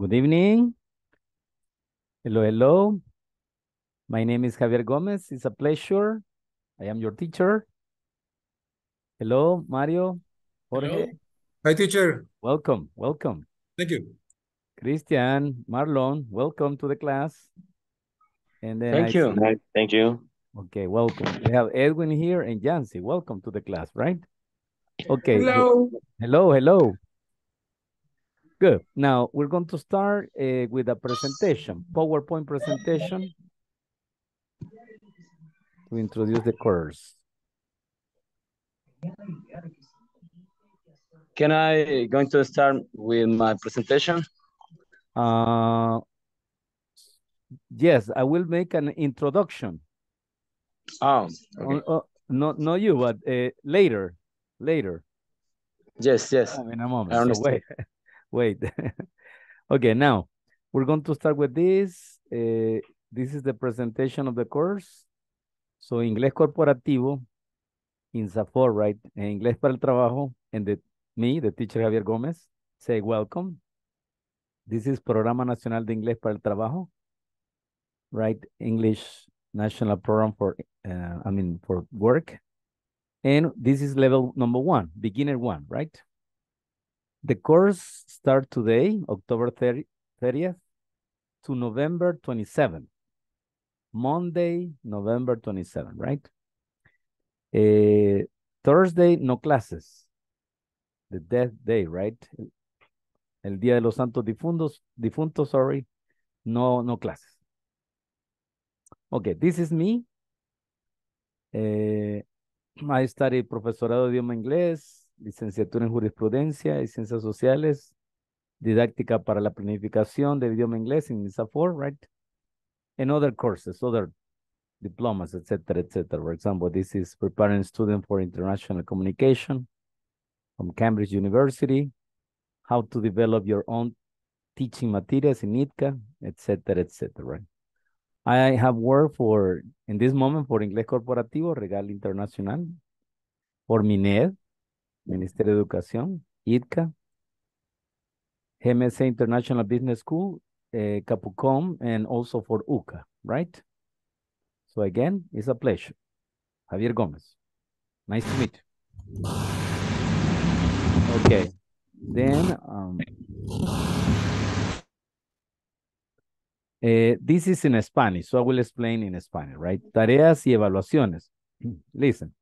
Good evening. Hello, hello. My name is Javier Gomez. It's a pleasure. I am your teacher. Hello, Mario. Jorge. Hello. Hi, teacher. Welcome, welcome. Thank you. Christian, Marlon, welcome to the class. And then Thank I you. Hi, thank you. Okay, welcome. We have Edwin here and Jancy. Welcome to the class, right? Okay. Hello. Hello, hello. Good. Now we're going to start uh, with a presentation, PowerPoint presentation to introduce the course. Can I going to start with my presentation? Uh, yes, I will make an introduction. Oh, okay. Uh, not not you, but uh, later, later. Yes, yes. Oh, in a moment. I So wait wait. okay, now we're going to start with this. Uh, this is the presentation of the course. So inglés corporativo in Safor, right? inglés para el trabajo. And the, me, the teacher Javier Gómez, say welcome. This is Programa Nacional de Inglés para el Trabajo, right? English National Program for, uh, I mean, for work. And this is level number one, beginner one, right? The course start today, October 30, th to November 27th. Monday, November 27th, right? Eh, Thursday, no clases. The death day, right? El Día de los Santos Difuntos, difuntos sorry. No, no classes. Okay, this is me. I eh, study profesorado de idioma inglés licenciatura en jurisprudencia y ciencias sociales, didáctica para la planificación del idioma inglés en right? And other courses, other diplomas, etcétera, etcétera. For example, this is preparing students for international communication from Cambridge University, how to develop your own teaching materials in ITCA, etcétera, etcétera, I have worked for, in this moment, for Inglés Corporativo, Regal Internacional, for MINED, Ministerio de Educación, IDCA, GMC International Business School, uh, eh, Capucom, and also for UCA, right? So again, it's a pleasure. Javier Gomez, nice to meet you. Okay, then um, uh, this is in Spanish, so I will explain in Spanish, right? Tareas y evaluaciones. Listen.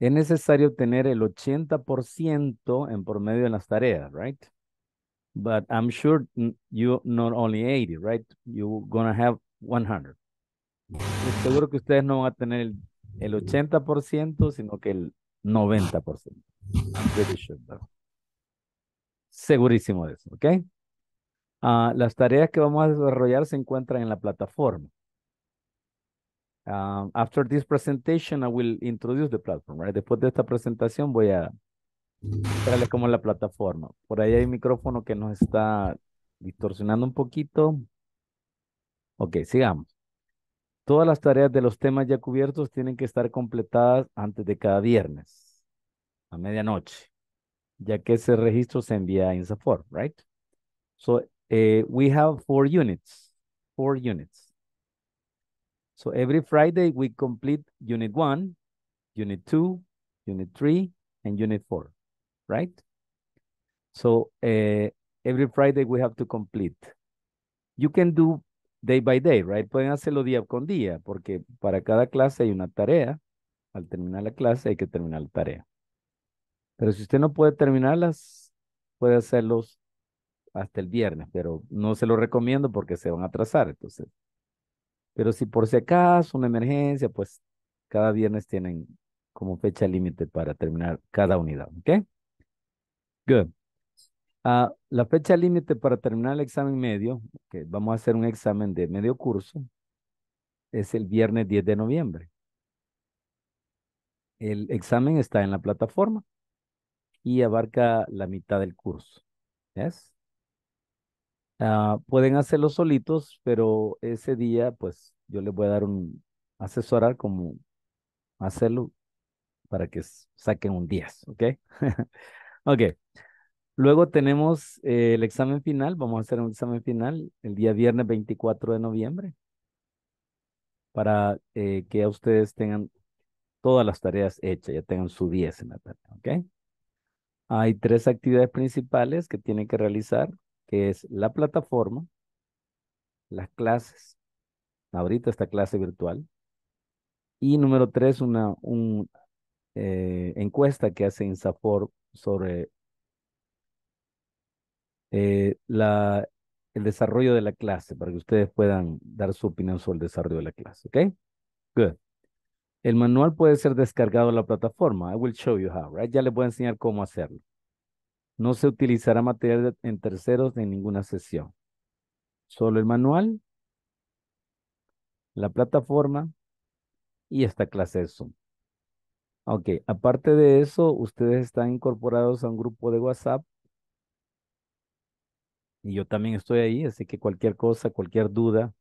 es necesario tener el 80% en promedio en las tareas, right? But I'm sure you not only 80, right? You're gonna have 100. Seguro que ustedes no van a tener el, 80%, sino que el 90%. I'm pretty sure, Segurísimo de eso, ¿ok? Ah, las tareas que vamos a desarrollar se encuentran en la plataforma. Um, after this presentation, I will introduce the platform, right? Después de esta presentación voy a cómo es la plataforma. Por ahí hay micrófono que nos está distorsionando un poquito. Ok, sigamos. Todas las tareas de los temas ya cubiertos tienen que estar completadas antes de cada viernes, a medianoche, ya que ese registro se envía a INSAFOR, right? So, eh, we have four units, four units. So every Friday we complete unit one, unit two, unit three, and unit four, right? So eh, every Friday we have to complete. You can do day by day, right? Pueden hacerlo día con día, porque para cada clase hay una tarea. Al terminar la clase hay que terminar la tarea. Pero si usted no puede terminarlas, puede hacerlos hasta el viernes, pero no se lo recomiendo porque se van a atrasar. Entonces, pero si por si acaso una emergencia, pues cada viernes tienen como fecha límite para terminar cada unidad, ¿ok? Good. Ah, la fecha límite para terminar el examen medio, que vamos a hacer un examen de medio curso, es el viernes 10 de noviembre. El examen está en la plataforma y abarca la mitad del curso. ¿Yes? Ah, pueden hacerlo solitos, pero ese día, pues yo les voy a dar un asesorar como hacerlo para que saquen un 10, ¿ok? ok. Luego tenemos eh, el examen final. Vamos a hacer un examen final el día viernes 24 de noviembre para eh, que ustedes tengan todas las tareas hechas, ya tengan su 10 en la tarde, ¿ok? Hay tres actividades principales que tienen que realizar que es la plataforma, las clases, ahorita esta clase virtual, y número tres, una eh, encuesta que hace INSAFOR sobre eh, la, el desarrollo de la clase, para que ustedes puedan dar su opinión sobre el desarrollo de la clase, ¿ok? Good. El manual puede ser descargado a la plataforma. I will show you how, right? Ya les voy a enseñar cómo hacerlo. No se utilizará material en terceros en ninguna sesión. Solo el manual, la plataforma y esta clase de Zoom. Ok, aparte de eso, ustedes están incorporados a un grupo de WhatsApp. Y yo también estoy ahí, así que cualquier cosa, cualquier duda,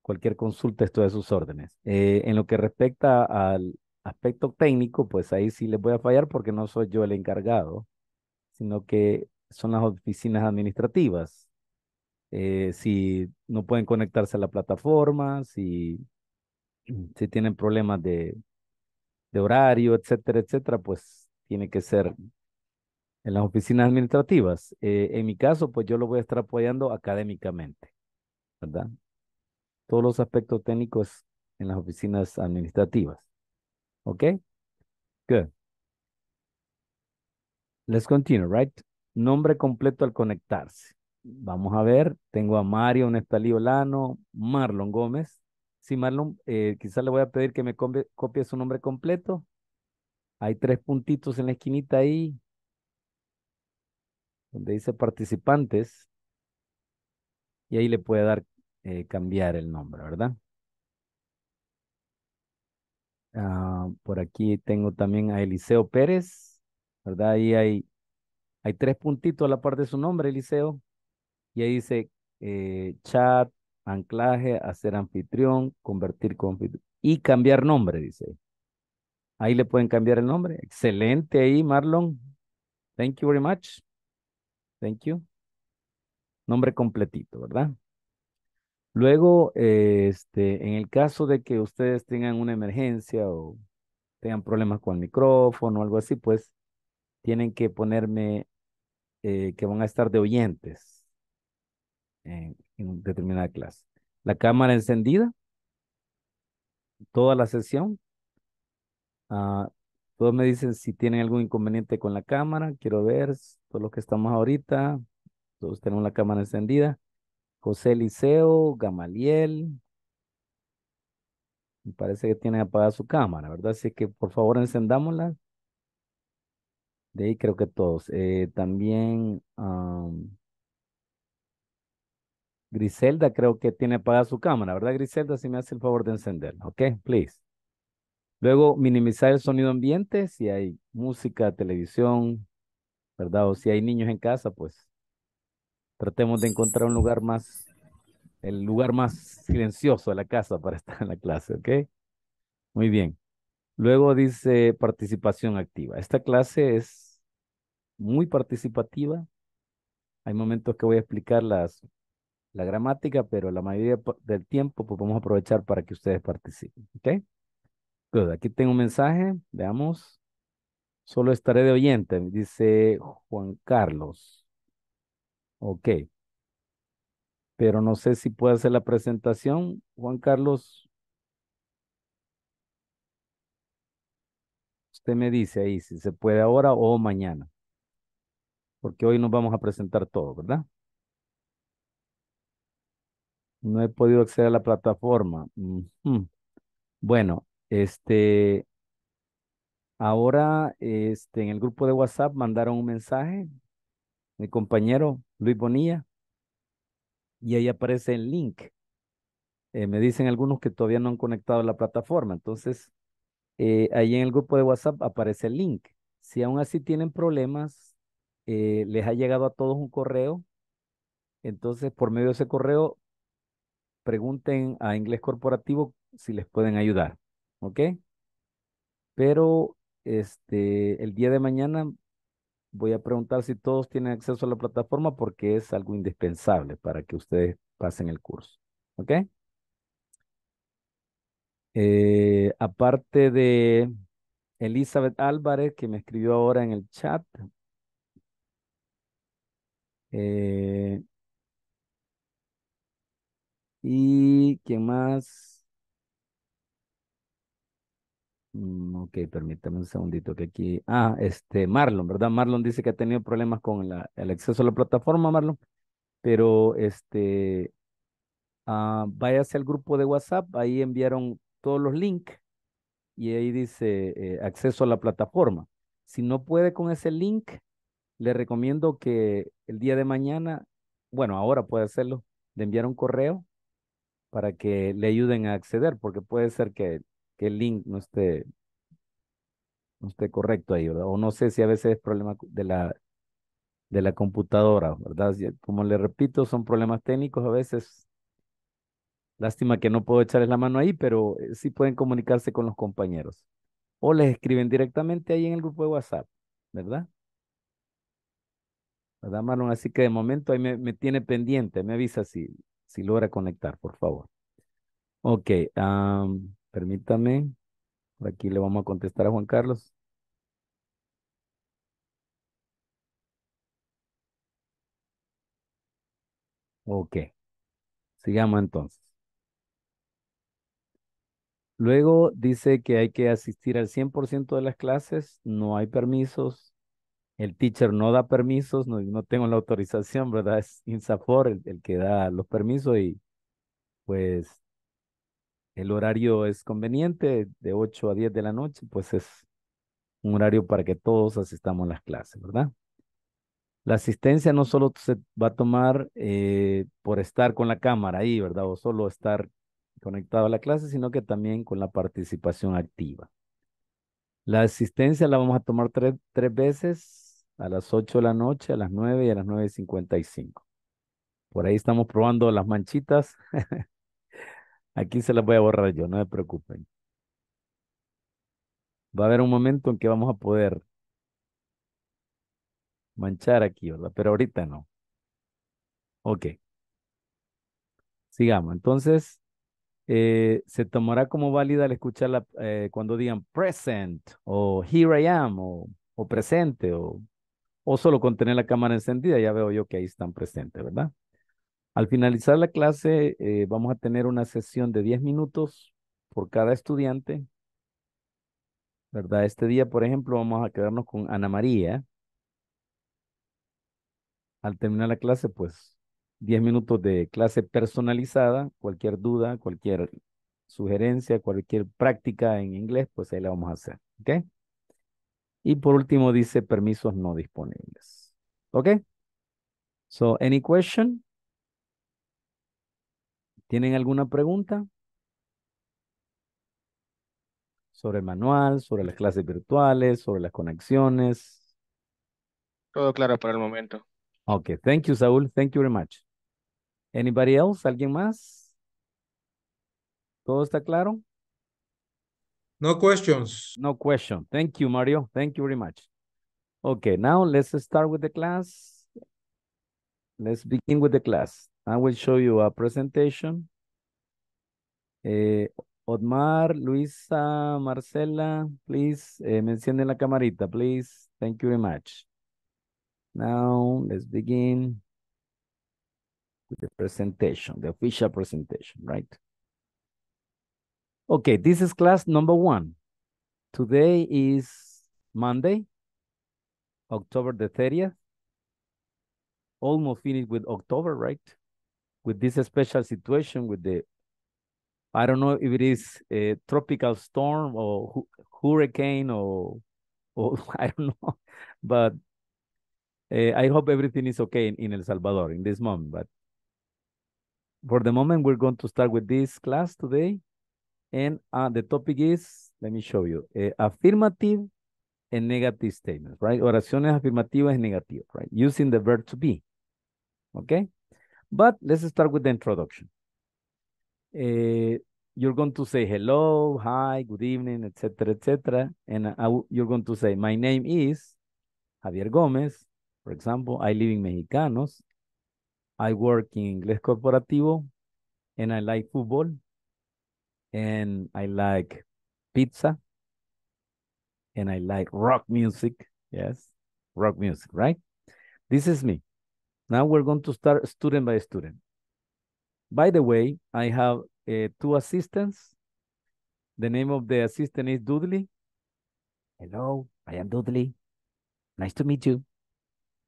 cualquier consulta, estoy a sus órdenes. Eh, en lo que respecta al aspecto técnico, pues ahí sí les voy a fallar porque no soy yo el encargado sino que son las oficinas administrativas. Eh, si no pueden conectarse a la plataforma, si, si tienen problemas de, de horario, etcétera, etcétera, pues tiene que ser en las oficinas administrativas. Eh, en mi caso, pues yo lo voy a estar apoyando académicamente, ¿verdad? Todos los aspectos técnicos en las oficinas administrativas. ¿Ok? Good. Let's continue, right? Nombre completo al conectarse. Vamos a ver, tengo a Mario Nestalí Olano, Marlon Gómez. Sí, Marlon, eh, quizás le voy a pedir que me copie su nombre completo. Hay tres puntitos en la esquinita ahí, donde dice participantes. Y ahí le puede dar eh, cambiar el nombre, ¿verdad? Ah, por aquí tengo también a Eliseo Pérez. ¿verdad? Ahí hay, tres puntitos a la parte de su nombre, Eliseo, y ahí dice eh, chat, anclaje, hacer anfitrión, convertir con y cambiar nombre, dice. Ahí le pueden cambiar el nombre. Excelente ahí, Marlon. Thank you very much. Thank you. Nombre completito, ¿verdad? Luego, eh, este, en el caso de que ustedes tengan una emergencia o tengan problemas con el micrófono o algo así, pues tienen que ponerme eh, que van a estar de oyentes en, determinada clase. La cámara encendida, toda la sesión. Ah, todos me dicen si tienen algún inconveniente con la cámara. Quiero ver, todos los que estamos ahorita, todos tenemos la cámara encendida. José Liceo, Gamaliel. Me parece que tienen apagada su cámara, ¿verdad? Así que por favor encendámosla. De ahí creo que todos. Eh, también Griselda creo que tiene apagada su cámara, ¿verdad Griselda? Si me hace el favor de encenderla, ¿ok? Please. Luego minimizar el sonido ambiente si hay música, televisión, ¿verdad? O si hay niños en casa, pues tratemos de encontrar un lugar más, el lugar más silencioso de la casa para estar en la clase, ¿ok? Muy bien. Luego dice participación activa. Esta clase es muy participativa. Hay momentos que voy a explicar las, la gramática, pero la mayoría del tiempo pues, vamos a aprovechar para que ustedes participen. ¿Ok? Good. Aquí tengo un mensaje. Veamos. Solo estaré de oyente, dice Juan Carlos. Ok. Pero no sé si puede hacer la presentación, Juan Carlos. Usted me dice ahí si se puede ahora o mañana porque hoy nos vamos a presentar todo, ¿verdad? No he podido acceder a la plataforma. Bueno, este, ahora este, en el grupo de WhatsApp mandaron un mensaje, mi compañero Luis Bonilla, y ahí aparece el link. Eh, me dicen algunos que todavía no han conectado a la plataforma, entonces eh, ahí en el grupo de WhatsApp aparece el link. Si aún así tienen problemas, eh, les ha llegado a todos un correo. Entonces, por medio de ese correo, pregunten a Inglés Corporativo si les pueden ayudar. ¿Ok? Pero este, el día de mañana voy a preguntar si todos tienen acceso a la plataforma porque es algo indispensable para que ustedes pasen el curso. ¿Ok? Eh, aparte de Elizabeth Álvarez, que me escribió ahora en el chat, eh, ¿y quién más? Mm, ok, permítame un segundito que aquí. Ah, este, Marlon, ¿verdad? Marlon dice que ha tenido problemas con el acceso a la plataforma, Marlon. Pero este, ah, váyase al grupo de WhatsApp, ahí enviaron todos los links y ahí dice eh, acceso a la plataforma. Si no puede con ese link, le recomiendo que el día de mañana, bueno, ahora puede hacerlo, de enviar un correo para que le ayuden a acceder, porque puede ser que, que el link no esté, no esté correcto ahí, ¿verdad? O no sé si a veces es problema de la, de la computadora, ¿verdad? Como le repito, son problemas técnicos a veces. Lástima que no puedo echarles la mano ahí, pero eh, sí pueden comunicarse con los compañeros. O les escriben directamente ahí en el grupo de WhatsApp, ¿verdad? ¿Verdad, Así que de momento ahí me, tiene pendiente, me avisa si, si logra conectar, por favor. Ok, permítame. Por aquí le vamos a contestar a Juan Carlos. Ok, sigamos entonces. Luego dice que hay que asistir al 100% de las clases, no hay permisos, el teacher no da permisos, no, tengo la autorización, ¿verdad? Es INSAFOR el, que da los permisos y pues el horario es conveniente, de 8 a 10 de la noche, pues es un horario para que todos asistamos a las clases, ¿verdad? La asistencia no solo se va a tomar eh, por estar con la cámara ahí, ¿verdad? O solo estar conectado a la clase, sino que también con la participación activa. La asistencia la vamos a tomar tres, tres veces a las 8 de la noche, a las 9 y a las 9.55. Por ahí estamos probando las manchitas. Aquí se las voy a borrar yo, no se preocupen. Va a haber un momento en que vamos a poder manchar aquí, ¿verdad? Pero ahorita no. Ok. Sigamos. Entonces, eh, se tomará como válida al escucharla eh, cuando digan present o here I am o, o presente o o solo con tener la cámara encendida, ya veo yo que ahí están presentes, ¿verdad? Al finalizar la clase, eh, vamos a tener una sesión de 10 minutos por cada estudiante, ¿verdad? Este día, por ejemplo, vamos a quedarnos con Ana María. Al terminar la clase, pues 10 minutos de clase personalizada, cualquier duda, cualquier sugerencia, cualquier práctica en inglés, pues ahí la vamos a hacer, ¿ok? Y por último dice permisos no disponibles. ¿Ok? So, any question? ¿Tienen alguna pregunta? Sobre el manual, sobre las clases virtuales, sobre las conexiones. Todo claro para el momento. Ok, thank you, Saúl. Thank you very much. Anybody else? ¿Alguien más? ¿Todo está claro? No questions. No question. Thank you, Mario. Thank you very much. Okay, now let's start with the class. Let's begin with the class. I will show you a presentation. Eh, Otmar, Luisa, Marcela, please eh, mencione la camarita, please. Thank you very much. Now, let's begin with the presentation, the official presentation, right? Okay, this is class number one. Today is Monday, October the 30th. Almost finished with October, right? With this special situation with the, I don't know if it is a tropical storm or hurricane or, or I don't know, but uh, I hope everything is okay in, in El Salvador in this moment. But for the moment, we're going to start with this class today. And uh, the topic is, let me show you, uh, affirmative and negative statements, right? Oraciones afirmativas y negativas, right? Using the verb to be, okay? But let's start with the introduction. Uh, you're going to say hello, hi, good evening, etc., etc. And you're going to say, my name is Javier Gomez. For example, I live in Mexicanos. I work in Inglés Corporativo and I like football and I like pizza and I like rock music. Yes, rock music, right? This is me. Now we're going to start student by student. By the way, I have uh, two assistants. The name of the assistant is Dudley. Hello, I am Dudley. Nice to meet you.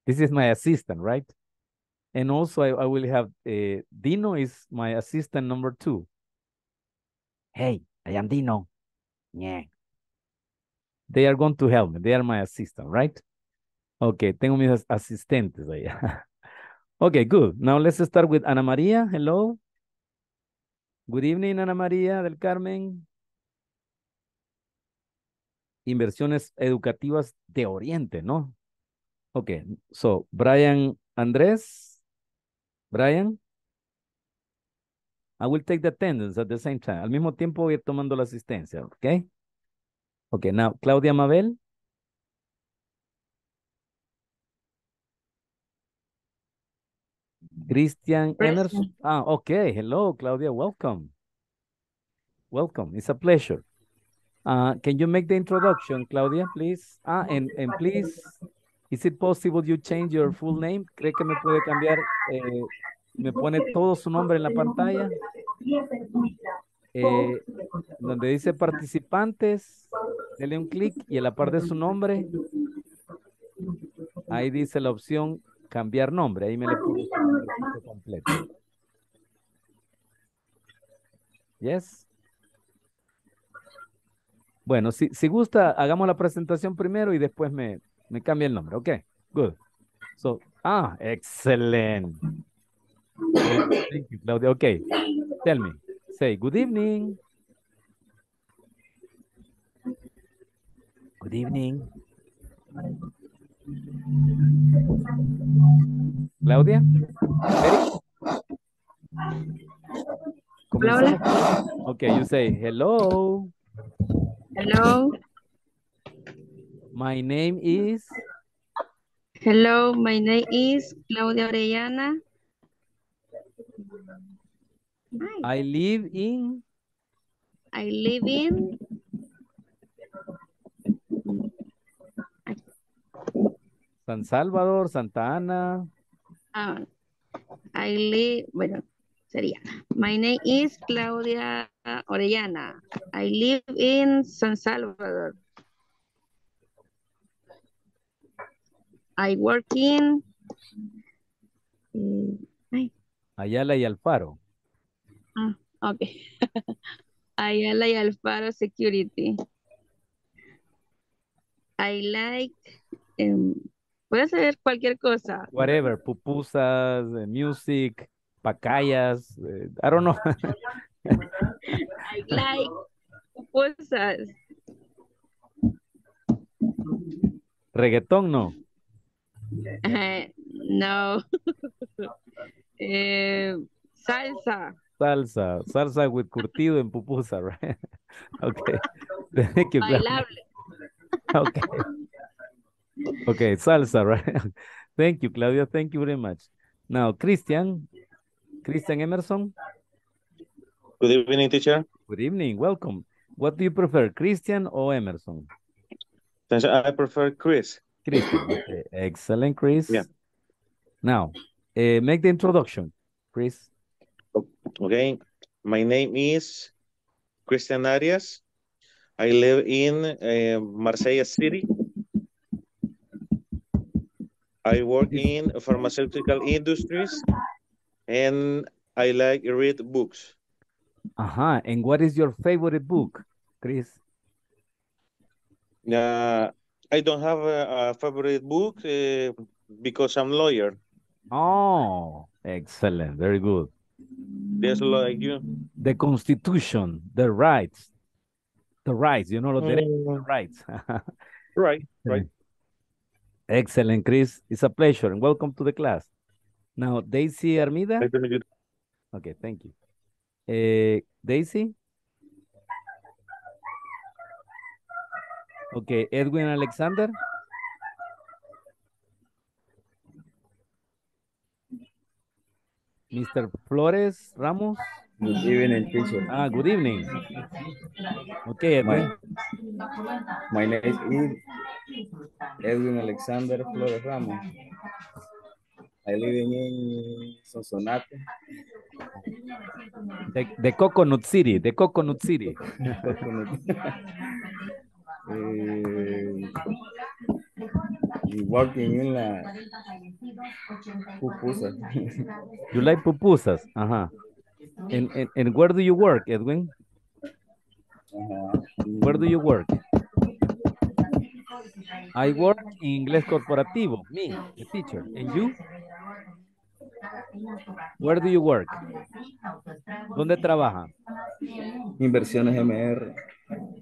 This is my assistant, right? And also I, I will have uh, Dino is my assistant number two. Hey, I am Dino. Yeah. They are going to help me. They are my assistant, right? Okay, tengo mis asistentes ahí. okay, good. Now let's start with Ana María. Hello. Good evening, Ana María del Carmen. Inversiones educativas de Oriente, ¿no? Okay, so Brian Andrés. Brian. I will take the attendance at the same time. Al mismo tiempo voy ir tomando la asistencia, ¿ok? Ok, now, Claudia Mabel. Christian Emerson. Ah, okay. Hello, Claudia. Welcome. Welcome. It's a pleasure. Uh, can you make the introduction, Claudia, please? Ah, and, and please, is it possible you change your full name? ¿Cree que me puede cambiar eh, me pone todo su nombre en la pantalla. Eh, donde dice participantes, denle un clic y en la parte de su nombre, ahí dice la opción cambiar nombre. Ahí me le nombre completo. Yes. Bueno, si, si, gusta, hagamos la presentación primero y después me, me cambia el nombre. Ok, good. So, ah, excelente. Thank you, Claudia. Okay, tell me. Say good evening. Good evening. Claudia? Claudia. Okay, you say hello. Hello. My name is? Hello, my name is Claudia Orellana. I live in. I live in. San Salvador, Santa Ana. Ah, I live, bueno, sería. My name is Claudia Orellana. I live in San Salvador. I work in. Eh, Ayala y Alfaro. Ah, ok. Ayala y Alfaro Security. I like... Um, puedes hacer cualquier cosa. Whatever, pupusas, eh, music, pacayas, eh, I don't know. I like pupusas. Reggaetón, no. no. Eh, salsa. salsa, salsa with curtido and pupusa, right? Okay. Thank you. Bailable. Okay. Okay, salsa, right? Thank you, Claudia. Thank you very much. Now, Christian, Christian Emerson. Good evening, teacher. Good evening. Welcome. What do you prefer, Christian or Emerson? I prefer Chris. Christian. Okay. Excellent, Chris. Yeah. Now, uh, make the introduction, Chris. Okay, my name is Christian Arias. I live in uh, Marseille City. I work in pharmaceutical industries and I like read books. Uh-huh. And what is your favorite book, Chris? Uh, I don't have a, a favorite book uh, because I'm lawyer. Oh, excellent. Very good. There's like you. The Constitution, the rights, the rights, you know, los derechos, mm. the rights. right, right. Excellent, Chris. It's a pleasure and welcome to the class. Now, Daisy Armida. Okay, thank you. Uh, Daisy. Okay, Edwin Alexander. Mr. Flores Ramos. Good evening, teacher. Ah, good evening. Okay, my, my name is Edwin Alexander Flores Ramos. I live in Sonsonate. The, Coconut City, the Coconut City. Coconut. Eh, Igual en la pupusas. You like pupusas, ajá. And, and, where do you work, Edwin? where do you work? I work in inglés corporativo, me, the teacher. And you? Where do you work? ¿Dónde trabaja? Inversiones MR.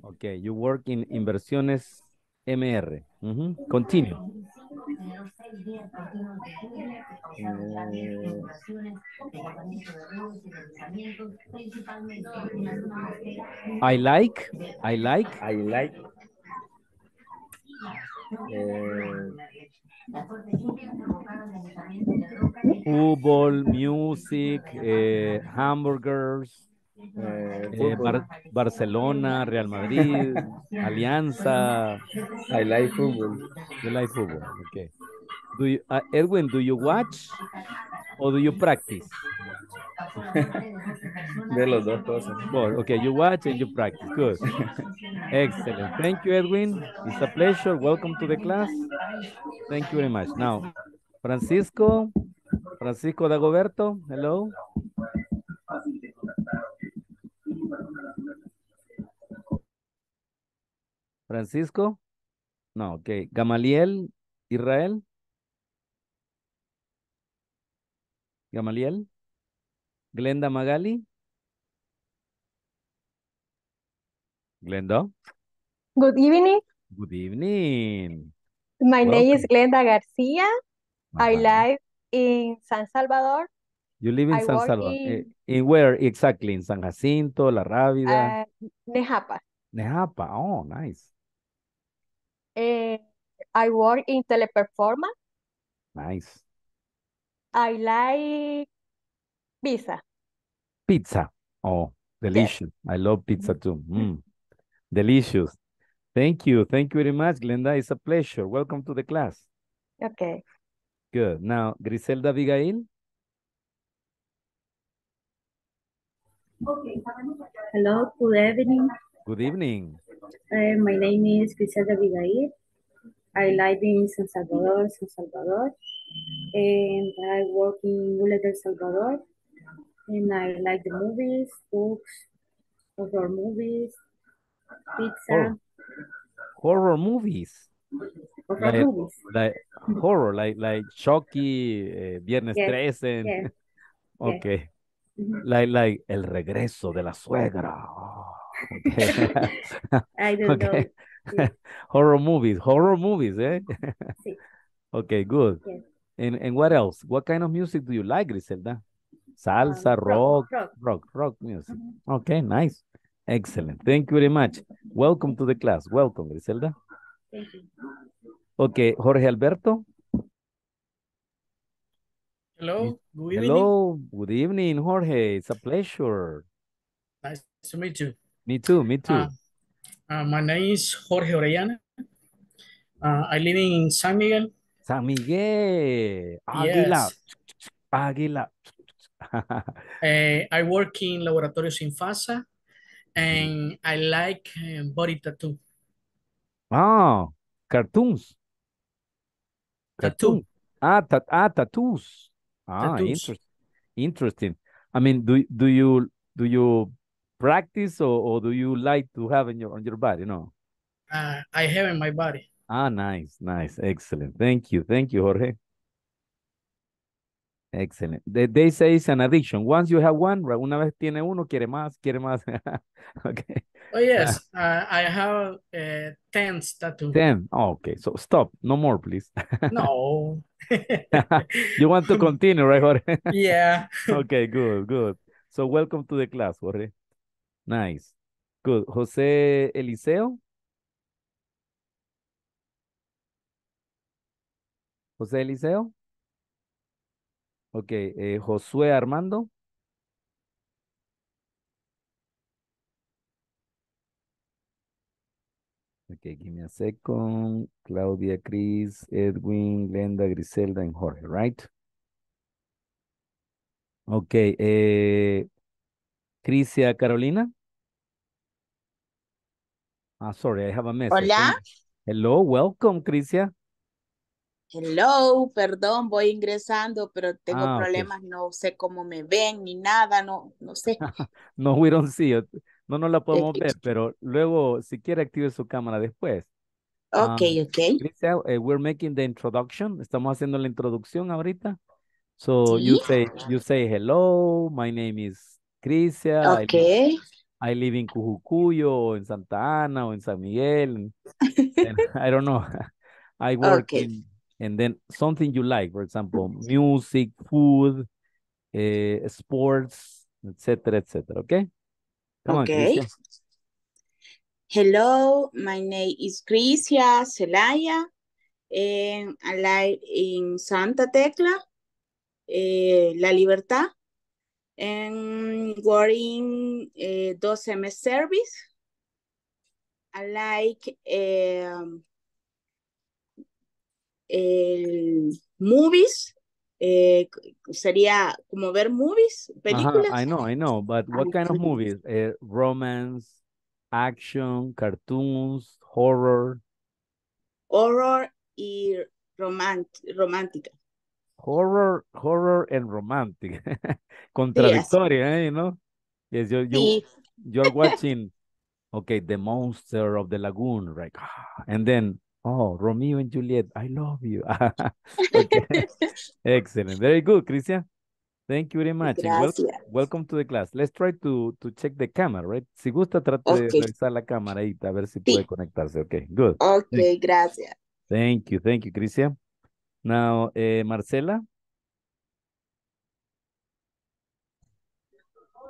Okay, you work in Inversiones MR. Uh Continuo. Eh, I like, I like, I like. Eh, football, music, eh, hamburgers. Eh, eh, Barcelona, Real Madrid, Alianza. I like football. You like football, okay. Do you, ah, Edwin, do you watch or do you practice? De los dos cosas. okay, you watch and you practice. Good. Excellent. Thank you, Edwin. It's a pleasure. Welcome to the class. Thank you very much. Now, Francisco, Francisco Dagoberto, hello. Francisco. No, ok. Gamaliel, Israel. Gamaliel. Glenda Magali. Glenda. Good evening. Good evening. My name is Glenda Garcia. I live in San Salvador. You live in San Salvador. Eh, in, where exactly? In San Jacinto, La Rábida. Ah, Nejapa. Nejapa. Oh, nice. Uh, I work in teleperformance. Nice. I like pizza. Pizza. Oh, delicious. Yes. I love pizza mm-hmm. too. Mm. Delicious. Thank you. Thank you very much, Glenda. It's a pleasure. Welcome to the class. Okay. Good. Now, Griselda Abigail. Okay. Hello. Good evening. Good evening. Eh, my name is Griselda Abigail. I live in San Salvador, San Salvador. And I work in Mule del Salvador. And I like the movies, books, horror movies, pizza. Horror, movies. Horror like, movies. horror, like like Chucky, eh, Viernes 13. okay. Mm-hmm. Like, like el regreso de la suegra. Oh. Okay. I don't okay. know. horror movies, horror movies, eh? Okay, good. Yes. And and what else? What kind of music do you like, Griselda? Um, Salsa, um, rock, rock, rock, rock, music. Mm -hmm. Okay, nice. Excellent. Thank you very much. Welcome to the class. Welcome, Griselda. Thank you. Okay, Jorge Alberto. Hello. Good Hello. Evening. Good evening, Jorge. It's a pleasure. Nice to meet you. Me too, me too. Uh, uh, my name is Jorge Orellana. Uh, I live in San Miguel. San Miguel. Águila. Yes. Águila. Uh, I work in Laboratorios Infasa and I like uh, body tattoo. Ah, cartoons. Tattoo. tattoo. Ah, ta ah tattoos. Ah, tattoos. Inter interesting. I mean, do do you do you practice or, or do you like to have in your on your body? No. Uh, I have in my body. Ah, nice, nice, excellent. Thank you, thank you, Jorge. Excellent. They, they say it's an addiction. Once you have one, right? Una vez tiene uno, quiere más, quiere más. okay. Oh, yes. uh, I have uh, 10 tattoos. 10. Oh, okay. So stop. No more, please. no. you want to continue, right, Jorge? yeah. okay, good, good. So welcome to the class, Jorge. Nice. Good. José Eliseo. José Eliseo. Ok. Eh, Josué Armando. Ok, give me a second. Claudia, Cris, Edwin, Glenda, Griselda, y Jorge, right? Ok. Eh, Crisia Carolina. Ah, sorry, I have a message. Hola. Hello, welcome, Crisia. Hello, perdón, voy ingresando, pero tengo ah, problemas, no sé cómo me ven ni nada, no, no sé. no, we don't see No la podemos ver, pero luego, si quiere, active su cámara después. Ok, okay. Um, ok. Crisia, eh, we're making the introduction. Estamos haciendo la introducción ahorita. So you say, you say hello, my name is Crisia. Okay. I live in Cujucuyo, o en Santa Ana, o en San Miguel. I don't know. I work and then something you like, for example, music, food, eh, sports, etcétera, etcétera. Okay. Come okay. Hello, my name is Crisia Celaya, and eh, I live in Santa Tecla, eh, La Libertad en guarding dos the service. I like em, el movies. Eh, sería como ver movies, películas. I know, I know, but ah, what kind of movies? Eh, romance, action, cartoons, horror. Horror y romant romántica horror, horror and romantic. Contradictoria, eh, ¿No? know? Yes, you're watching, okay, The Monster of the Lagoon, right? Ah, and then, oh, Romeo and Juliet, I love you. Excellent. Very good, Cristian. Thank you very much. Welcome, welcome to the class. Let's try to, to check the camera, right? Si gusta, trate de revisar la y a ver si puede conectarse. Okay, good. Okay, gracias. Thank you, thank you, Cristian. Now, eh, Marcela.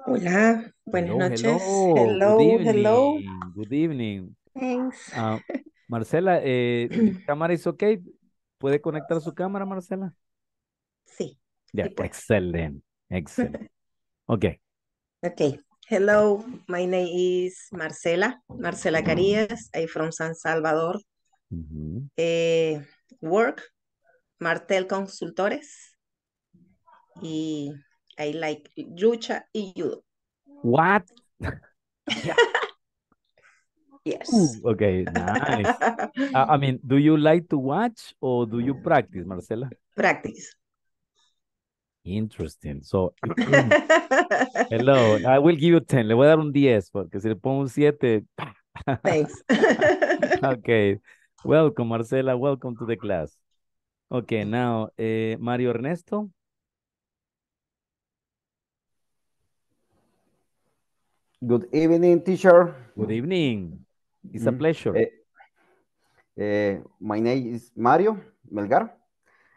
Hola, buenas noches. Hello, hello. Good evening. Thanks. Ah, Marcela, eh, cámara is okay. ¿Puede conectar su cámara, Marcela? Sí. excelente, excelente. Okay. Okay. Hello, my name is Marcela, Marcela mm. Carías. I'm from San Salvador. Eh, work Martel Consultores y I like lucha y judo. What? yes. Uh, okay, nice. I mean, do you like to watch or do you practice, Marcela? Practice. Interesting. So, mm. hello, I will give you 10. Le voy a dar un 10 porque si le pongo un siete. Thanks. okay. Welcome, Marcela. Welcome to the class. Okay, now eh, Mario Ernesto. Good evening, teacher. Good evening. It's a mm, pleasure. Eh, eh, my name is Mario Melgar.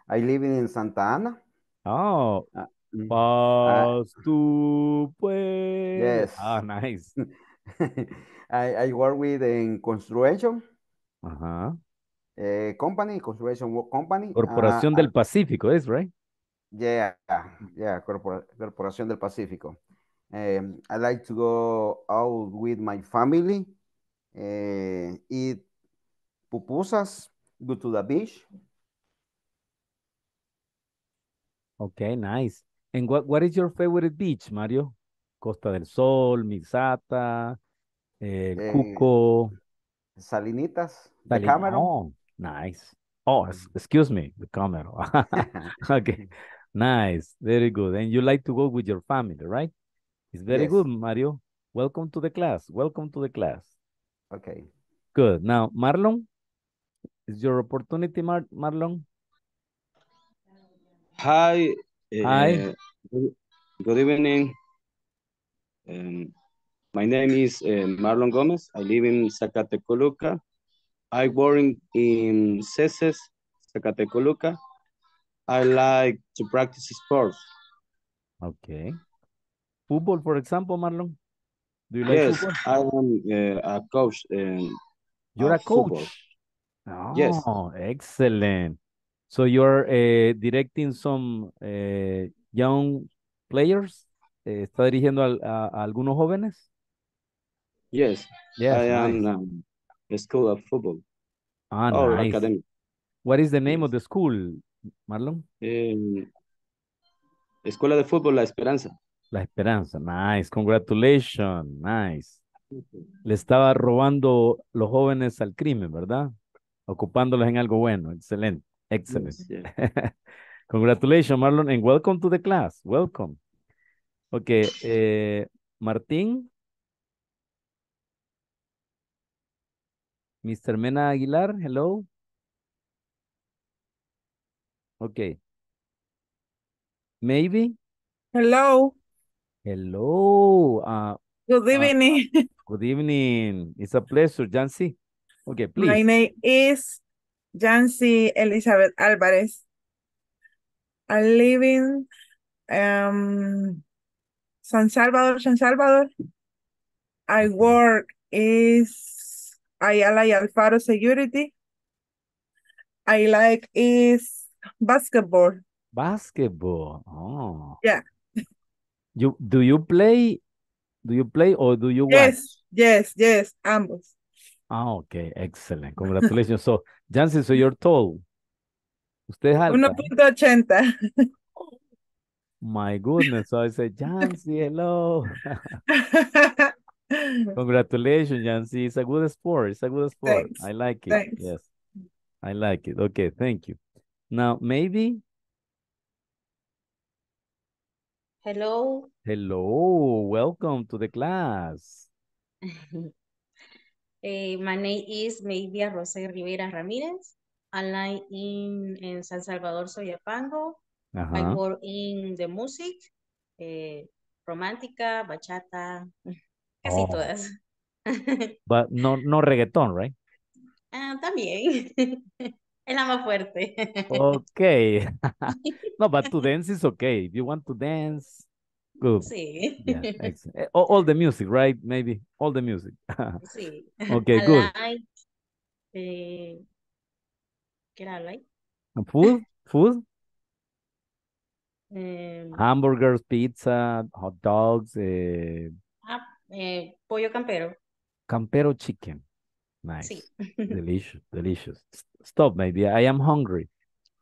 I live in Santa Ana. Oh, uh, pues. Yes. Ah, nice. I, I work with in construction. uh eh, company, Conservation Company. Corporación ah, del ah. Pacífico, ¿es, right? Yeah, yeah, Corporación del Pacífico. Eh, I like to go out with my family, eh, eat pupusas, go to the beach. Okay, nice. And what, what is your favorite beach, Mario? Costa del Sol, Misata, Cuco. Salinitas, de cámara Nice. Oh, mm. excuse me, the camera. okay. Nice. Very good. And you like to go with your family, right? It's very yes. good, Mario. Welcome to the class. Welcome to the class. Okay. Good. Now, Marlon, is your opportunity, Mar Marlon? Hi. Eh, Hi. Uh, good evening. Um, my name is uh, Marlon Gomez. I live in Zacatecoluca. I work in zacateco Zacatecoluca. I like to practice sports. Okay. Football, for example, Marlon? Do you like yes, football? I am eh, a coach. Eh, you're a coach? Oh, Excellent. So you're eh, directing some young players? ¿Está dirigiendo a, algunos jóvenes? Yes, yes I am um, School of Football. Ah, oh, nice. What is the name of the school, Marlon? Em, Escuela de Fútbol La Esperanza. La Esperanza, nice. Congratulations, nice. Le estaba robando los jóvenes al crimen, ¿verdad? Ocupándolos en algo bueno. Excelente, excelente. Congratulations, Marlon, and welcome to the class. Welcome. Ok, eh, Martín. Mr. Mena Aguilar, hello. Okay. Maybe. Hello. Hello. Uh, good ah, evening. Uh, good evening. It's a pleasure, Jancy. Okay, please. My name is Jancy Elizabeth Alvarez. I live in um, San Salvador, San Salvador. I work is I like Alfaro Security. I like is basketball. Basketball. Oh. Yeah. You do you play? Do you play or do you watch? Yes, yes, yes, ambos. Ah, okay, excellent. Congratulations. so, Jancy so you're tall. Usted es 1.80. my goodness. So I said, Jancy hello. Congratulations, Yancy. It's a good sport. It's a good sport. Thanks. I like it. Thanks. Yes. I like it. Okay, thank you. Now, maybe. Hello. Hello. Welcome to the class. uh, my name is Mayvia Rosa Rivera Ramirez. I live in, in San Salvador, Soyapango. Uh -huh. I uh-huh. work in the music, eh, romantica, bachata. Casi oh. todas. But no, no reggaetón, right? Ah, también. es la fuerte. okay. no, but to dance is okay. If you want to dance, good. Sí. Eh, all, the music, right? Maybe all the music. sí. Okay, good. Eh, ¿Qué era like? Food, food. Em. Hamburgers, pizza, hot dogs, eh, eh, pollo campero. Campero chicken. Nice. Sí. Delicious, delicious. Stop, maybe I am hungry.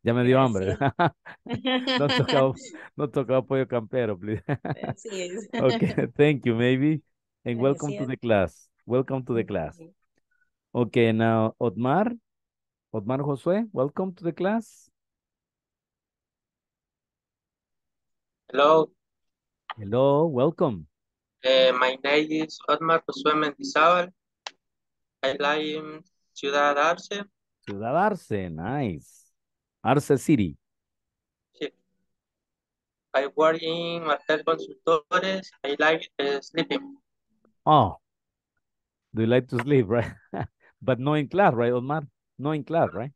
Ya me dio hambre. no tocaba, no tocaba pollo campero, please. Eh, okay, thank you, maybe. And welcome to the class. Welcome to the class. Okay, now Otmar. Otmar Josue, welcome to the class. Hello. Hello, welcome. Uh, my name is Otmar Josué Mendizábal. I live in Ciudad Arce. Ciudad Arce, nice. Arce City. Sí. I work in Martel Consultores. I like uh, sleeping. Oh, do you like to sleep, right? but no in class, right, Otmar? No in class, right?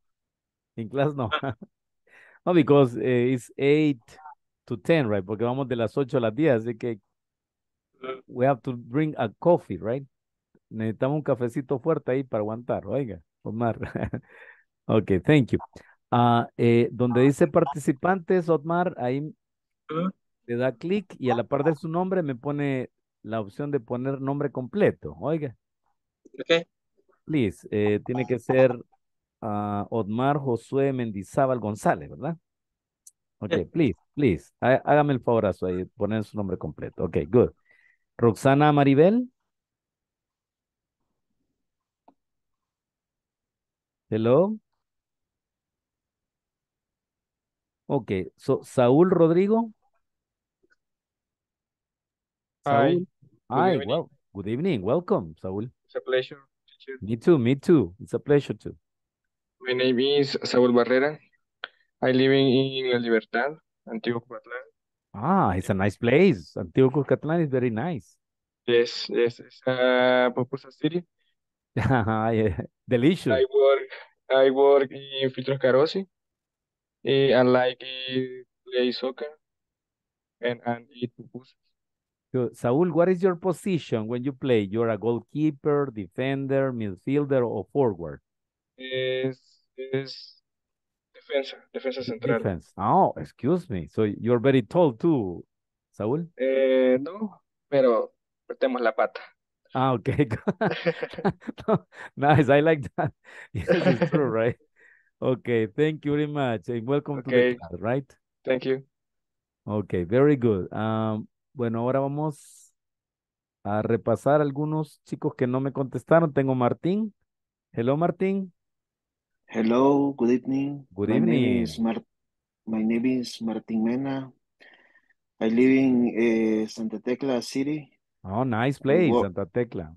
In class, no. Ah. no, because eh, it's 8 to 10, right? Porque vamos de las 8 a las 10, así que we have to bring a coffee, right? Necesitamos un cafecito fuerte ahí para aguantar, oiga, Omar. ok, thank you. Ah, eh, donde ah. dice participantes, Otmar, ahí le da clic y a la par de su nombre me pone la opción de poner nombre completo, oiga. Ok. Please, eh, tiene que ser ah, Otmar Josué Mendizábal González, ¿verdad? Ok, please, please, hágame el favorazo ahí, poner su nombre completo. Ok, good. Roxana Maribel. Hello. okay, so, Saúl Rodrigo. Hi. Hi. Good well, good evening. Welcome, Saúl. It's a pleasure. Me too, me too. It's a pleasure too. My name is Saúl Barrera. I live in La Libertad, Antiguo Cuatlán. Ah, it's a nice place. Antigua Cuscatlán is very nice. Yes, yes, it's a popular city. yeah, delicious. I work, I work in Filtros Carosi. I eh, like eh, play soccer and, and eat pupusas. So, Saul, what is your position when you play? You're a goalkeeper, defender, midfielder, or forward? Yes. Yes. Defensa, defensa central. Oh, excuse me. So you're very tall too, Saúl. Eh, no, pero metemos la pata. Ah, okay. nice. I like that. Yes, it's true, right? Okay, thank you very much and welcome to the class, right? Thank you. Okay, very good. Um, bueno, ahora vamos a repasar algunos chicos que no me contestaron. Tengo Martín. Hello, Martín. Hello, good evening. Good evening. My name is Martin Mena. I live in eh, Santa Tecla City. Oh, nice place, Santa Tecla.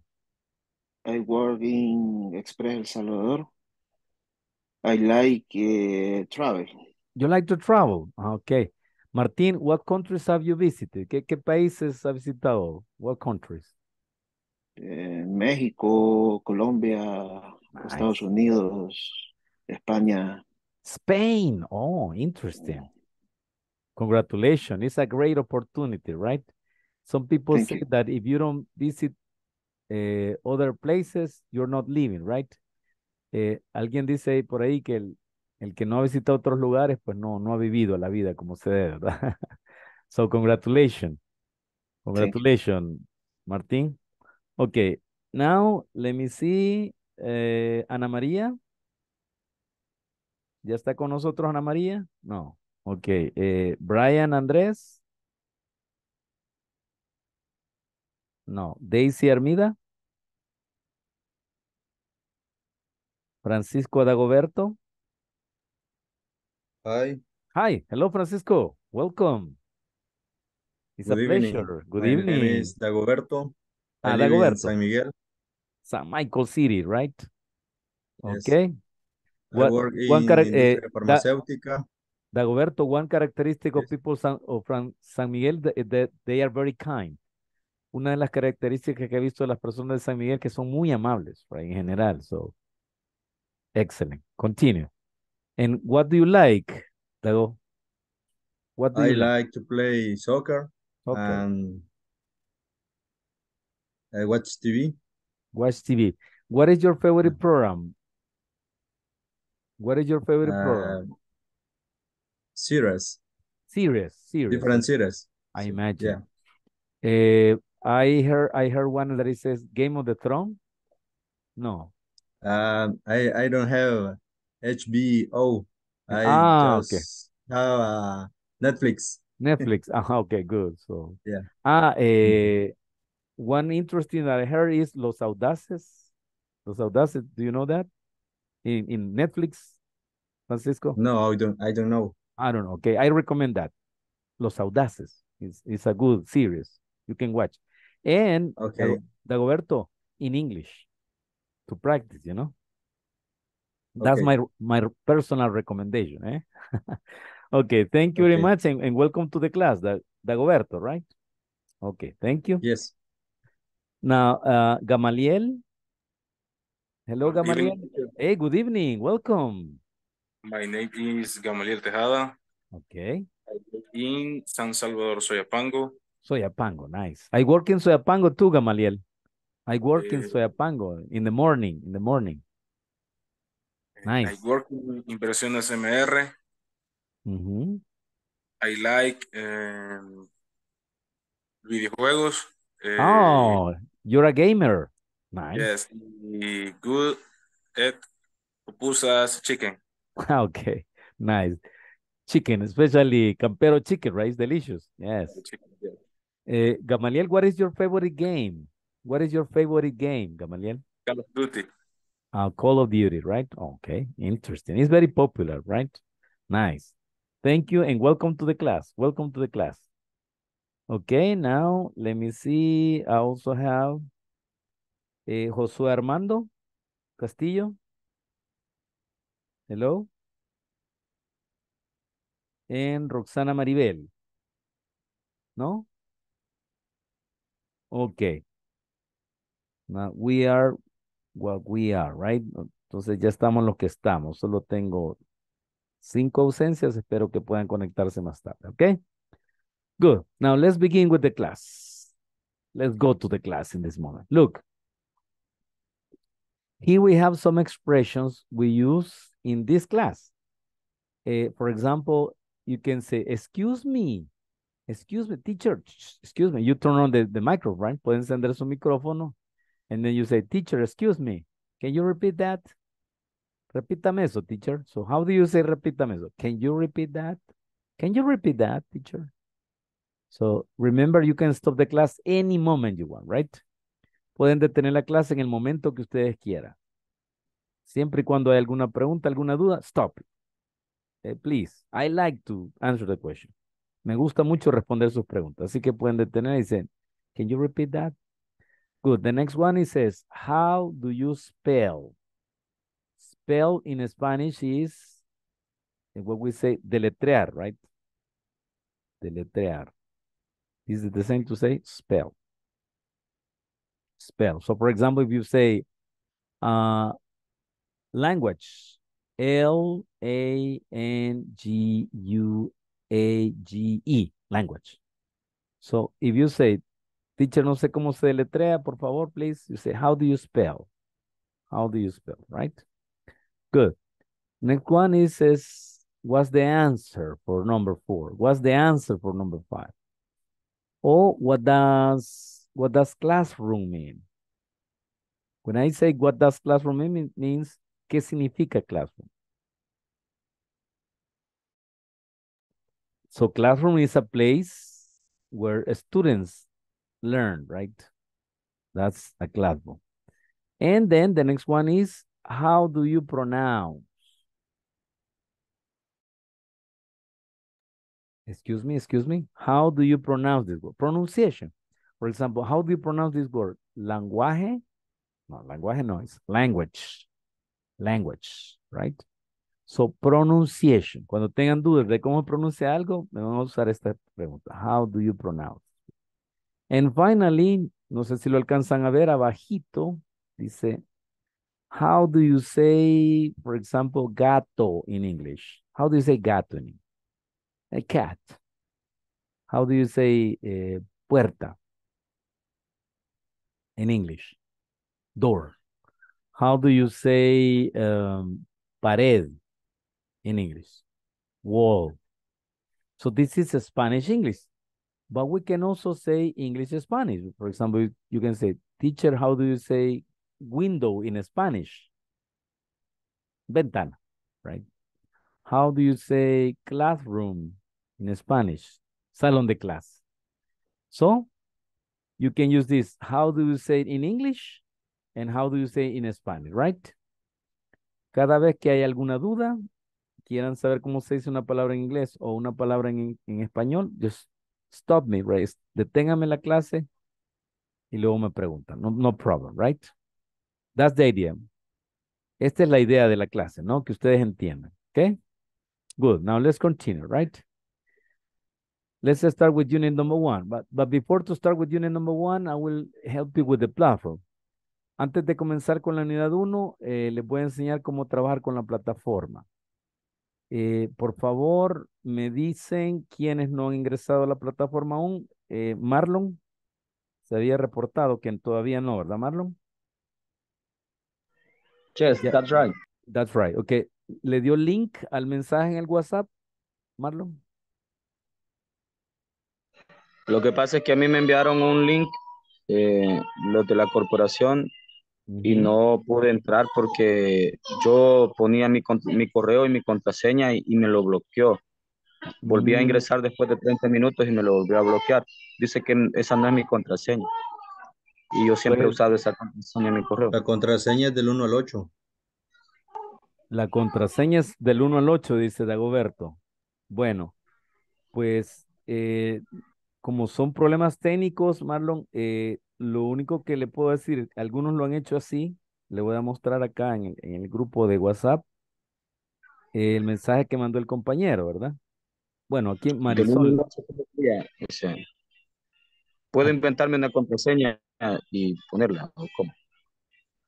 I work in Express El Salvador. I like uh, travel. You like to travel? Okay. Martin, what countries have you visited? ¿Qué, países has visitado? What countries? Eh, México, Colombia, Estados Unidos, España. Spain. Oh, interesting. Congratulations. It's a great opportunity, right? Some people say that if you don't visit eh, other places, you're not living, right? Eh, alguien dice por ahí que el, que no ha visitado otros lugares, pues no, no ha vivido la vida como se debe, ¿verdad? so, congratulations. Congratulations, Martín. Okay, now let me see. Eh, Ana María. ¿Ya está con nosotros Ana María? No. Ok. Eh, Brian Andrés. No. Daisy Armida. Francisco Adagoberto. Hi. Hi. Hello, Francisco. Welcome. It's a pleasure. Good evening. Ah, Dagoberto. San Miguel. San Michael City, right? Okay. What, one eh, farmacéutica. Dagoberto, one characteristic of people from San Miguel they are very kind. Una de las características que he visto de las personas de San Miguel que son muy amables, en general. So, excellent. Continue. And what do you like, Dago? What do you like? to play soccer and eh, watch TV. Watch TV. What is your favorite mm. program, What is your favorite uh, program? Series. Series, series. Different series. I imagine. Yeah. Uh, I heard I heard one that it says Game of the Throne. No. Um, I I don't have HBO. I ah, okay. have uh, Netflix. Netflix. ah, okay, good. So yeah. Ah, uh, one interesting that I heard is Los Audaces. Los Audaces. Do you know that? In in Netflix. Francisco? No, I don't. I don't know. I don't know. Okay, I recommend that. Los Audaces. It's, it's a good series. You can watch. And okay. Dagoberto in English to practice, you know. That's okay. my my personal recommendation. Eh? okay, thank you okay. very much and, and welcome to the class, Dagoberto, right? Okay, thank you. Yes. Now, uh, Gamaliel. Hello, Gamaliel. hey, good evening. Welcome. My name is Gamaliel Tejada. Okay. In San Salvador, Soyapango. Soyapango, nice. I work in Soyapango too, Gamaliel. I work in eh, Soyapango in the morning, in the morning. Eh, nice. I work in Impresiones MR. Mm mm-hmm. I like em, videojuegos. Eh, oh, you're a gamer. Nice. Yes, good at pupusas chicken. Ah, okay, nice. Chicken, especially campero chicken, right? It's delicious. Yes. Chicken, yeah. Eh, uh, Gamaliel, what is your favorite game? What is your favorite game, Gamaliel? Call of Duty. Uh, Call of Duty, right? Okay, interesting. It's very popular, right? Nice. Thank you and welcome to the class. Welcome to the class. Okay, now let me see. I also have uh, Josué Armando Castillo. Hello. En Roxana Maribel. ¿No? Ok. we are what we are, right? Entonces ya estamos lo que estamos. Solo tengo cinco ausencias. Espero que puedan conectarse más tarde, ¿ok? Good. Now let's begin with the class. Let's go to the class in this moment. Look. Here we have some expressions we use in this class. Uh, for example, you can say, excuse me, excuse me, teacher, excuse me. You turn on the, the microphone, right? Pueden encender su micrófono. And then you say, teacher, excuse me. Can you repeat that? Repítame eso, teacher. So how do you say repítame eso? Can you repeat that? Can you repeat that, teacher? So remember, you can stop the class any moment you want, right? Pueden detener la clase en el momento que ustedes quieran. Siempre y cuando hay alguna pregunta, alguna duda, stop. Eh, please, I like to answer the question. Me gusta mucho responder sus preguntas. Así que pueden detener y dicen, can you repeat that? Good. The next one is says, how do you spell? Spell in Spanish is eh, what we say, deletrear, right? Deletrear. Is it the same to say spell? spell. So for example, if you say uh, language, L A N G U A G E, language. So if you say, teacher, no sé cómo se deletrea, por favor, please. You say, how do you spell? How do you spell, right? Good. Next one is, is what's the answer for number four? What's the answer for number five? Or what does what does classroom mean? When I say what does classroom mean, it means ¿qué significa classroom? So classroom is a place where students learn, right? That's a classroom. And then the next one is, how do you pronounce? Excuse me, excuse me. How do you pronounce this word? Pronunciation. For example, how do you pronounce this word? Languaje? No, lenguaje no, Es language. Language, right? So, pronunciation. Cuando tengan dudas de cómo pronuncia algo, vamos a usar esta pregunta. How do you pronounce? And finally, no sé si lo alcanzan a ver, abajito dice, how do you say, for example, gato in English? How do you say gato in A cat. How do you say eh, puerta? in English? Door. How do you say um, pared in English? Wall. So this is Spanish English, but we can also say English Spanish. For example, you can say, teacher, how do you say window in Spanish? Ventana, right? How do you say classroom in Spanish? Salón de clase. So you can use this. How do you say it in English? And how do you say it in Spanish, right? Cada vez que hay alguna duda, quieran saber cómo se dice una palabra en inglés o una palabra en, en español, just stop me, right? Deténgame la clase y luego me preguntan. No, no problem, right? That's the idea. Esta es la idea de la clase, ¿no? Que ustedes entiendan, Okay? Good, now let's continue, right? Let's start with unit number one. But, but before to start with unit number one, I will help you with the platform. Antes de comenzar con la unidad 1, eh, les voy a enseñar cómo trabajar con la plataforma. Eh, por favor, me dicen quiénes no han ingresado a la plataforma aún. Eh, Marlon, se había reportado que todavía no, ¿verdad, Marlon? Yes, that's right. That's right. Ok. ¿Le dio link al mensaje en el WhatsApp, Marlon? Lo que pasa es que a mí me enviaron un link, eh, los de la corporación, y no pude entrar porque yo ponía mi, correo y mi contraseña y, me lo bloqueó. Volví a mm. ingresar después de 30 minutos y me lo volvió a bloquear. Dice que esa no es mi contraseña. Y yo siempre he usado esa contraseña en mi correo. La contraseña es del 1 al 8. La contraseña es del 1 al 8, dice Dagoberto. Bueno, pues eh, como son problemas técnicos, Marlon, eh, lo único que le puedo decir, algunos lo han hecho así, le voy a mostrar acá en el, en el grupo de WhatsApp el mensaje que mandó el compañero, ¿verdad? Bueno, aquí Marisol. Puedo inventarme una contraseña y ponerla, cómo?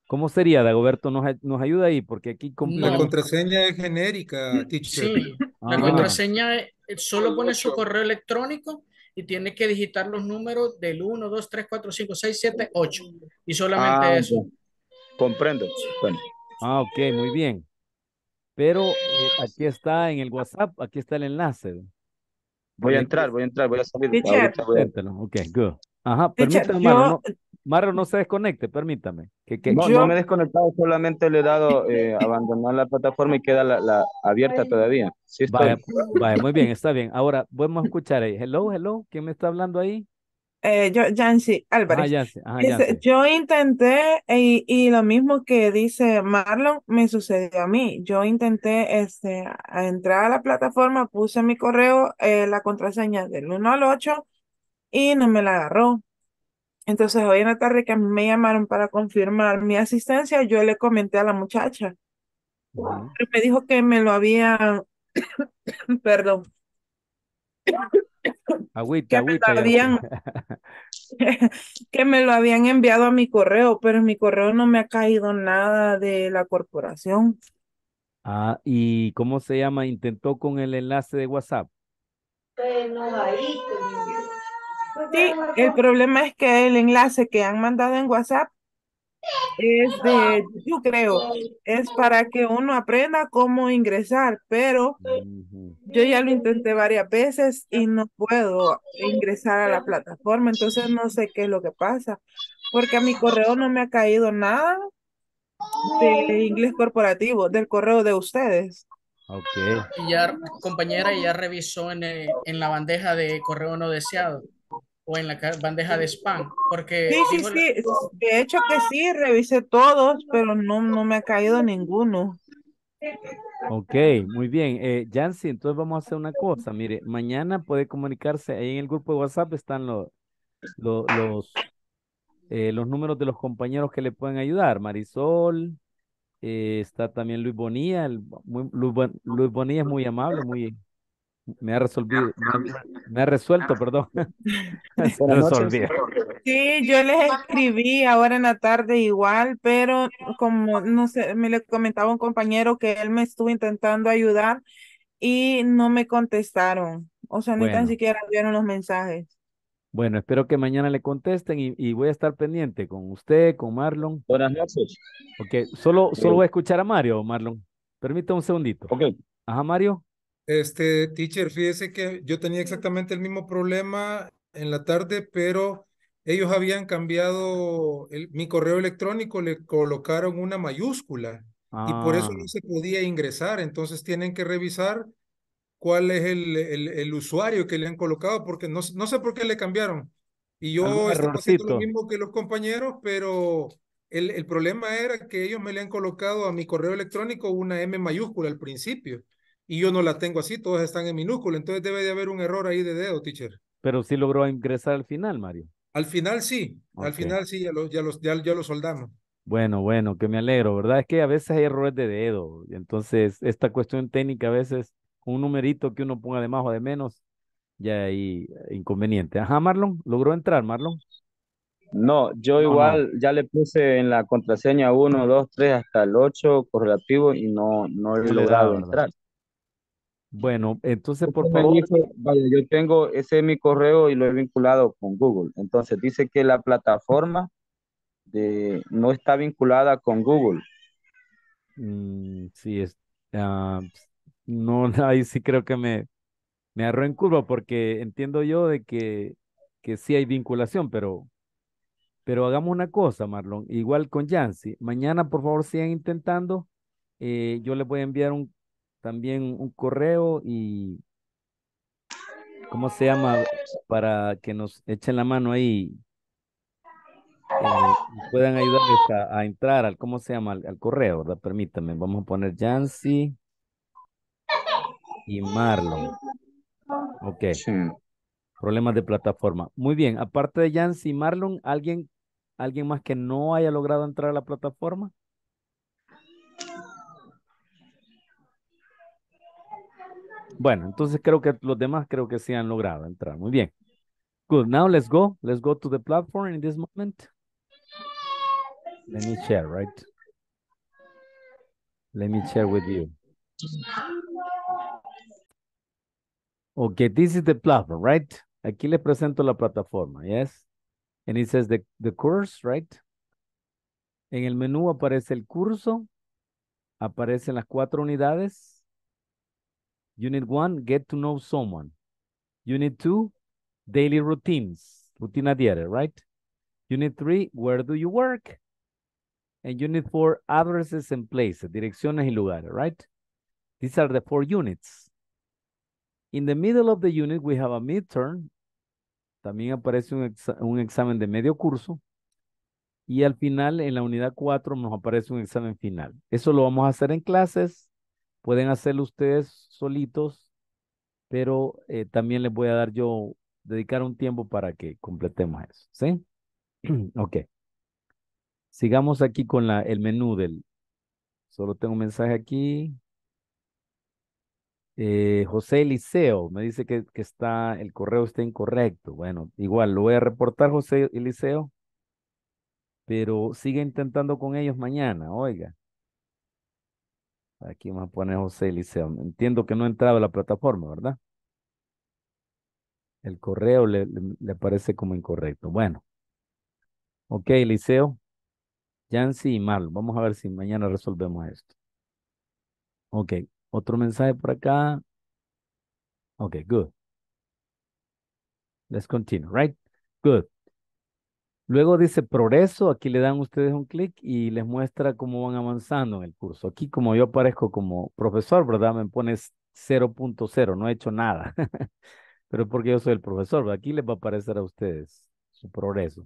¿Cómo sería, Dagoberto? Nos, nos ayuda ahí, porque aquí... como. La contraseña es genérica, teacher. Sí, la ah, contraseña es, eh, solo pone su correo electrónico y tiene que digitar los números del 1, 2, 3, 4, 5, 6, 7, 8. Y solamente ah, eso. Comprendo. Bueno. Ah, ok, muy bien. Pero eh, aquí está en el WhatsApp, aquí está el enlace. Voy a entrar, voy a entrar, voy a salir. Ahorita voy Ok, good. Ajá, permítame, Marlon, no, se desconecte, permítame. No, no, me he desconectado, solamente le he dado eh, abandonar la plataforma y queda la, abierta todavía. Sí muy bien, está bien. Ahora, vamos a escuchar ahí. Hello, hello, ¿quién me está hablando ahí? Eh, yo, Yancy Álvarez. yo intenté, eh, y, lo mismo que dice Marlon, me sucedió a mí. Yo intenté este, entrar a la plataforma, puse mi correo, la contraseña del 1 al 8, y no me la agarró. Entonces hoy en la tarde que me llamaron para confirmar mi asistencia, yo le comenté a la muchacha. Me dijo que me lo había, perdón. Agüita, que agüita. Me que me lo habían enviado a mi correo, pero en mi correo no me ha caído nada de la corporación. Ah, ¿y cómo se llama? ¿Intentó con el enlace de WhatsApp? no, ahí. Pues, pues sí, el problema es que el enlace que han mandado en WhatsApp es de, yo creo, es para que uno aprenda cómo ingresar, pero yo ya lo intenté varias veces y no puedo ingresar a la plataforma, entonces no sé qué es lo que pasa, porque a mi correo no me ha caído nada de inglés corporativo, del correo de ustedes. Y Ya, compañera, ya revisó en, en la bandeja de correo no deseado o en la bandeja de spam, porque... Sí, sí, sí, de hecho que sí, revisé todos, pero no, no me ha caído ninguno. Ok, muy bien. Eh, Jancy, entonces vamos a hacer una cosa. Mire, mañana puede comunicarse, ahí en el grupo de WhatsApp están los, los, eh, los, números de los compañeros que le pueden ayudar. Marisol, eh, está también Luis Bonilla. Luis Bonilla es muy amable, muy me ha resolvido, me, ha resuelto, perdón. Sí, yo les escribí ahora en la tarde igual, pero como no sé, me le comentaba un compañero que él me estuvo intentando ayudar y no me contestaron. O sea, ni tan siquiera vieron los mensajes. Bueno, espero que mañana le contesten y, y, voy a estar pendiente con usted, con Marlon. Buenas noches. Ok, solo, solo voy a escuchar a Mario, Marlon. Permítame un segundito. Ok. Ajá, Mario. Este, teacher, fíjese que yo tenía exactamente el mismo problema en la tarde, pero ellos habían cambiado el, mi correo electrónico, le colocaron una mayúscula y por eso no ah. se podía ingresar. Entonces tienen que revisar cuál es el, el, usuario que le han colocado, porque no, no sé por qué le cambiaron. Y yo estaba haciendo lo mismo que los compañeros, pero el, el problema era que ellos me le han colocado a mi correo electrónico una M mayúscula al principio y yo no la tengo así, todas están en minúscula, entonces debe de haber un error ahí de dedo, teacher. Pero sí logró ingresar al final, Mario. Al final sí, al final sí, ya lo, ya, los, ya, soldamos. Bueno, bueno, que me alegro, ¿verdad? Es que a veces hay errores de dedo, entonces esta cuestión técnica a veces un numerito que uno ponga de más o de menos, ya ahí inconveniente. Ajá, Marlon, ¿logró entrar, Marlon? No, yo igual ya le puse en la contraseña 1, 2, 3 hasta el 8 correlativo y no, no he logrado entrar. Bueno, entonces por favor. yo tengo, ese mi correo y lo he vinculado con Google. Entonces dice que la plataforma de, no está vinculada con Google. Mm, sí, es, ah, pues, no, ahí sí creo que me, me en curva porque entiendo yo de que, que sí hay vinculación, pero, pero hagamos una cosa, Marlon, igual con Yancy. Mañana, por favor, sigan intentando. Eh, yo les voy a enviar un, también un correo y ¿cómo se llama? Para que nos echen la mano ahí. puedan ayudarles a, entrar al, ¿cómo se llama? Al, correo, ¿verdad? Permítanme, vamos a poner Jancy y Marlon. Ok. Problemas de plataforma. Muy bien, aparte de Jancy y Marlon, ¿alguien, ¿alguien más que no haya logrado entrar a la plataforma? Bueno, entonces creo que los demás creo que sí han logrado entrar. Muy bien. Good. Now let's go. Let's go to the platform in this moment. Let me share, right? Let me share with you. Okay, this is the platform, right? Aquí les presento la plataforma, yes? And it says the, the course, right? En el menú aparece el curso, aparecen las cuatro unidades, Unit 1, get to know someone. Unit 2, daily routines, rutina diaria, right? Unit 3, where do you work? And unit 4, addresses and places, direcciones y lugares, right? These are the four units. In the middle of the unit, we have a midterm. También aparece un, un examen de medio curso. Y al final, en la unidad 4, nos aparece un examen final. Eso lo vamos a hacer en clases Pueden hacerlo ustedes solitos, pero eh, también les voy a dar yo, dedicar un tiempo para que completemos eso. ¿Sí? ok. Sigamos aquí con la, el menú del... Solo tengo un mensaje aquí. Eh, José Eliseo me dice que, que, está, el correo está incorrecto. Bueno, igual lo voy a reportar, José Eliseo, pero sigue intentando con ellos mañana, oiga. Aquí me a poner José Eliseo. Entiendo que no entraba la plataforma, ¿verdad? El correo le, parece como incorrecto. Bueno. Ok, Eliseo. Yancy y Marlon. Vamos a ver si mañana resolvemos esto. Ok. Otro mensaje para acá. Ok, good. Let's continue, right? Good. Luego dice progreso, aquí le dan ustedes un clic y les muestra cómo van avanzando en el curso. Aquí como yo aparezco como profesor, ¿verdad? Me pones 0.0, no he hecho nada. Pero es porque yo soy el profesor, aquí les va a aparecer a ustedes su progreso.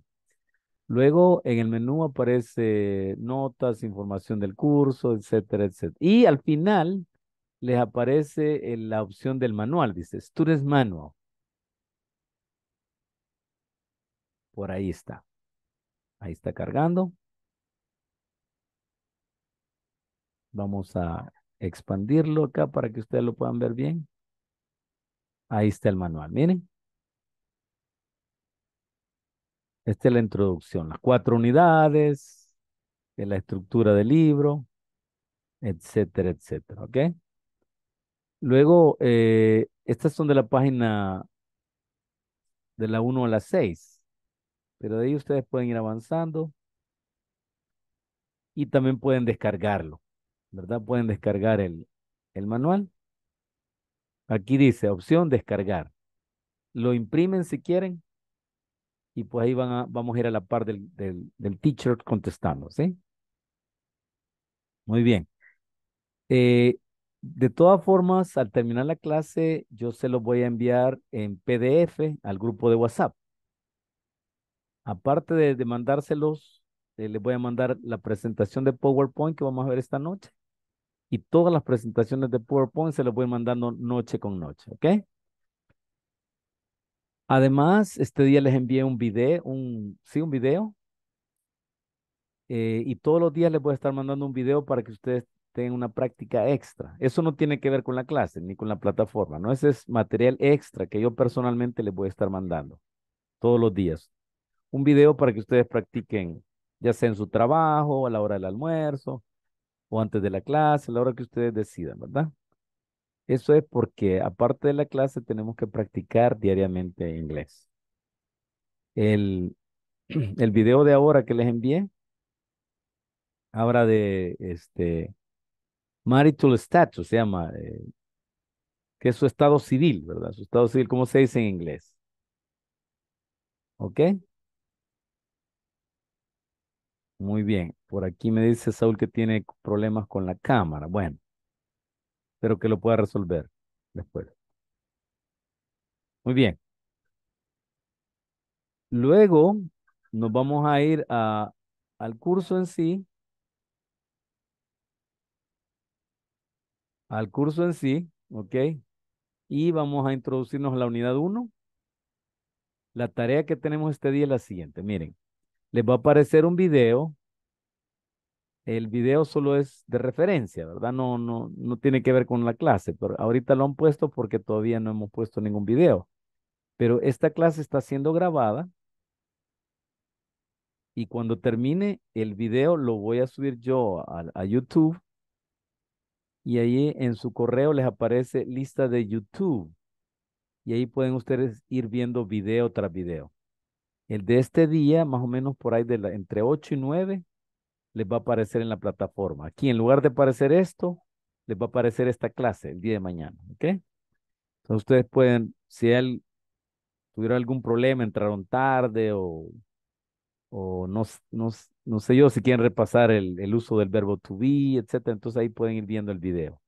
Luego en el menú aparece notas, información del curso, etcétera, etcétera. Y al final les aparece la opción del manual, dice Students Manual. Por ahí está. Ahí está cargando. Vamos a expandirlo acá para que ustedes lo puedan ver bien. Ahí está el manual, miren. Esta es la introducción, las cuatro unidades, la estructura del libro, etcétera, etcétera, ¿ok? Luego, eh, estas son de la página de la 1 a la 6. Pero de ahí ustedes pueden ir avanzando y también pueden descargarlo, ¿verdad? Pueden descargar el, manual. Aquí dice opción descargar. Lo imprimen si quieren y pues ahí van a, vamos a ir a la par del, teacher contestando, ¿sí? Muy bien. Eh, de todas formas, al terminar la clase, yo se los voy a enviar en PDF al grupo de WhatsApp. Aparte de, mandárselos, eh, les voy a mandar la presentación de PowerPoint que vamos a ver esta noche. Y todas las presentaciones de PowerPoint se las voy mandando noche con noche, ¿ok? Además, este día les envié un video, un, sí, un video. Eh, y todos los días les voy a estar mandando un video para que ustedes tengan una práctica extra. Eso no tiene que ver con la clase ni con la plataforma, ¿no? Ese es material extra que yo personalmente les voy a estar mandando todos los días un video para que ustedes practiquen, ya sea en su trabajo, a la hora del almuerzo, o antes de la clase, a la hora que ustedes decidan, ¿verdad? Eso es porque aparte de la clase tenemos que practicar diariamente inglés. El, el video de ahora que les envié habla de este marital status, se llama, eh, que es su estado civil, ¿verdad? Su estado civil, ¿cómo se dice en inglés? ¿Ok? Muy bien. Por aquí me dice Saúl que tiene problemas con la cámara. Bueno, espero que lo pueda resolver después. Muy bien. Luego nos vamos a ir al curso en sí. Al curso en sí, ¿ok? Y vamos a introducirnos a la unidad 1. La tarea que tenemos este día es la siguiente. Miren, les va a aparecer un video. El video solo es de referencia, ¿verdad? No, no, no tiene que ver con la clase, pero ahorita lo han puesto porque todavía no hemos puesto ningún video. Pero esta clase está siendo grabada y cuando termine el video lo voy a subir yo a, a YouTube y ahí en su correo les aparece lista de YouTube y ahí pueden ustedes ir viendo video tras video. El de este día, más o menos por ahí de entre 8 y 9, les va a aparecer en la plataforma. Aquí, en lugar de aparecer esto, les va a aparecer esta clase el día de mañana. ¿Ok? Entonces ustedes pueden, si él tuviera algún problema, entraron tarde o, o no, no, sé yo si quieren repasar el, uso del verbo to be, etc. Entonces ahí pueden ir viendo el video.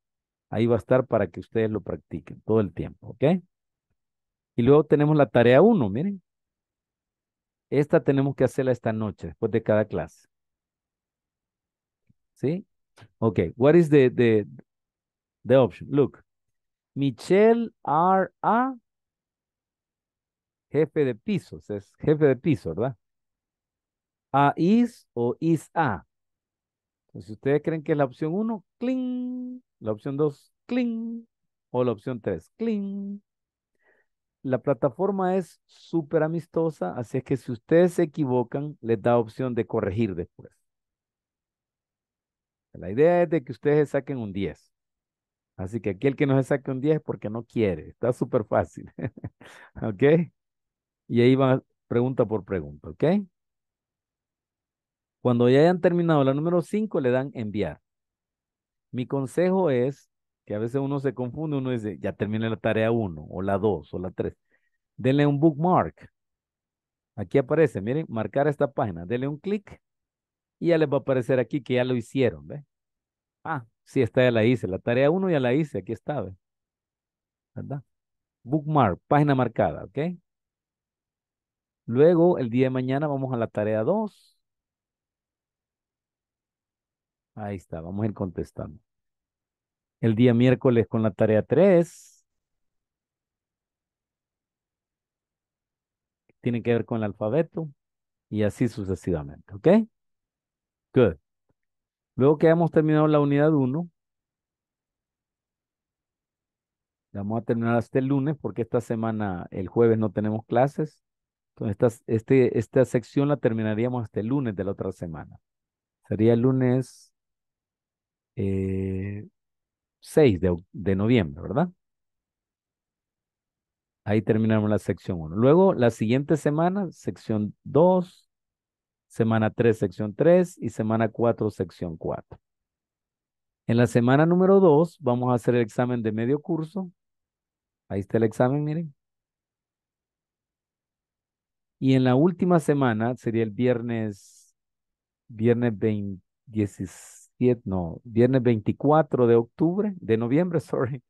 Ahí va a estar para que ustedes lo practiquen todo el tiempo. ¿Ok? Y luego tenemos la tarea 1, miren. Esta tenemos que hacerla esta noche, después de cada clase. ¿Sí? Ok, what is the, the, option? Look, Michelle R. A. Jefe de pisos, es jefe de piso, ¿verdad? A is o is a. Entonces, si ustedes creen que es la opción 1, cling, la opción 2, cling, o la opción 3, cling. La plataforma es súper amistosa, así es que si ustedes se equivocan, les da opción de corregir después. La idea es de que ustedes saquen un 10. Así que aquel que no se saque un 10 porque no quiere, está súper fácil. ¿Ok? Y ahí va pregunta por pregunta, ¿ok? Cuando ya hayan terminado la número 5, le dan enviar. Mi consejo es que a veces uno se confunde, uno dice, ya terminé la tarea 1 o la 2 o la 3. Denle un bookmark. Aquí aparece, miren, marcar esta página. Denle un clic y ya les va a aparecer aquí que ya lo hicieron, ¿ve? Ah, sí, esta ya la hice. La tarea 1 ya la hice, aquí está, ¿ve? ¿Verdad? Bookmark, página marcada, ¿ok? Luego, el día de mañana vamos a la tarea 2. Ahí está, vamos a ir contestando el día miércoles con la tarea 3. tiene que ver con el alfabeto y así sucesivamente, ¿ok? Good. Luego que hayamos terminado la unidad 1, vamos a terminar hasta el lunes porque esta semana, el jueves, no tenemos clases. Entonces, esta, este, esta sección la terminaríamos hasta el lunes de la otra semana. Sería el lunes eh, 6 de, noviembre, ¿verdad? Ahí terminamos la sección 1. Luego, la siguiente semana, sección 2, semana 3, sección 3 y semana 4, sección 4. En la semana número 2 vamos a hacer el examen de medio curso. Ahí está el examen, miren. Y en la última semana sería el viernes, viernes 20, no, viernes 24 de octubre, de noviembre, sorry,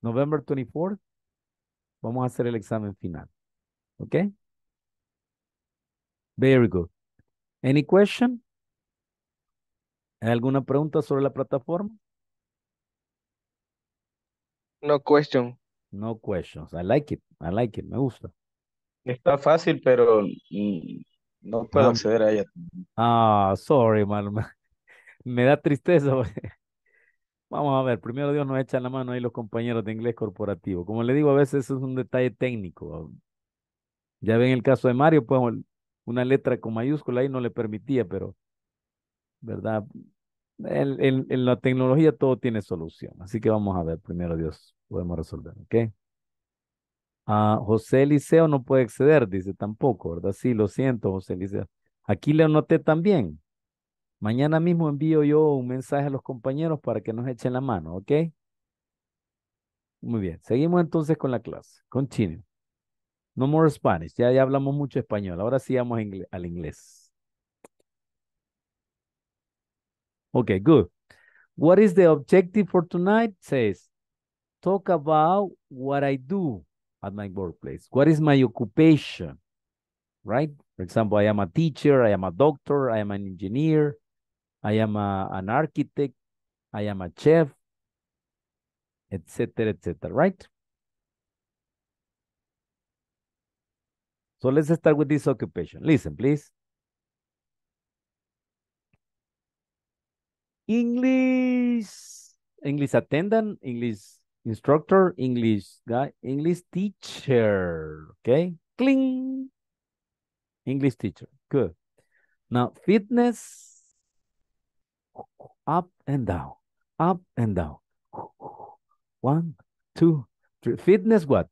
November 24, vamos a hacer el examen final. ¿Ok? Very good. Any question? ¿Alguna pregunta sobre la plataforma? No question. No questions. I like it. I like it. Me gusta. Está fácil, pero mm, no puedo acceder a ella. Ah, sorry, man me da tristeza. Vamos a ver, primero Dios nos echa la mano ahí los compañeros de inglés corporativo. Como le digo, a veces eso es un detalle técnico. Ya ven el caso de Mario, pues una letra con mayúscula ahí no le permitía, pero, ¿verdad? En, la tecnología todo tiene solución. Así que vamos a ver, primero Dios, podemos resolver, ¿ok? Ah, José Eliseo no puede exceder, dice tampoco, ¿verdad? Sí, lo siento, José Eliseo. Aquí le anoté también. Mañana mismo envío yo un mensaje a los compañeros para que nos echen la mano, ¿ok? Muy bien, seguimos entonces con la clase. Continue. No more Spanish, ya, ya hablamos mucho español, ahora sí vamos al inglés. Ok, good. What is the objective for tonight? Says, talk about what I do at my workplace. What is my occupation? Right? For example, I am a teacher, I am a doctor, I am an engineer, I am a, an architect, I am a chef, etc., etc., right? So let's start with this occupation. Listen, please. English, English attendant, English instructor, English guy, English teacher, okay? Cling. English teacher, good. Now, fitness up and down, up and down. One, two, three. Fitness what?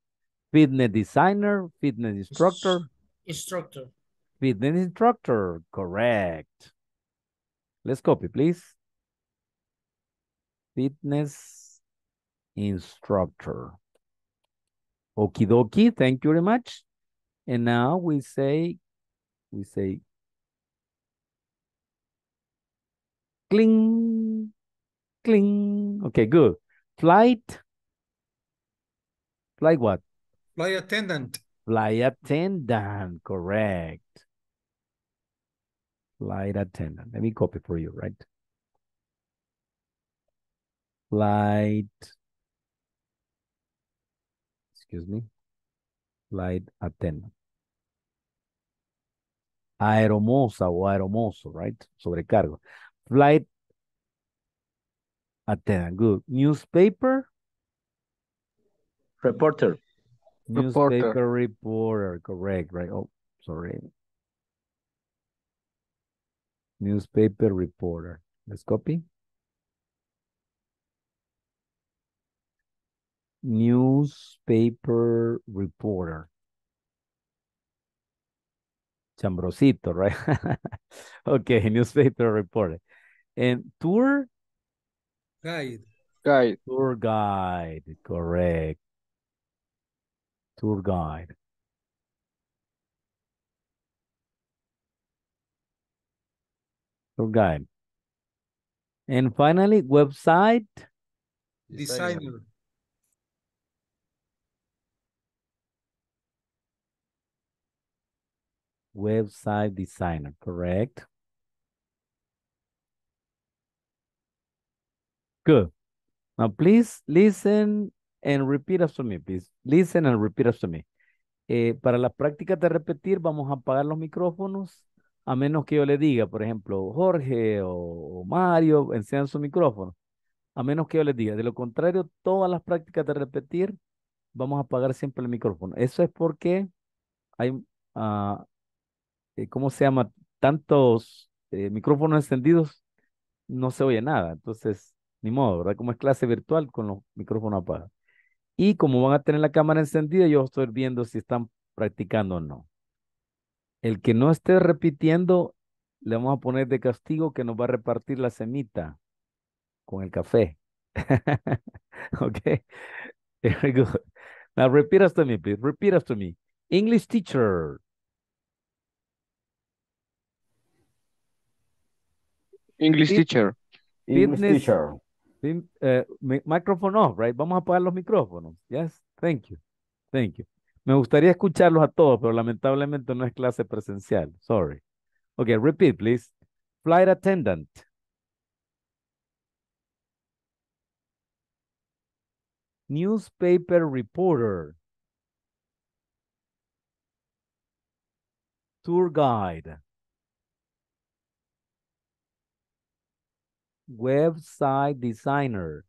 Fitness designer, fitness instructor. Instructor. Fitness instructor, correct. Let's copy, please. Fitness instructor. Okie dokie, thank you very much. And now we say, we say Cling, cling. Okay, good. Flight. Flight what? Flight attendant. Flight attendant, correct. Flight attendant. Let me copy for you, right? Flight. Excuse me. Flight attendant. Aeromosa o aeromoso, right? Sobrecargo flight attendant. Good. Newspaper? Reporter. Newspaper reporter, reporter. correct, right? Oh, sorry. Newspaper reporter. Let's copy. Newspaper reporter. Chambrosito, right? okay, newspaper reporter. And tour? Guide. Guide. Tour guide, correct. Tour guide. Tour guide. And finally, website? Designer. Website designer, correct. Good. Now, please listen and repeat after me, please. Listen and repeat after me. Eh, para las prácticas de repetir, vamos a apagar los micrófonos, a menos que yo le diga, por ejemplo, Jorge o, Mario, enseñan su micrófono. A menos que yo le diga. De lo contrario, todas las prácticas de repetir, vamos a apagar siempre el micrófono. Eso es porque hay, ah, eh, ¿cómo se llama? Tantos eh, micrófonos encendidos, no se oye nada. Entonces, ni modo, ¿verdad? Como es clase virtual con los micrófonos apagados. Y como van a tener la cámara encendida, yo estoy viendo si están practicando o no. El que no esté repitiendo, le vamos a poner de castigo que nos va a repartir la semita con el café. okay. very good. Now repeat after me, please. Repeat after me. English teacher. English teacher. English teacher. Sí, eh, microphone off, right? Vamos a apagar los micrófonos. Yes, thank you. Thank you. Me gustaría escucharlos a todos, pero lamentablemente no es clase presencial. Sorry. Okay, repeat, please. Flight attendant. Newspaper reporter. Tour guide. website designer.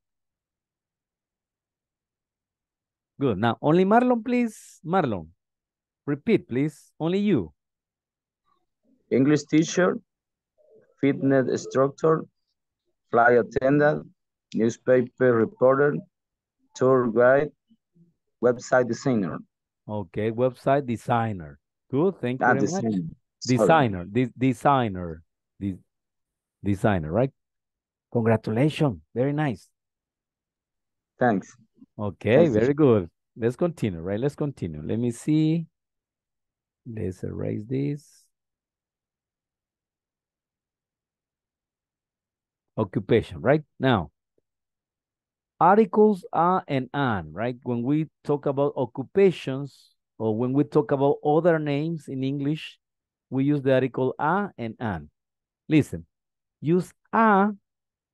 Good. Now, only Marlon, please. Marlon, repeat, please. Only you. English teacher, fitness instructor, flight attendant, newspaper reporter, tour guide, website designer. Okay, website designer. Good, thank you Not ah, very designer. much. Designer, de designer, de designer, right? Congratulations. Very nice. Thanks. Okay, Thanks. very good. Let's continue, right? Let's continue. Let me see. Let's erase this. Occupation, right? Now, articles are and an, right? When we talk about occupations or when we talk about other names in English, we use the article a and an. Listen, use a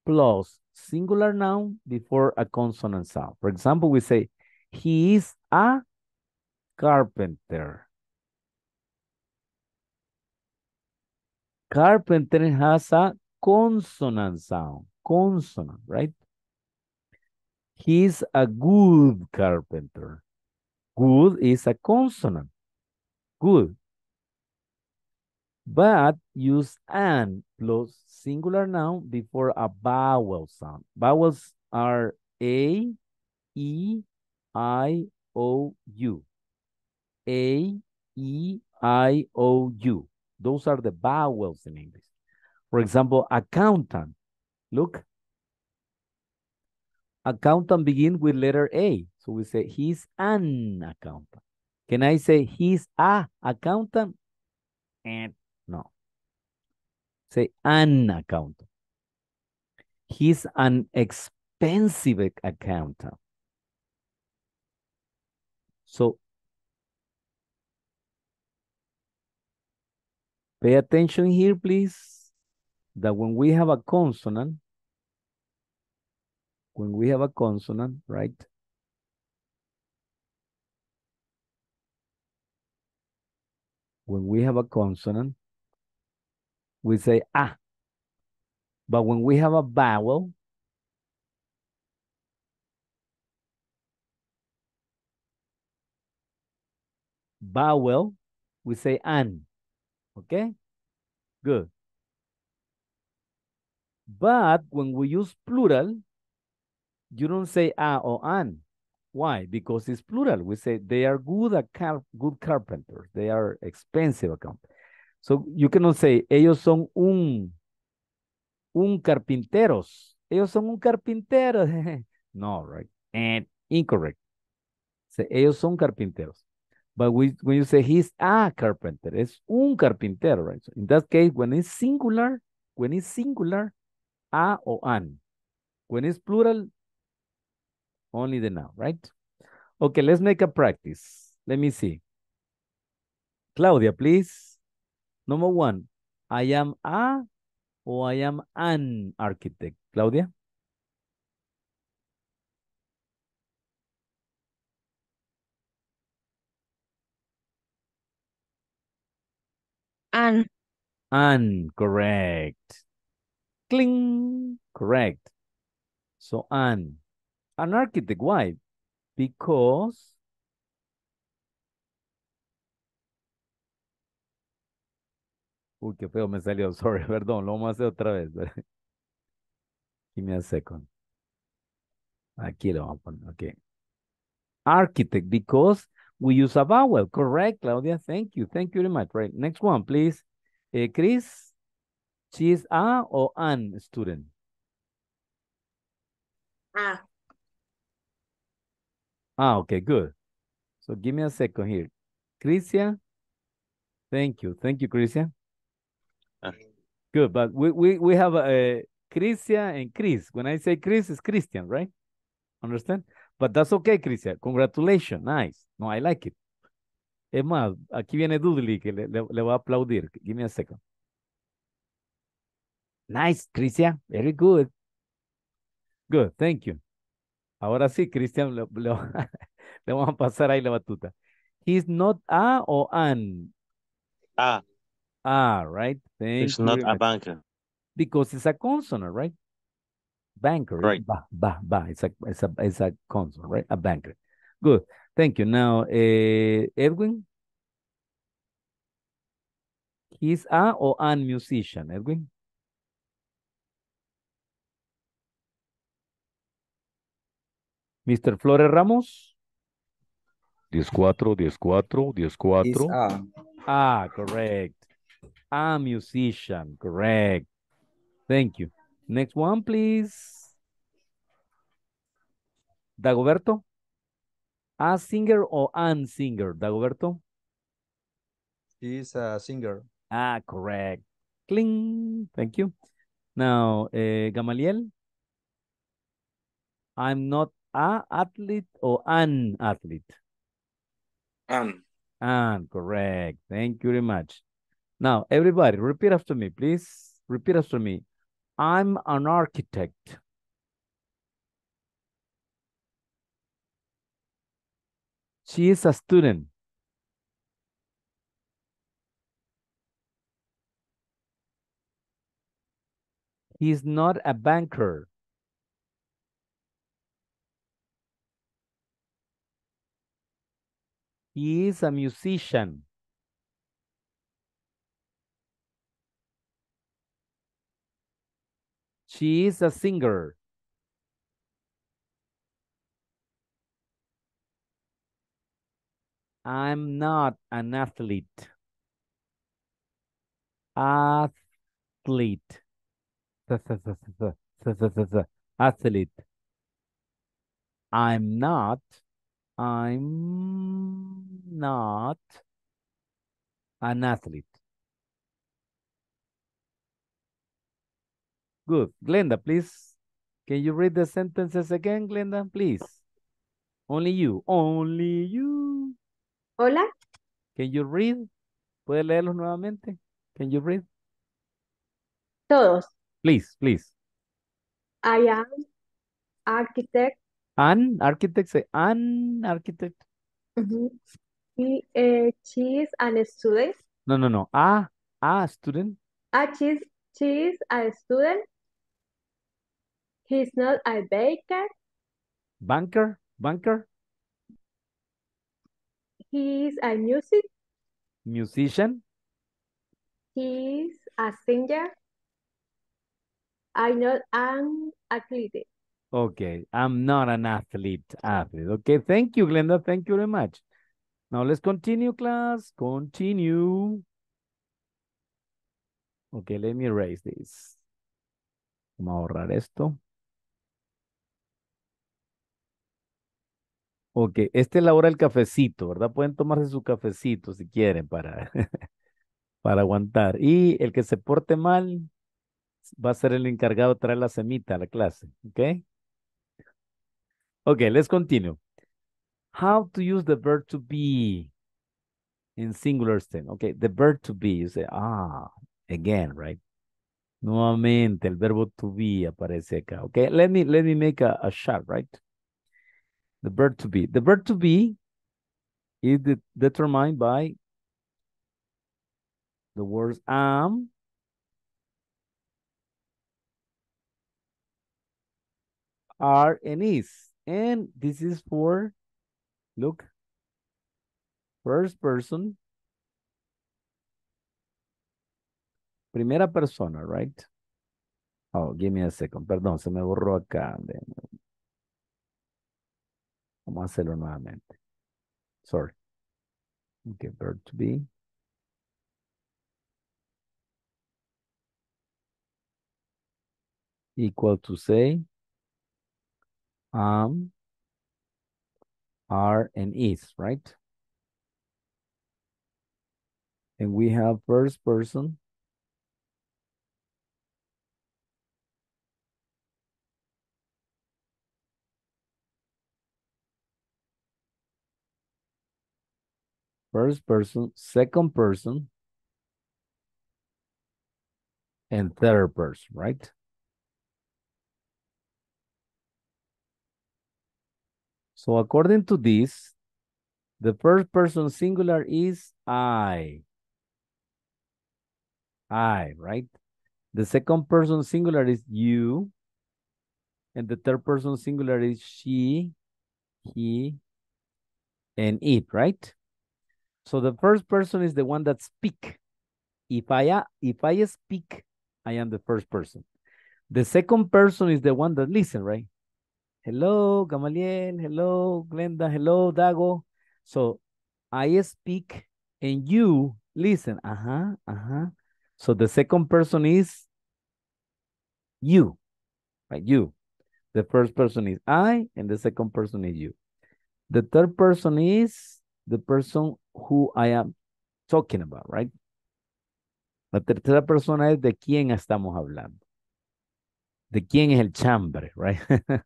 plus singular noun before a consonant sound. For example, we say, he is a carpenter. Carpenter has a consonant sound, consonant, right? He is a good carpenter. Good is a consonant. Good but use an plus singular noun before a vowel sound. Vowels are A, E, I, O, U. A, E, I, O, U. Those are the vowels in English. For example, accountant. Look. Accountant begins with letter A. So we say he's an accountant. Can I say he's a accountant? And eh, no. Say an accountant. He's an expensive accountant. So pay attention here, please, that when we have a consonant, when we have a consonant, right? When we have a consonant, we say ah. But when we have a vowel, vowel, we say an. Okay? Good. But when we use plural, you don't say a or an. Why? Because it's plural. We say they are good, car good carpenters. They are expensive accountants. So you cannot say, ellos son un, un carpinteros. Ellos son un carpintero. no, right? And incorrect. ellos son carpinteros. But when you say he's a carpenter, es un carpintero, right? So in that case, when it's singular, when it's singular, a o an. When it's plural, only the noun, right? Okay, let's make a practice. Let me see. Claudia, please. Number one, I am a or I am an architect. Claudia? An. An, correct. Cling, correct. So an. An architect, why? Because Uy, qué feo me salió. Sorry, perdón. Lo vamos a hacer otra vez. Give me a second. Aquí lo vamos a poner. Ok. Architect, because we use a vowel. Correct, Claudia. Thank you. Thank you very much. Right. Next one, please. Eh, Chris, she is a or an student? Ah. Ah, okay, good. So give me a second here. Crisia, thank you. Thank you, Crisia. Good, but we we we have a uh, Christian and Chris. When I say Chris, it's Christian, right? Understand? But that's okay, Christian. Congratulations. Nice. No, I like it. Es más, aquí viene Dudley que le, le, va a aplaudir. Give me a second. Nice, Christian. Very good. Good, thank you. Ahora sí, Christian, le, vamos a pasar ahí la batuta. He's not a o an. A. Ah. Ah, right. Thank it's not a banker. Because it's a consonant, right? Banker. Right. Ba, ba, ba. It's a, it's a, it's a consonant, right? A banker. Good. Thank you. Now, uh, Edwin. He's a or an musician, Edwin? Mr. Flores Ramos. 14, 14, 14. Ah, correct a musician. Correct. Thank you. Next one, please. Dagoberto. A singer or an singer, Dagoberto? He's a singer. Ah, correct. Cling. Thank you. Now, uh, Gamaliel. I'm not a athlete or an athlete. An. An, correct. Thank you very much. Now, everybody, repeat after me, please. Repeat after me. I'm an architect. She is a student. He is not a banker. He is a musician. She is a singer. I'm not an athlete. Athlete. Athlete. I'm not. I'm not an athlete. Good. Glenda, please. Can you read the sentences again, Glenda, please? Only you. Only you. Hola. Can you read? ¿Puede leerlos nuevamente? Can you read? Todos. Please, please. I am architect. An architect, say an architect. He, eh, she is a student. No, no, no. A, a student. Ah, she is a student. He's not a baker. Banker, banker. He's a music. Musician. He's a singer. I'm not an athlete. Okay, I'm not an athlete. Athlete. Okay, thank you, Glenda. Thank you very much. Now let's continue, class. Continue. Okay, let me erase this. Vamos a borrar esto. Ok, este es la hora del cafecito, ¿verdad? Pueden tomarse su cafecito si quieren para, para aguantar. Y el que se porte mal va a ser el encargado de traer la semita a la clase, ¿ok? Ok, let's continue. How to use the verb to be in singular stem. Ok, the verb to be, you say, ah, again, right? Nuevamente, el verbo to be aparece acá, ok? Let me, let me make a shot, right? The verb to be. The verb to be is de determined by the words am, are, and is. And this is for, look, first person, primera persona, right? Oh, give me a second. Perdón, se me borró acá. Vamos a hacerlo nuevamente. Sorry. Okay, birth to be. Equal to say. Um, are and is, right? And we have first person First person, second person, and third person, right? So according to this, the first person singular is I. I, right? The second person singular is you. And the third person singular is she, he, and it, right? So the first person is the one that speak. If I, if I speak, I am the first person. The second person is the one that listen, right? Hello, Gamaliel. Hello, Glenda. Hello, Dago. So I speak and you listen. Uh-huh, uh-huh. So the second person is you, right? You. The first person is I and the second person is you. The third person is the person who I am talking about, right? La tercera persona es de quién estamos hablando. De quién es el chambre, right?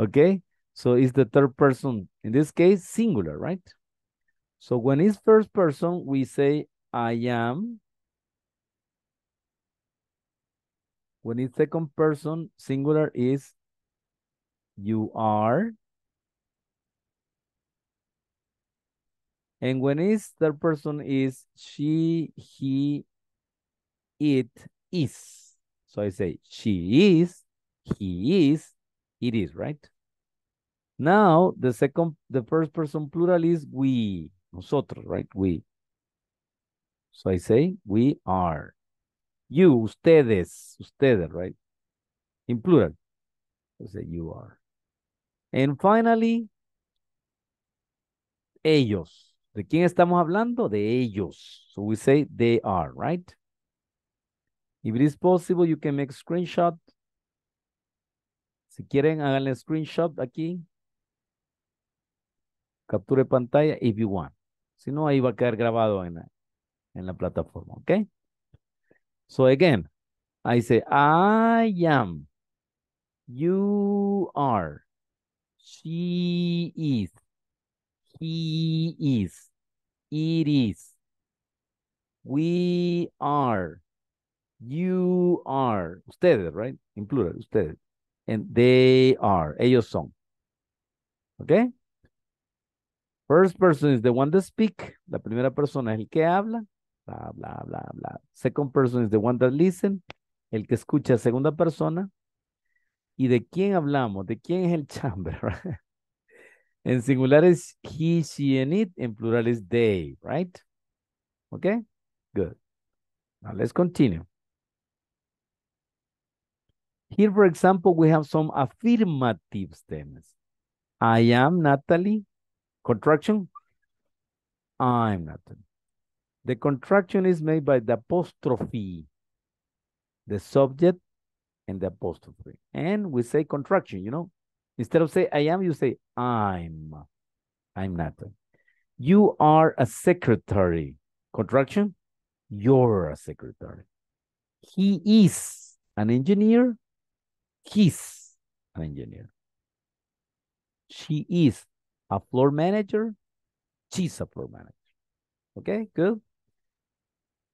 okay? So it's the third person, in this case, singular, right? So when it's first person, we say, I am. When it's second person, singular is, you are. And when is the person is she, he, it is. So I say she is, he is, it is, right? Now the second, the first person plural is we, nosotros, right? We. So I say we are. You, ustedes, ustedes, right? In plural. I say you are. And finally, ellos. ¿De quién estamos hablando? De ellos. So we say they are, right? If it is possible, you can make screenshot. Si quieren, háganle screenshot aquí. Capture pantalla if you want. Si no, ahí va a quedar grabado en la, en la plataforma, ¿ok? So again, I say, I am, you are, she is, he is, It is. We are. You are. Ustedes, right? En plural, ustedes. And they are. Ellos son. Okay? First person is the one that speak. La primera persona es el que habla. Bla, bla, bla, bla. Second person is the one that listen. El que escucha, segunda persona. ¿Y de quién hablamos? ¿De quién es el chamber? Right? En singular es he, she, and it. En plural is they, right? Okay? Good. Now let's continue. Here, for example, we have some affirmative statements. I am Natalie. Contraction. I'm Natalie. The contraction is made by the apostrophe, the subject, and the apostrophe. And we say contraction, you know. Instead of say I am, you say I'm. I'm not. You are a secretary. Contraction, you're a secretary. He is an engineer. He's an engineer. She is a floor manager. She's a floor manager. Okay, good.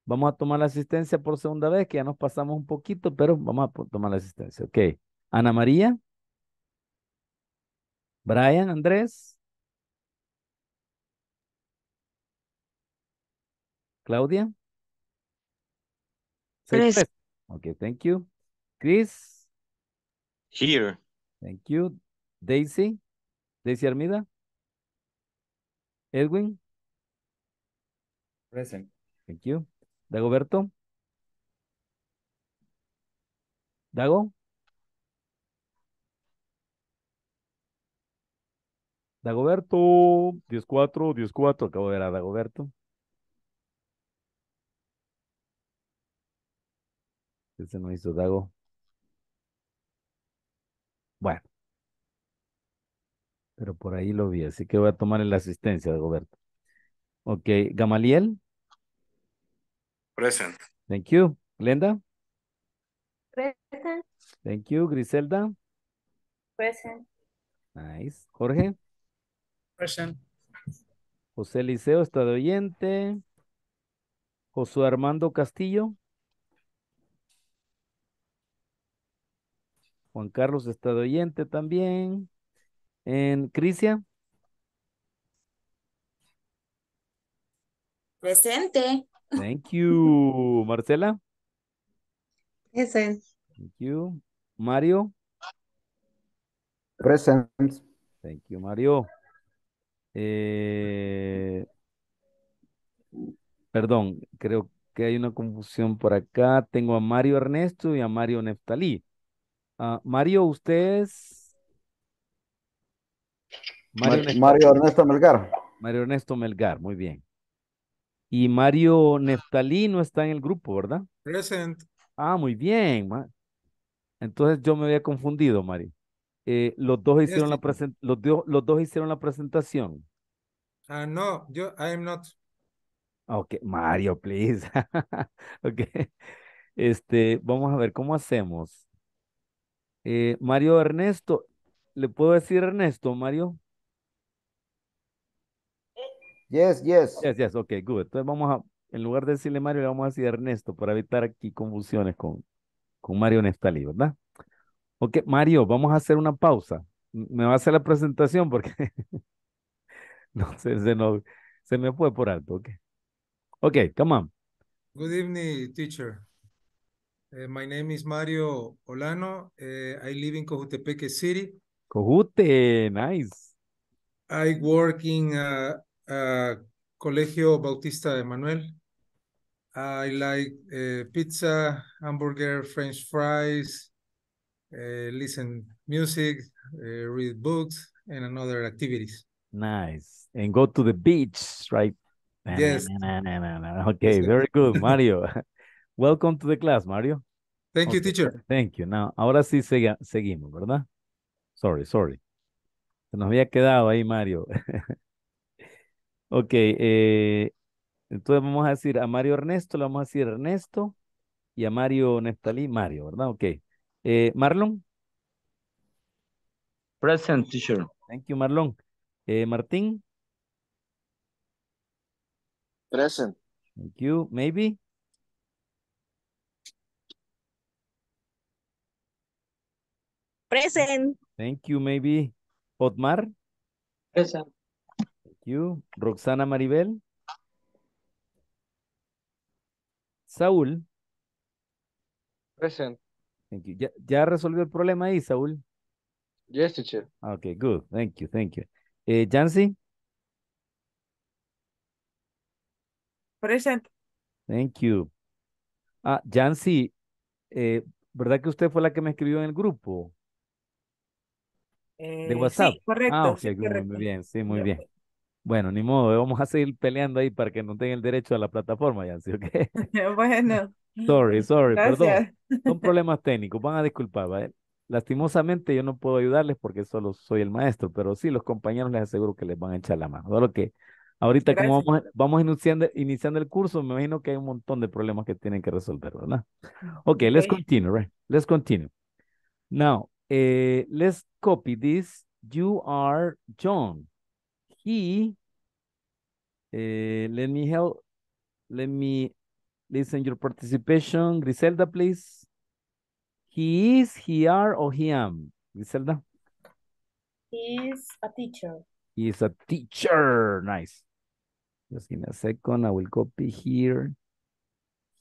Vamos a tomar la asistencia por segunda vez, que ya nos pasamos un poquito, pero vamos a tomar la asistencia. Okay. Ana María. Brian, Andrés. Claudia. Okay, thank you. Chris. Here. Thank you. Daisy. Daisy Armida. Edwin. Present. Thank you. Dagoberto. Dago. Dagoberto, 10-4, 10-4, acabo de ver a Dagoberto. se este no hizo Dago. Bueno. Pero por ahí lo vi, así que voy a tomar la asistencia Dagoberto. Ok, Gamaliel. Present. Thank you. Glenda. Present. Thank you. Griselda. Present. Nice. Jorge. José Liceo estado de oyente. Josué Armando Castillo. Juan Carlos estado de oyente también. En Crisia. Presente. Thank you. Marcela. Presente. Thank you. Mario. Present. Thank you, Mario. Eh, perdón, creo que hay una confusión por acá. Tengo a Mario Ernesto y a Mario Neftalí. Ah, Mario, ¿ustedes? Mario, Ernesto Melgar. Mario Ernesto Melgar, muy bien. Y Mario Neftalí no está en el grupo, ¿verdad? Present. Ah, muy bien. Entonces yo me había confundido, Mario. Eh, los, dos hicieron la los, los dos hicieron la presentación. Ah, no, yo, I not. Ah, ok, Mario, please. Okay. Este, vamos a ver cómo hacemos. Eh, Mario Ernesto, ¿le puedo decir Ernesto, Mario? Yes, yes. Yes, yes, ok, good. Entonces vamos a, en lugar de decirle Mario, le vamos a decir Ernesto para evitar aquí confusiones con, con Mario Nestali, ¿verdad? Ok, Mario, vamos a hacer una pausa. Me va a hacer la presentación porque no sé, se, se me fue por alto. Ok, okay come on. Good evening, teacher. Eh, my name is Mario Olano. Eh, I live in Cojutepeque City. Cojute, nice. I work in Colegio Bautista de Manuel. I like eh, pizza, hamburger, french fries, eh, listen music, eh, read books, and another activities. Nice. And go to the beach, right? Yes. okay, very good, Mario. Welcome to the class, Mario. Thank you, teacher. Thank you. Now, ahora sí seguimos, ¿verdad? Sorry, sorry. Se nos había quedado ahí, Mario. ok, eh, entonces vamos a decir a Mario Ernesto, le vamos a decir Ernesto y a Mario Neftalí, Mario, ¿verdad? Ok. Eh, Marlon. Present, teacher. Thank you, Marlon. Eh, Martín. Present. Thank you. Maybe. Present. Thank you, maybe. Otmar. Present. Thank you. Roxana Maribel. Saúl. Present. Thank you. ¿Ya, resolvió el problema ahí, Saúl? Yes, teacher. Ah, okay, good. Thank you, thank you. Jancy? Eh, Present. Thank you. Ah, Jancy, eh, ¿verdad que usted fue la que me escribió en el grupo? Eh, de WhatsApp. Sí, correcto. Ah, Muy bien, sí, muy bien. Bueno, ni modo, vamos a seguir peleando ahí para que no tenga el derecho a la plataforma, Yancy, ¿ok? bueno. Sorry, sorry, perdón. Son problemas técnicos, van a disculpar, ¿vale? Lastimosamente yo no puedo ayudarles porque solo soy el maestro, pero sí, los compañeros les aseguro que les van a echar la mano. Solo que ahorita como vamos, iniciando, el curso, me imagino que hay un montón de problemas que tienen que resolver, ¿verdad? Ok, okay. let's continue, right? Let's continue. Now, eh, let's copy this. You are John. He, eh, let me help, let me Listen your participation. Griselda, please. He is, he are, or he am. Griselda. He is a teacher. He is a teacher. Nice. Just in a second, I will copy here.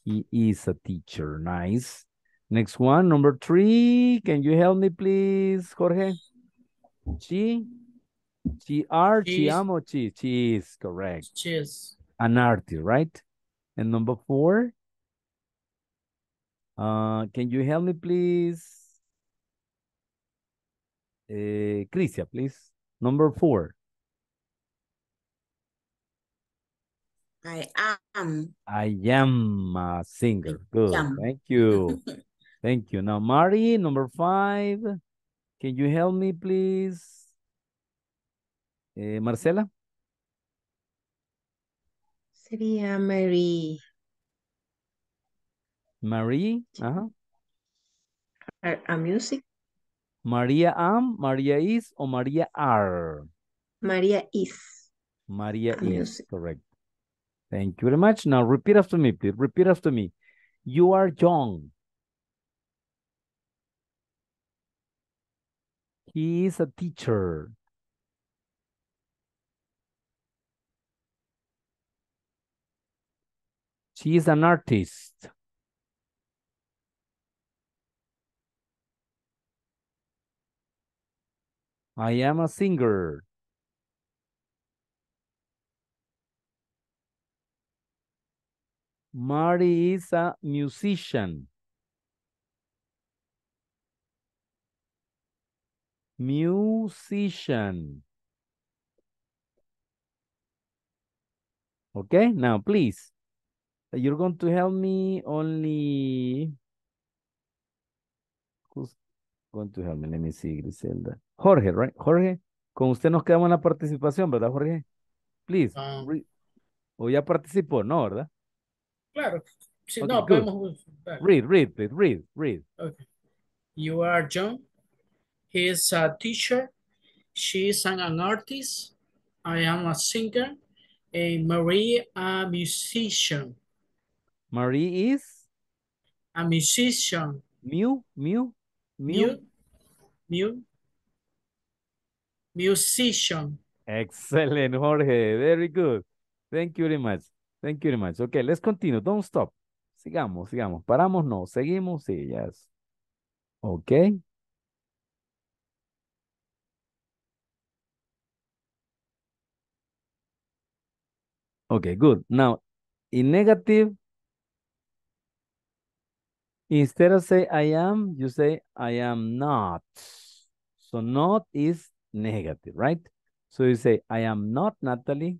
He is a teacher. Nice. Next one, number three. Can you help me, please, Jorge? She, she are, she amo, she, she is, correct. She is. An artist, right? And number four, uh, can you help me, please? Uh, Crisia, please. Number four. I am. I am a singer. Good. Thank you. Thank you. Now, Mari, number five. Can you help me, please? Uh, Marcela? sería Marie. Marie, ajá. A, music. María am, María is o María are. María is. María is, correct. Thank you very much. Now repeat after me, please. Repeat after me. You are young. He is a teacher. She is an artist. I am a singer. Mari is a musician. Musician. Okay, now please You're going to help me only... Who's going to help me? Let me see, Griselda. Jorge, right? Jorge, con usted nos quedamos en la participación, ¿verdad, Jorge? Please. Um, ¿O ya participó? No, ¿verdad? Claro. no, podemos... Read, read, Read, read. Okay. You are John. He's a teacher. She's an, an artist. I am a singer. And Marie, a musician. Marie is? A musician. Mew, mew, mew. Mew. Musician. Excellent, Jorge. Very good. Thank you very much. Thank you very much. Okay, let's continue. Don't stop. Sigamos, sigamos. Paramos, no. Seguimos, sí, yes. Okay. Okay, good. Now, in negative, Instead of say I am, you say I am not. So not is negative, right? So you say I am not Natalie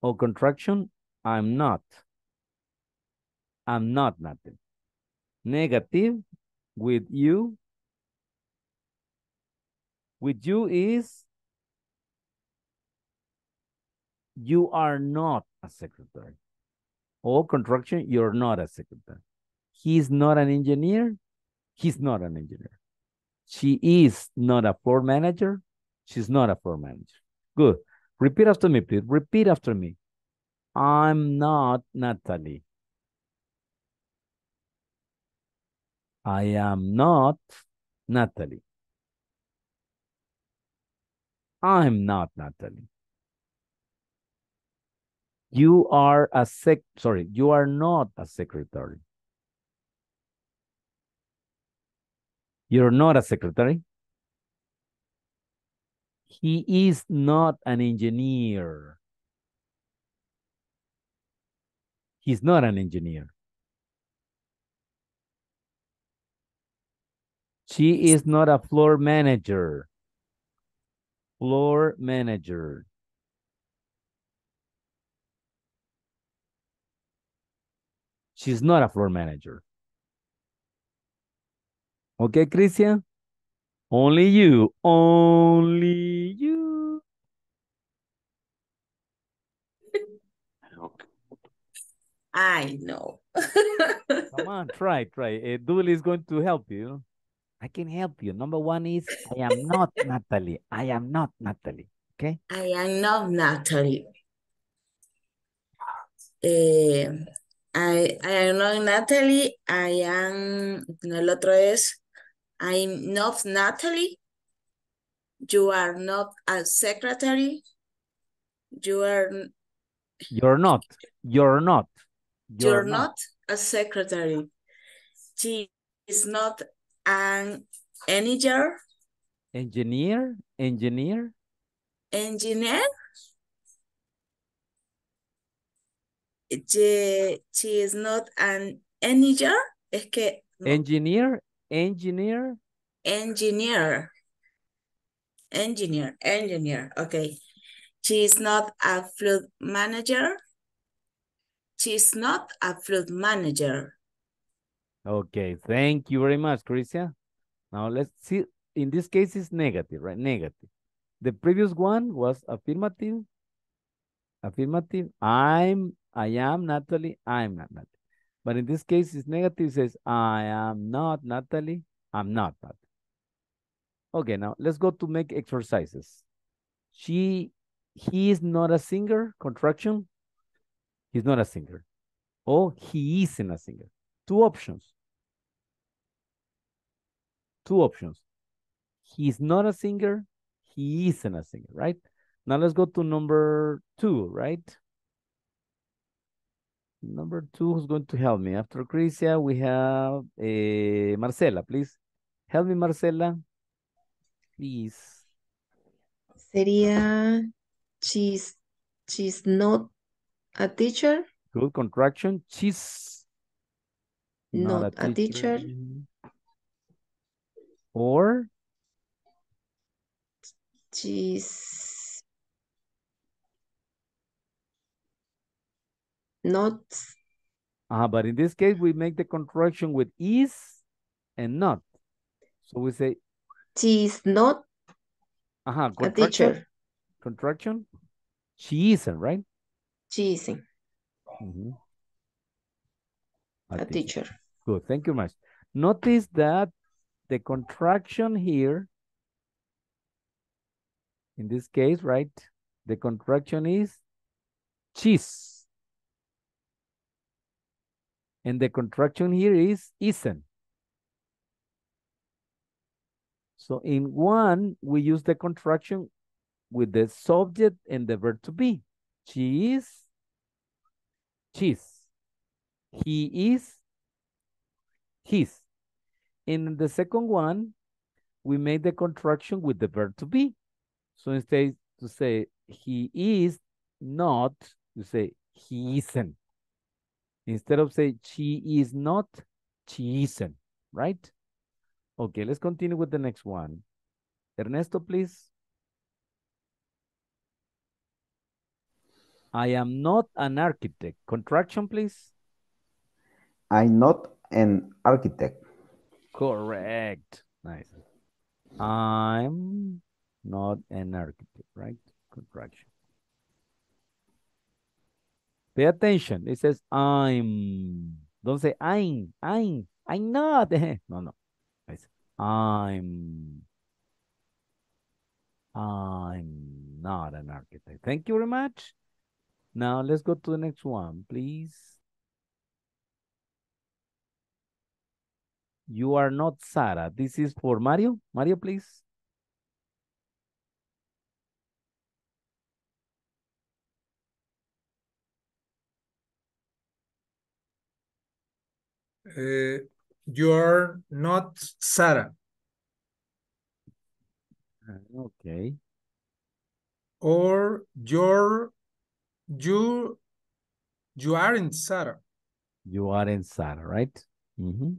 or contraction, I'm not. I'm not Natalie. Negative with you. With you is you are not a secretary. Or contraction, you're not a secretary. He's not an engineer. He's not an engineer. She is not a floor manager. She's not a floor manager. Good. Repeat after me, please. Repeat after me. I'm not Natalie. I am not Natalie. I'm not Natalie. You are a sec, sorry, you are not a secretary. You're not a secretary. He is not an engineer. He's not an engineer. She is not a floor manager. Floor manager. She's not a floor manager. Okay, Christian? Only you. Only you. I know. Come on, try, try. Uh, eh, Dooley is going to help you. I can help you. Number one is, I am not Natalie. I am not Natalie. Okay? I am not Natalie. Uh, I, I am not Natalie. I am... El otro es... I'm not Natalie. You are not a secretary. You are... You're not. You're not. You're, You're not. not. a secretary. She is not an engineer. Engineer? Engineer? Engineer? She, she is not an engineer. Es que... No. Engineer, Engineer. Engineer. Engineer, engineer, okay. She is not a flood manager. She is not a flood manager. Okay, thank you very much, Christian. Now let's see, in this case it's negative, right? Negative. The previous one was affirmative. Affirmative, I'm, I am, Natalie, I'm not Natalie. But in this case, it's negative. It says, I am not Natalie. I'm not that. Okay, now let's go to make exercises. She, he is not a singer, contraction. He's not a singer. Oh, he isn't a singer. Two options. Two options. He's not a singer. He isn't a singer, right? Now let's go to number two, right? Number two, who's going to help me? After Crisia, we have uh, Marcela, please. Help me, Marcela. Please. Sería, she's, she's not a teacher. Good contraction. She's not, not a, teacher. a, teacher. Or? She's not. Uh, uh-huh, but in this case, we make the contraction with is and not. So we say. She is not uh -huh, a teacher. Contraction? She isn't, right? She isn't. Mm -hmm. A, a teacher. teacher. Good, thank you much. Notice that the contraction here, in this case, right, the contraction is cheese. And the contraction here is isn't. So in one, we use the contraction with the subject and the verb to be. She is, she's. He is, his. In the second one, we make the contraction with the verb to be. So instead to say he is not, you say he isn't. Instead of say she is not, she isn't, right? Okay, let's continue with the next one. Ernesto, please. I am not an architect. Contraction, please. I'm not an architect. Correct. Nice. I'm not an architect, right? Contraction. Pay attention. It says I'm. Don't say I'm, I'm, I'm not. No, no. It's I'm. I'm not an architect. Thank you very much. Now let's go to the next one, please. You are not Sarah. This is for Mario. Mario, please. uh, you're not Sarah. Ah, okay. Or you're, you, you aren't Sarah. You aren't Sarah, right? Mm -hmm.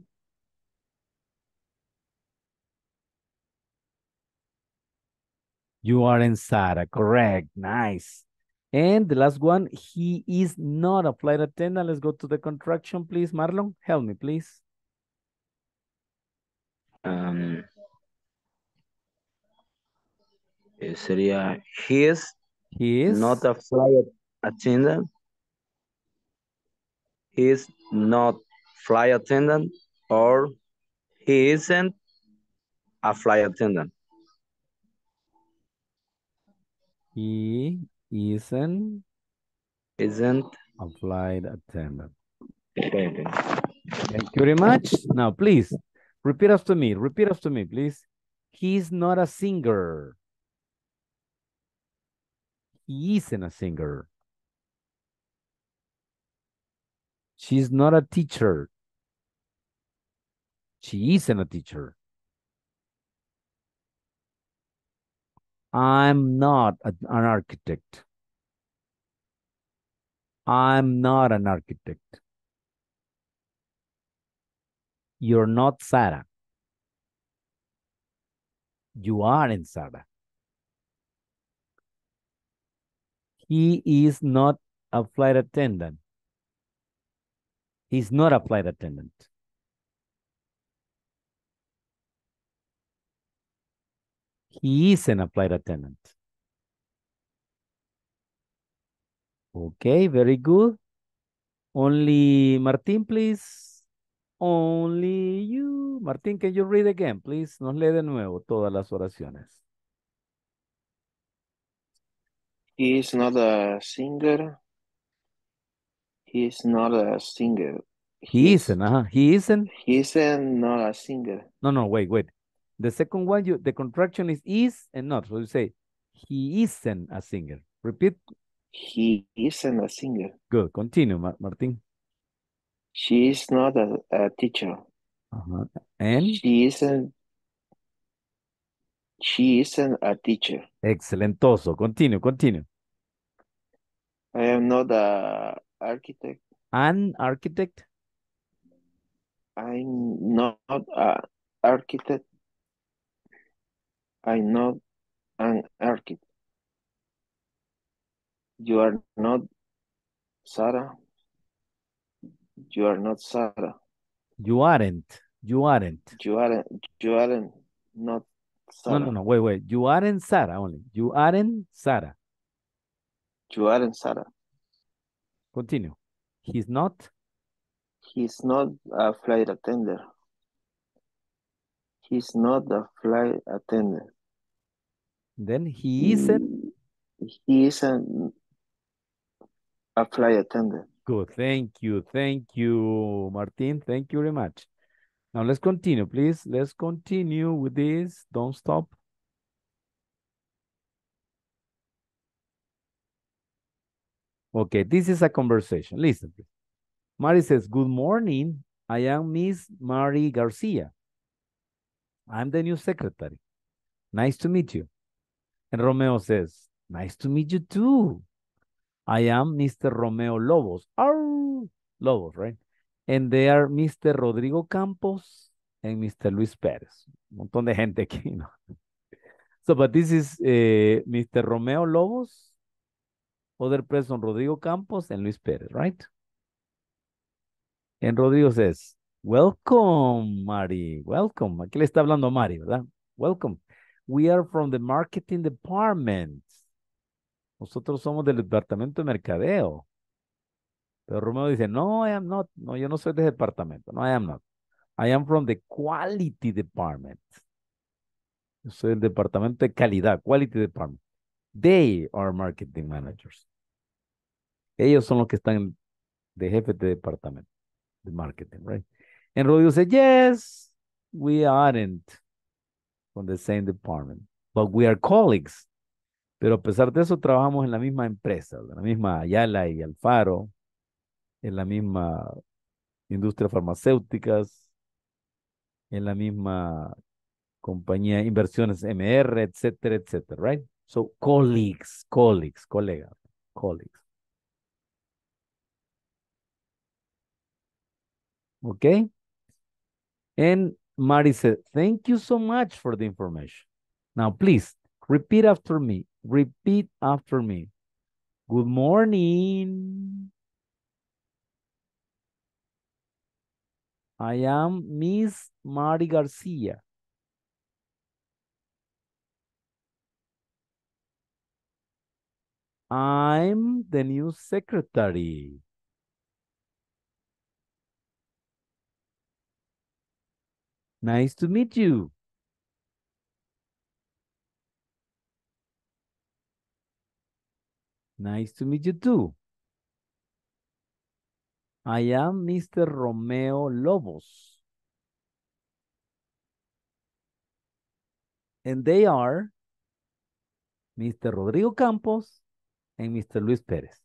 You aren't Sarah, correct, nice. And the last one, he is not a flight attendant. Let's go to the contraction, please. Marlon, help me, please. Um, eh, sería, he is, he is not a flight attendant. He is not flight attendant or he isn't a flight attendant. He is not isn't applied attendant. attendant. Thank you very much. Now, please repeat after me. Repeat after me, please. He's not a singer. He isn't a singer. She's not a teacher. She isn't a teacher. I'm not an architect. I'm not an architect. You're not Sarah. You are in Sarah. He is not a flight attendant. He's not a flight attendant. He is an applied attendant. Okay, very good. Only Martin, please. Only you. Martin. can you read again, please? Nos lee de nuevo todas las oraciones. He is not a singer. He is not a singer. He, he isn't, uh -huh. He isn't. He isn't not a singer. No, no, wait, wait. The second one, you, the contraction is is and not. So you say, he isn't a singer. Repeat. He isn't a singer. Good. Continue, Martin. She is not a, a teacher. Uh -huh. And? She isn't. She isn't a teacher. Excelentoso. Continue, continue. I am not a architect. An architect? I'm not an architect. I'm not an architect. You are not Sarah. You are not Sarah. You aren't. You aren't. You aren't. You aren't not Sarah. No, no, no. Wait, wait. You aren't Sarah only. You aren't Sarah. You aren't Sarah. Continue. He's not. He's not a flight attendant. He's not a flight attendant. Then he isn't? He isn't a flight attendant. Good. Thank you. Thank you, Martin. Thank you very much. Now let's continue, please. Let's continue with this. Don't stop. Okay, this is a conversation. Listen, Mary Mari says, good morning. I am Miss Mari Garcia. I'm the new secretary. Nice to meet you. And Romeo says, Nice to meet you too. I am Mr. Romeo Lobos. Oh, Lobos, right? And they are Mr. Rodrigo Campos and Mr. Luis Pérez. Un montón de gente aquí, ¿no? So, but this is eh, Mr. Romeo Lobos, other person Rodrigo Campos and Luis Pérez, right? And Rodrigo says, Welcome, Mari. Welcome. Aquí le está hablando Mari, ¿verdad? Welcome. We are from the marketing department. Nosotros somos del departamento de mercadeo. Pero Romeo dice, no, I am not. No, yo no soy de departamento. No, I am not. I am from the quality department. Yo soy del departamento de calidad, quality department. They are marketing managers. Ellos son los que están de jefe de departamento de marketing, right? And Rodrigo said, Yes, we aren't from the same department, but we are colleagues. Pero a pesar de eso, trabajamos en la misma empresa, en la misma Ayala y Alfaro, en la misma industria farmacéuticas, en la misma compañía inversiones MR, etcétera, etcétera, right? So colleagues, colleagues, colegas, colleagues. Okay? And Mari said, thank you so much for the information. Now, please repeat after me. Repeat after me. Good morning. I am Miss Mari Garcia. I'm the new secretary. Nice to meet you. Nice to meet you too. I am Mr. Romeo Lobos. And they are Mr. Rodrigo Campos and Mr. Luis Perez.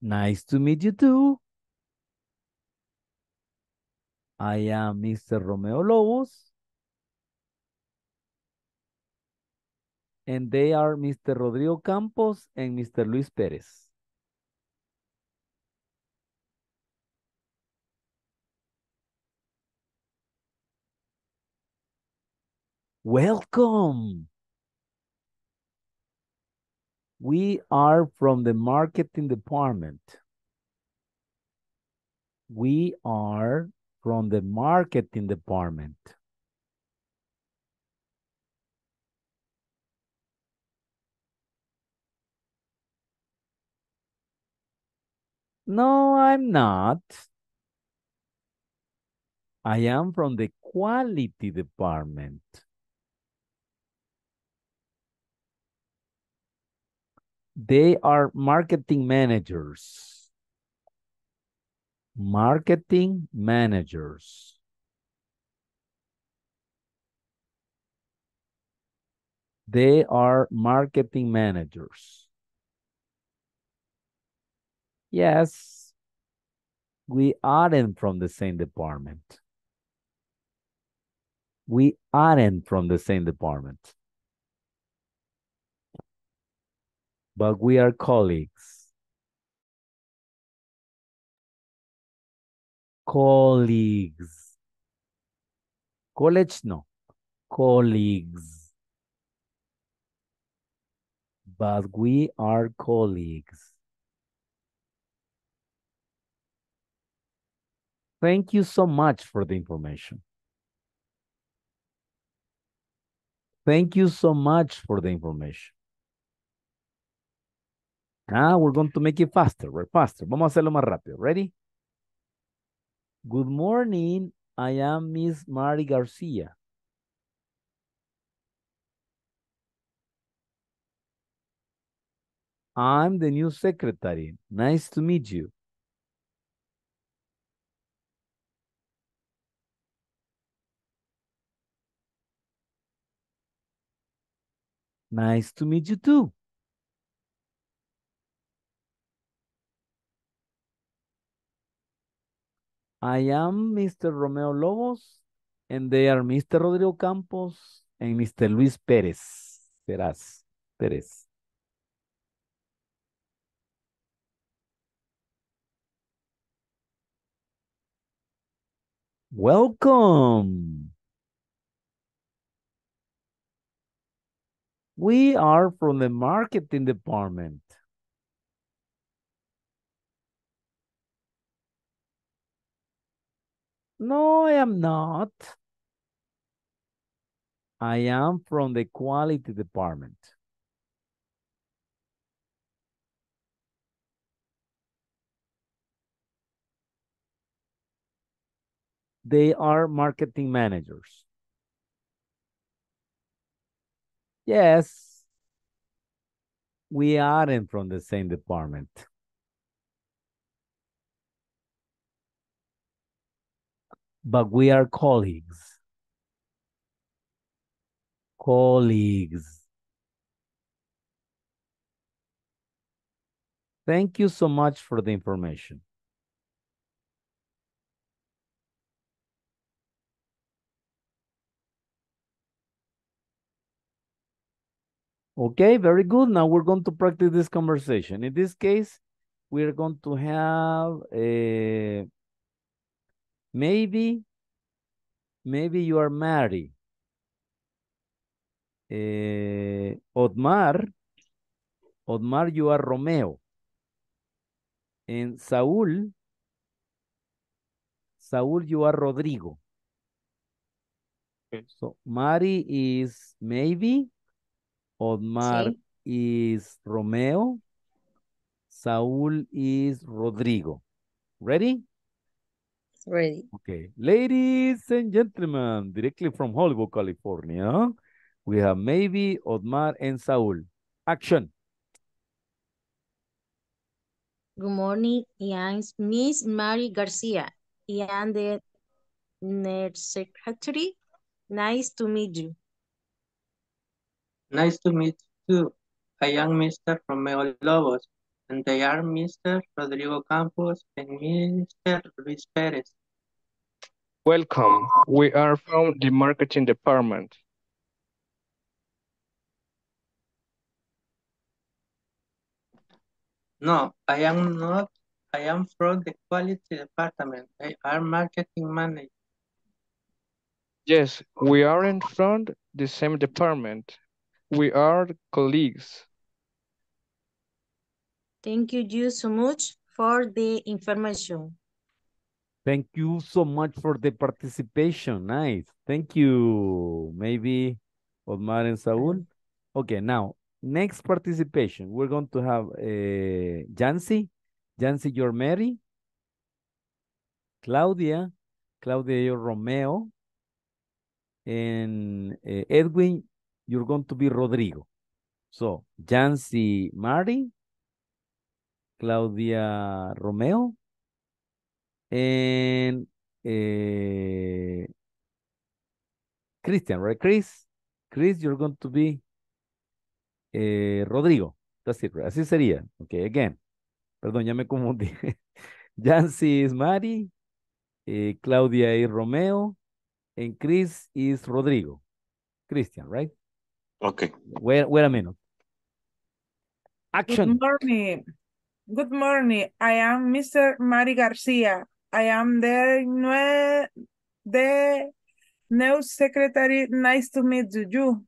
Nice to meet you too. I am Mr. Romeo Lobos. And they are Mr. Rodrigo Campos and Mr. Luis Pérez. Welcome. We are from the marketing department. We are from the marketing department. No, I'm not. I am from the quality department. They are marketing managers. Marketing managers. They are marketing managers. Yes, we aren't from the same department. We aren't from the same department. But we are colleagues. colleagues. College, no. Colleagues. But we are colleagues. Thank you so much for the information. Thank you so much for the information. Ah, we're going to make it faster, right? Faster. Vamos a hacerlo más rápido. Ready? Good morning. I am Miss Mari Garcia. I'm the new secretary. Nice to meet you. Nice to meet you too. I am Mr. Romeo Lobos and they are Mr. Rodrigo Campos and Mr. Luis Pérez. Serás Pérez. Welcome. We are from the marketing department. No, I am not. I am from the quality department. They are marketing managers. Yes, we aren't from the same department. but we are colleagues. Colleagues. Thank you so much for the information. Okay, very good. Now we're going to practice this conversation. In this case, we're going to have a eh, Maybe, maybe you are Mary. Eh, Odmar Otmar, you are Romeo. En Saúl, Saúl, you are Rodrigo. So, Mari is maybe, Odmar is Romeo, Saúl is Rodrigo. Ready? ready. Okay. Ladies and gentlemen, directly from Hollywood, California, we have maybe Otmar and Saul. Action. Good morning, Ian. Miss Mary Garcia. Ian, the net secretary. Nice to meet you. Nice to meet you. a young Mr. Romeo Lobos, and they are Mr. Rodrigo Campos and Mr. Luis Perez. Welcome. We are from the marketing department. No, I am not. I am from the quality department. I am marketing manager. Yes, we are in front the same department. We are colleagues. Thank you, you so much for the information. Thank you so much for the participation. Nice. Thank you. Maybe Omar and Saul. Okay, now, next participation. We're going to have uh, eh, Jancy. Jancy, you're Mary. Claudia. Claudia, you're Romeo. And uh, Edwin, you're going to be Rodrigo. So, Jancy, Mary. Claudia, Romeo. en eh, Christian, right? Chris, Chris, you're going to be eh, Rodrigo. That's Así sería. Okay, again. Perdón, ya me confundí. Yancy is Mari, eh, Claudia y Romeo, and Chris is Rodrigo. Christian, right? Okay. Wait, wait a minute. Action. Good morning. Good morning. I am Mr. Mari Garcia. I am the, the new secretary. Nice to meet you.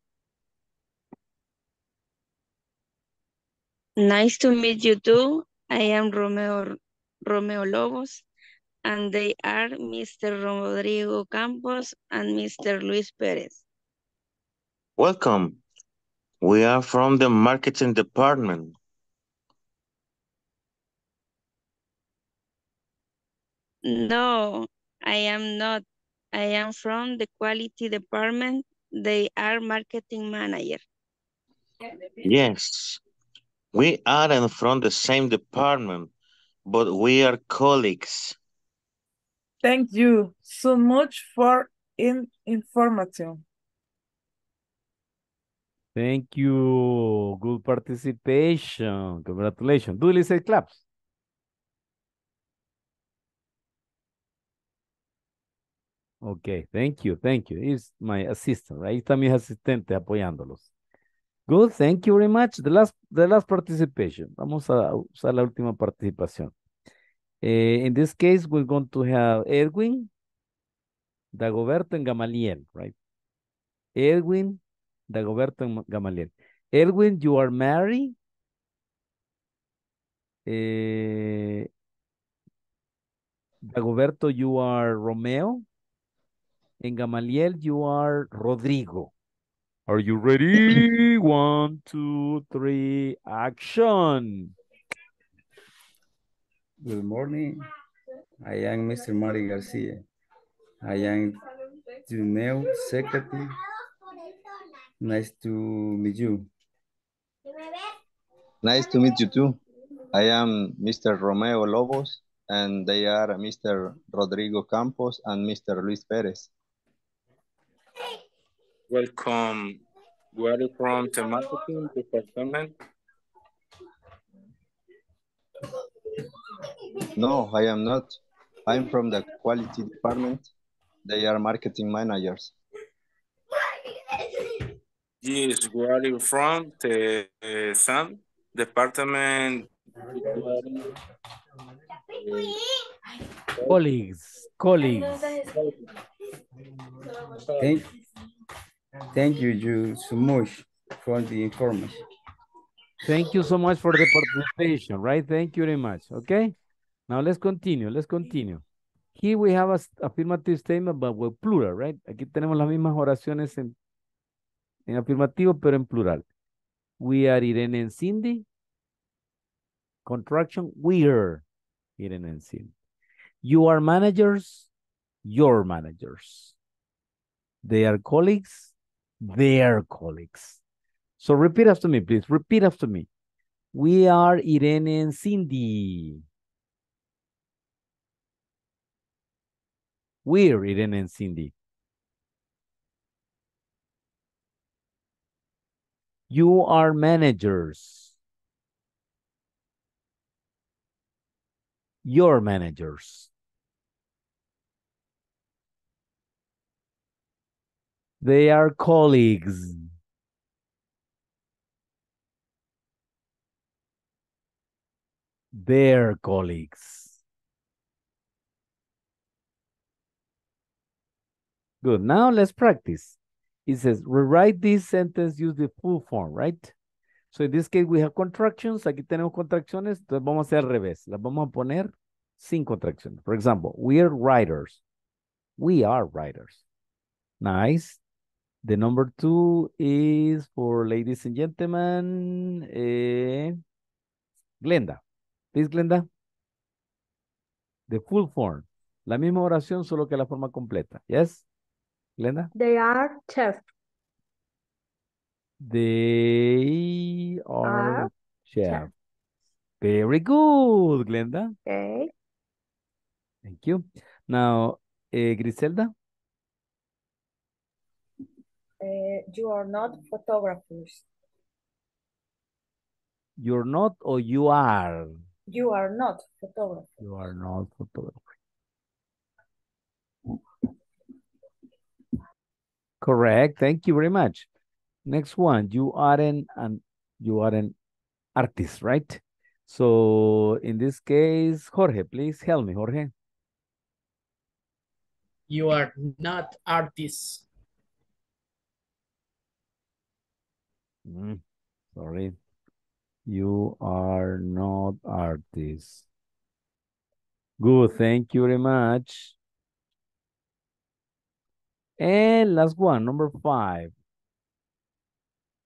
Nice to meet you too. I am Romeo, Romeo Lobos, and they are Mr. Rodrigo Campos and Mr. Luis Perez. Welcome. We are from the marketing department. Mm-hmm. No, I am not. I am from the quality department. They are marketing manager. Yes, we aren't from the same department, but we are colleagues. Thank you so much for in information. Thank you. Good participation. Congratulations. Do listen claps. Okay, thank you, thank you. he's my assistant. Ahí está mi asistente apoyándolos. Good, thank you very much. The last, the last participation. Vamos a usar la última participación. Eh, in this case, we're going to have Erwin, Dagoberto and Gamaliel, right? Erwin, Dagoberto y Gamaliel. Erwin, you are married. Eh, Dagoberto, you are Romeo. In Gamaliel, you are Rodrigo. Are you ready? One, two, three, action. Good morning. I am Mr. Mari Garcia. I am the new secretary. Nice to meet you. Nice to meet you too. I am Mr. Romeo Lobos and they are Mr. Rodrigo Campos and Mr. Luis Perez. Welcome. You are from the marketing department? No, I am not. I'm from the quality department. They are marketing managers. Yes, where are you from? The uh, eh, Sam department. Colleagues, colleagues. Thank, Thank you, Jules, so much for the information. Thank you so much for the participation, right? Thank you very much, okay? Now let's continue, let's continue. Here we have a affirmative statement, but with plural, right? Aquí tenemos las mismas oraciones en, en afirmativo, pero en plural. We are Irene and Cindy. Contraction, we are Irene and Cindy. You are managers, your managers. They are colleagues, their colleagues. So repeat after me, please. Repeat after me. We are Irene and Cindy. We're Irene and Cindy. You are managers. Your managers. They are colleagues. Their colleagues. Good. Now let's practice. It says, rewrite this sentence, use the full form, right? So in this case we have contractions. Aquí tenemos contracciones. Entonces vamos a hacer al revés. Las vamos a poner sin contracciones. For example, we are writers. We are writers. Nice. The number two is for ladies and gentlemen, eh, Glenda. Please, Glenda. The full form. La misma oración, solo que la forma completa. Yes? Glenda? They are chef. They are, chef. Very good, Glenda. Okay. Thank you. Now, eh, Griselda. Uh, you are not photographers. You're not or you are? You are not photographer. You are not photographer. Correct. Thank you very much. Next one. You aren't an you are an artist, right? So in this case, Jorge, please help me, Jorge. You are not artist. Mm, sorry. You are not artist. Good. Thank you very much. And last one, number five.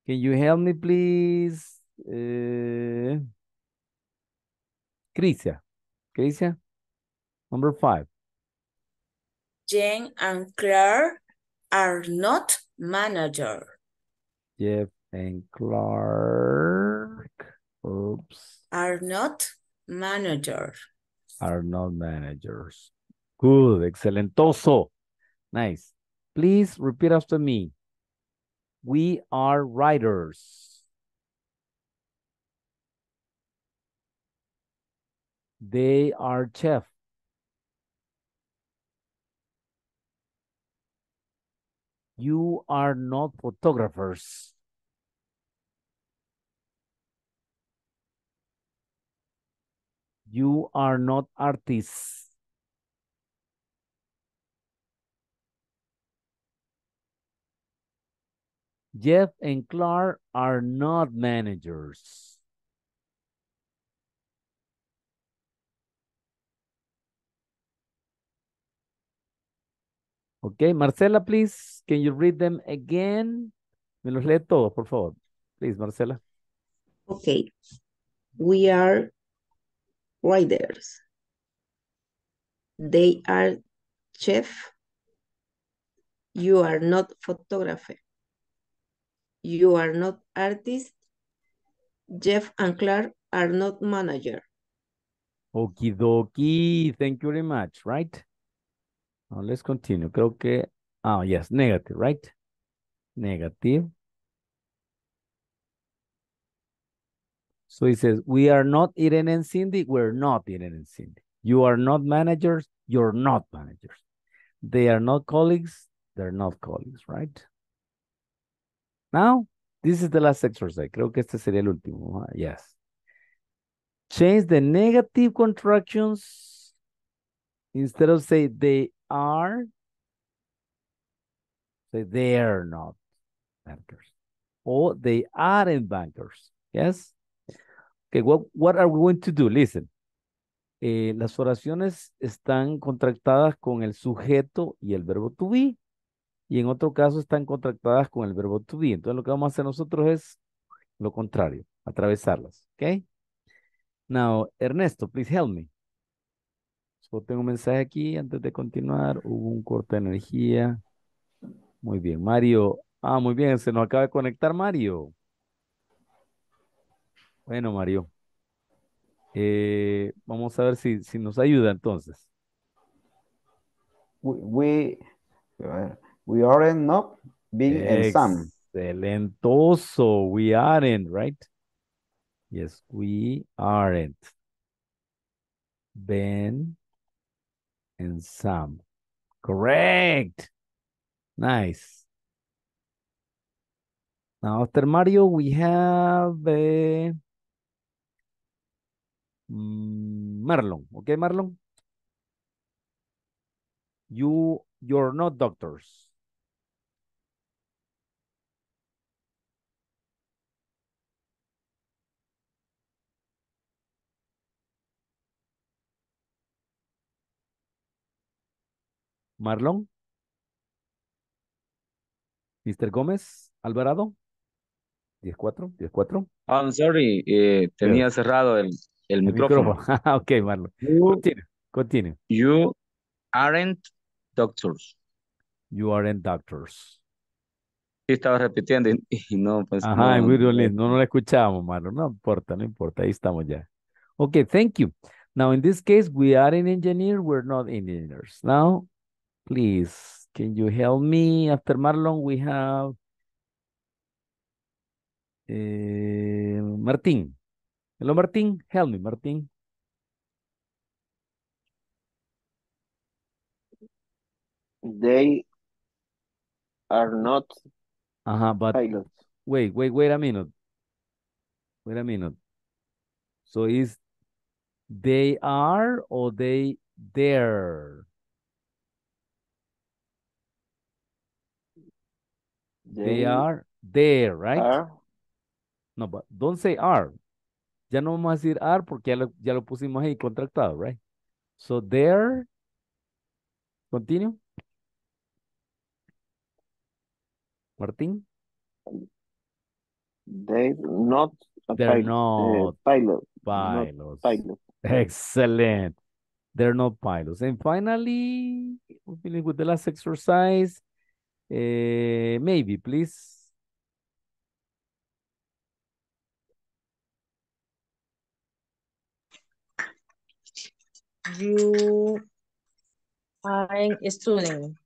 Can you help me, please? Uh, Crisia. Crisia, number five. Jane and Claire are not manager. Yeah, and Clark, oops. Are not managers. Are not managers. Good, excelentoso. Nice. Please repeat after me. We are writers. They are chef. You are not photographers. You are not artists. Jeff and Clark are not managers. Okay, Marcela, please, can you read them again? Me los lee todos, por favor. Please, Marcela. Okay. We are riders. They are chef. You are not photographer. You are not artist. Jeff and Clark are not manager. Okie dokie. Thank you very much, right? Now let's continue. Creo que, ah, yes, negative, right? Negative. So he says, we are not Irene and Cindy. We're not Irene and Cindy. You are not managers. You're not managers. They are not colleagues. They're not colleagues, right? Now, this is the last exercise. Creo que este sería el último. Ah, yes. Change the negative contractions. Instead of say they are, say they're not bankers. Or they aren't bankers. Yes? Okay, what, are we going to do? Listen. Eh, las oraciones están contractadas con el sujeto y el verbo to be. Y en otro caso están contractadas con el verbo to be. Entonces lo que vamos a hacer nosotros es lo contrario, atravesarlas. ¿Ok? Now, Ernesto, please help me. tengo un mensaje aquí antes de continuar. Hubo un corte de energía. Muy bien, Mario. Ah, muy bien, se nos acaba de conectar Mario. Bueno, Mario, eh, vamos a ver si, si nos ayuda entonces. We, we, we aren't not being some. Excelentoso, we aren't, right? Yes, we aren't. Ben and Sam. Correct. Nice. Now after Mario, we have... Eh, Mm, Marlon, ¿ok Marlon? You, you're not doctors. Marlon. Mr. Gómez Alvarado. diez cuatro, diez cuatro. Oh, I'm sorry, eh, tenía cerrado el, el micrófono. Ah, ok, Marlon. Continue, continue. You aren't doctors. You aren't doctors. estaba repitiendo y, no pues, Ajá, no, no, no, no escuchábamos, Marlon. No importa, no importa. Ahí estamos ya. Ok, thank you. Now, in this case, we are an engineer. We're not engineers. Now, please, can you help me? After Marlon, we have eh, Martín. Hello, Martin. Help me, Martin. They are not uh -huh, but pilots. Wait, wait, wait a minute. Wait a minute. So is they are or they there? They, they are there, right? Are. No, but don't say are. Ya no vamos a decir are porque ya lo, pusimos ahí contractado, right? So there, continue. Martín. They not They're eh, Not, Pilots. Excellent. They're not pilots. And finally, we're with the last exercise. Eh, maybe, please. you are a student.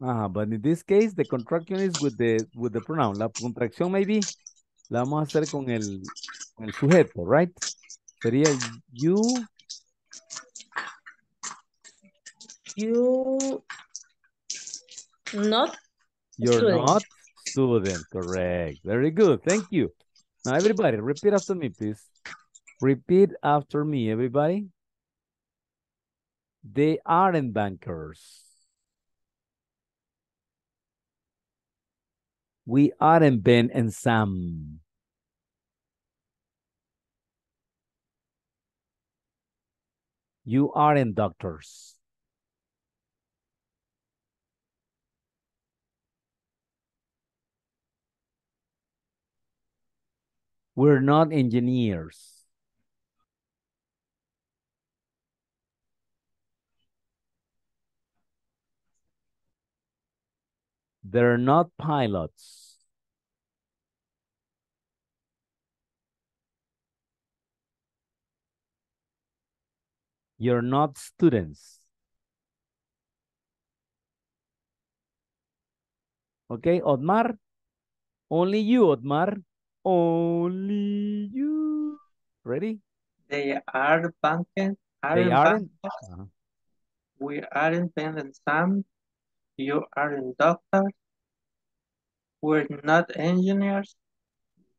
Ah, but in this case, the contraction is with the with the pronoun. La contracción maybe la vamos a hacer con el, con el sujeto, right? Sería you. You not You're student. not student, correct. Very good, thank you. Now everybody, repeat after me, please. Repeat after me, everybody. They aren't bankers. We aren't Ben and Sam. You aren't doctors. We're not engineers. They're not pilots. You're not students. Okay, Otmar? Only you, Otmar. Only you. Ready? They are banking. Aren't they aren't. Uh -huh. We aren't And Sam, You aren't doctors were not engineers.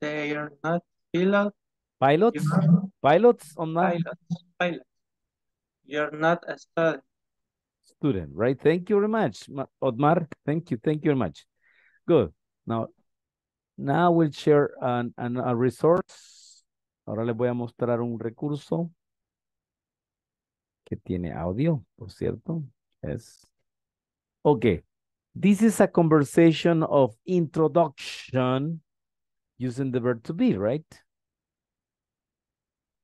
They are not pilots. Pilots? Pilots or not? Pilots. Pilots. You're not a student. Student, right? Thank you very much, Otmar. Thank you. Thank you very much. Good. Now, now we'll share an, an, a resource. Ahora les voy a mostrar un recurso que tiene audio, por cierto. Es. Ok. This is a conversation of introduction using the verb to be, right?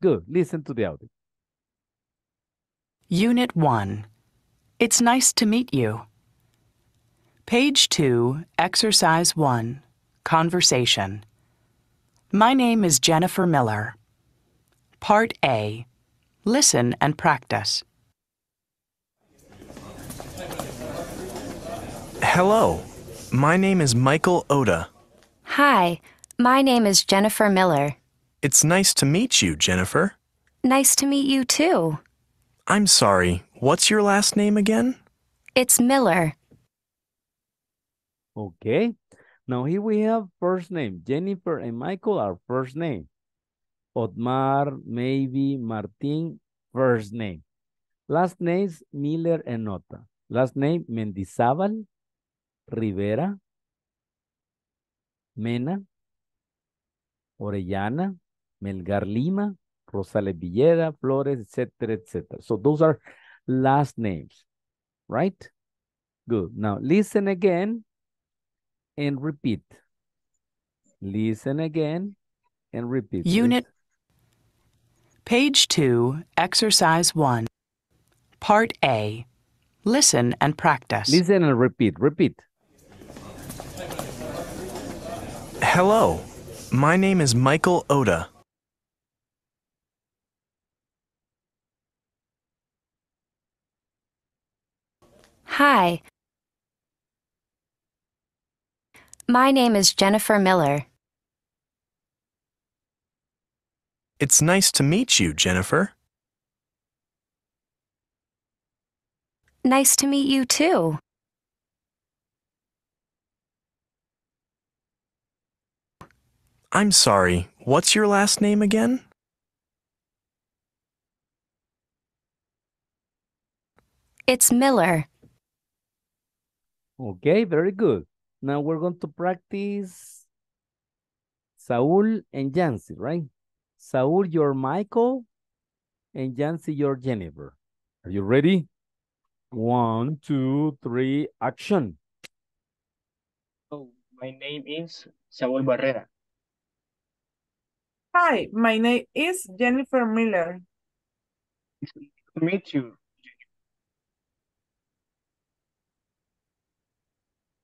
Good. Listen to the audio. Unit 1. It's nice to meet you. Page 2, Exercise 1, Conversation. My name is Jennifer Miller. Part A. Listen and practice. Hello, my name is Michael Oda. Hi, my name is Jennifer Miller. It's nice to meet you, Jennifer. Nice to meet you, too. I'm sorry, what's your last name again? It's Miller. Okay, now here we have first name. Jennifer and Michael are first name. Otmar, maybe, Martin, first name. Last names, Miller and Ota. Last name, Mendizábal, Rivera, Mena, Orellana, Melgar Lima, Rosales Villeda, Flores, etc., etc. So those are last names, right? Good. Now listen again and repeat. Listen again and repeat. Unit Page 2, Exercise 1, Part A. Listen and practice. Listen and repeat. Repeat. Hello, my name is Michael Oda. Hi. My name is Jennifer Miller. It's nice to meet you, Jennifer. Nice to meet you too. I'm sorry, what's your last name again? It's Miller. Okay, very good. Now we're going to practice Saul and Jancy, right? Saul, you're Michael, and Jancy, you're Jennifer. Are you ready? One, two, three, action. Oh, my name is Saul Barrera. Hi, my name is Jennifer Miller. Nice to meet you.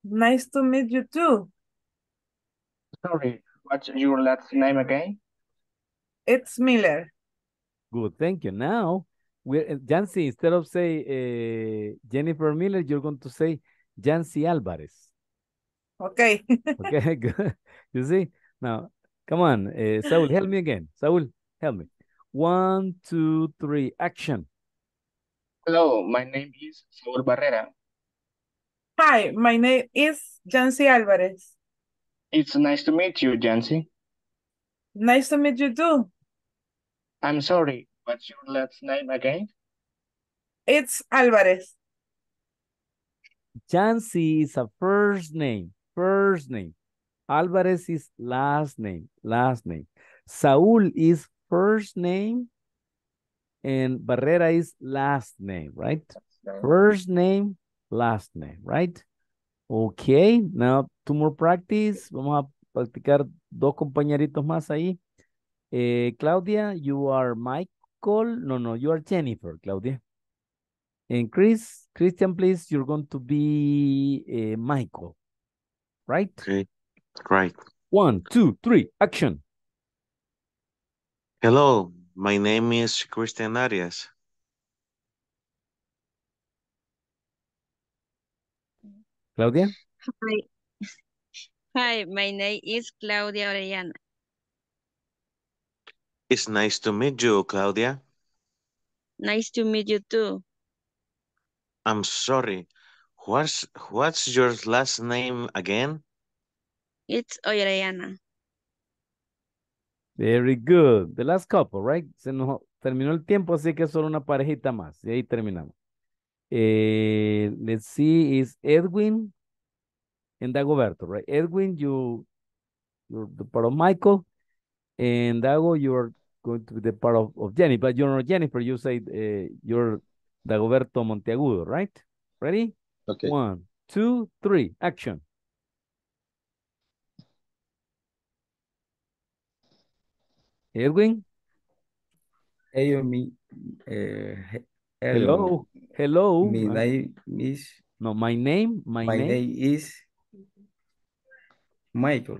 Nice to meet you too. Sorry, what's your last name again? It's Miller. Good, thank you. Now, we're, Jancy, eh, instead of say uh, Jennifer Miller, you're going to say Jancy Alvarez. Okay. okay, good. You see, now Come on, uh, eh, Saul, help me again. Saul, help me. One, two, three, action. Hello, my name is Saul Barrera. Hi, my name is Jancy Alvarez. It's nice to meet you, Jancy. Nice to meet you too. I'm sorry, what's your last name again? It's Alvarez. Jancy is a first name, first name. Alvarez is last name, last name. Saúl is first name and Barrera is last name, right? First name, last name, right? Okay, now two more practice. Vamos a practicar dos compañeritos más ahí. Eh, Claudia, you are Michael. No, no, you are Jennifer, Claudia. And Chris, Christian, please, you're going to be eh, Michael, right? Right. One, two, three, action. Hello, my name is Christian Arias. Claudia? Hi. Hi, my name is Claudia Orellana. It's nice to meet you, Claudia. Nice to meet you too. I'm sorry. What's what's your last name again? It's Orellana. Very good. The last couple, right? Se nos terminó el tiempo, así que solo una parejita más. Y ahí terminamos. Eh, let's see, is Edwin and Dagoberto, right? Edwin, you, you're the part of Michael. And Dago, you're going to be the part of, of Jenny. But you're not Jennifer, you say eh, you're Dagoberto Monteagudo, right? Ready? Okay. One, two, three, action. Edwin. Eh, hello. Hello. Ah. name is. No, my name. My, name. is Michael.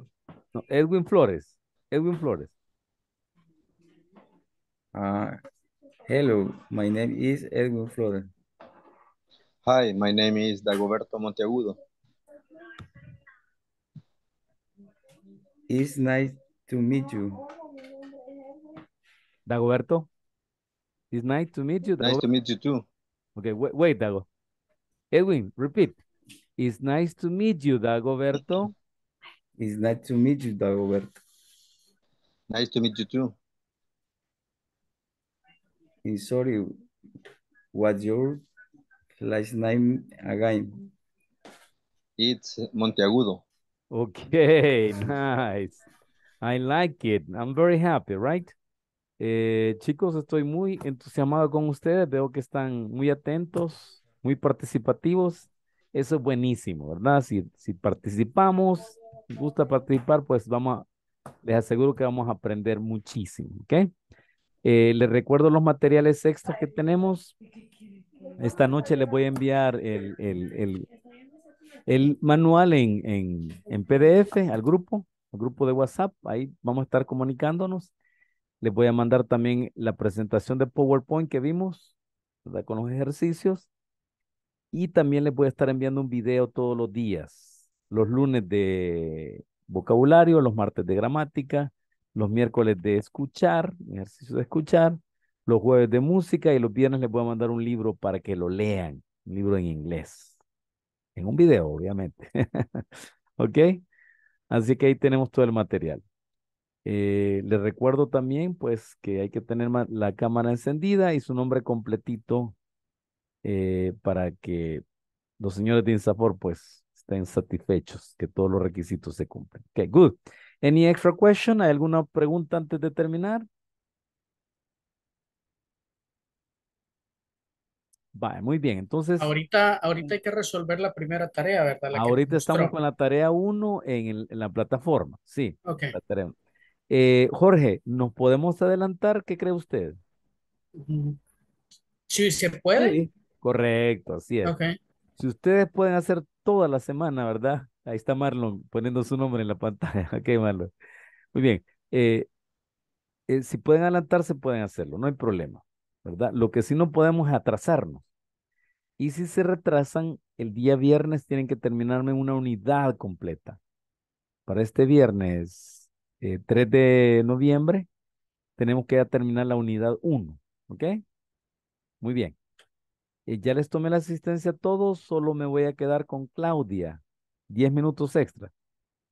No, Edwin Flores. Edwin Flores. Ah, hello, my name is Edwin Flores. Hi, my name is Dagoberto Monteagudo. It's nice to meet you. Dagoberto, it's nice to meet you. Dagoberto. Nice to meet you too. Okay, wait, wait, Dago. Edwin, repeat. It's nice to meet you, Dagoberto. It's nice to meet you, Dagoberto. Nice to meet you too. I'm sorry, what's your last name again? It's Monteagudo. Okay, nice. I like it. I'm very happy, right? Eh, chicos, estoy muy entusiasmado con ustedes. Veo que están muy atentos, muy participativos. Eso es buenísimo, ¿verdad? Si, participamos, gusta participar, pues vamos les aseguro que vamos a aprender muchísimo, ¿ok? Eh, les recuerdo los materiales extras que tenemos. Esta noche les voy a enviar el, el, el, manual en, en, en PDF al grupo, al grupo de WhatsApp. Ahí vamos a estar comunicándonos. Les voy a mandar también la presentación de PowerPoint que vimos, ¿verdad? Con los ejercicios. Y también les voy a estar enviando un video todos los días. Los lunes de vocabulario, los martes de gramática, los miércoles de escuchar, ejercicio de escuchar, los jueves de música y los viernes les voy a mandar un libro para que lo lean, un libro en inglés, en un video, obviamente. ¿Ok? Así que ahí tenemos todo el material. Eh, les recuerdo también, pues, que hay que tener la cámara encendida y su nombre completito eh, para que los señores de Insafor, pues, estén satisfechos, que todos los requisitos se cumplen. Ok, good. Any extra question? ¿Hay alguna pregunta antes de terminar? Vale, muy bien. Entonces. Ahorita, ahorita mm. hay que resolver la primera tarea, ¿verdad? ahorita estamos con la tarea 1 en, la plataforma. Sí. Ok. Eh, Jorge, ¿nos podemos adelantar? ¿Qué cree usted? Mm. Sí, se puede. correcto, así es. Si ustedes pueden hacer toda la semana, ¿verdad? Ahí está Marlon poniendo su nombre en la pantalla. ¿Qué Marlon. Muy bien. Eh, eh, si pueden adelantarse, pueden hacerlo, no hay problema, ¿verdad? Lo que sí no podemos es atrasarnos. Y si se retrasan, el día viernes tienen que terminarme una unidad completa. Para este viernes 3 eh, de noviembre, tenemos que terminar la unidad 1, ¿ok? Muy bien. Eh, ya les tomé la asistencia a todos, solo me voy a quedar con Claudia, 10 minutos extra.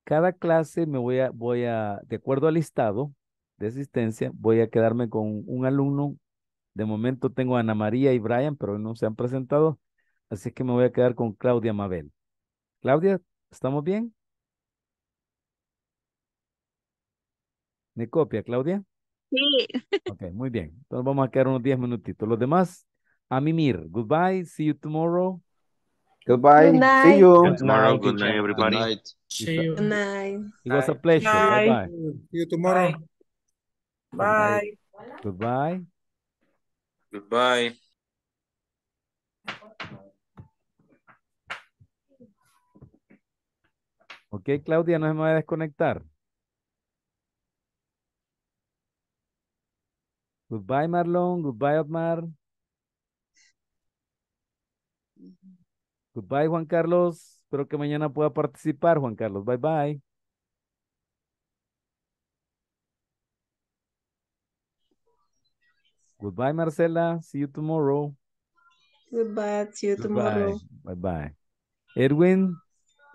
Cada clase me voy a, voy a, de acuerdo al listado de asistencia, voy a quedarme con un alumno. De momento tengo a Ana María y Brian, pero no se han presentado, así que me voy a quedar con Claudia Mabel. Claudia, ¿estamos bien? ¿Me copia, Claudia? Sí. Ok, muy bien. Entonces vamos a quedar unos diez minutitos. Los demás, a mimir. Goodbye, see you tomorrow. Goodbye. See you. tomorrow. Good night, everybody. See you. Good night. It was a pleasure. Bye. See you tomorrow. Bye. Goodbye. Goodbye. Ok, Claudia, no se me va a desconectar. Goodbye, Marlon. Goodbye, Omar. Goodbye, Juan Carlos. Espero que mañana pueda participar, Juan Carlos. Bye, bye. Goodbye, Marcela. See you tomorrow. Goodbye. See you tomorrow. Bye bye. Edwin,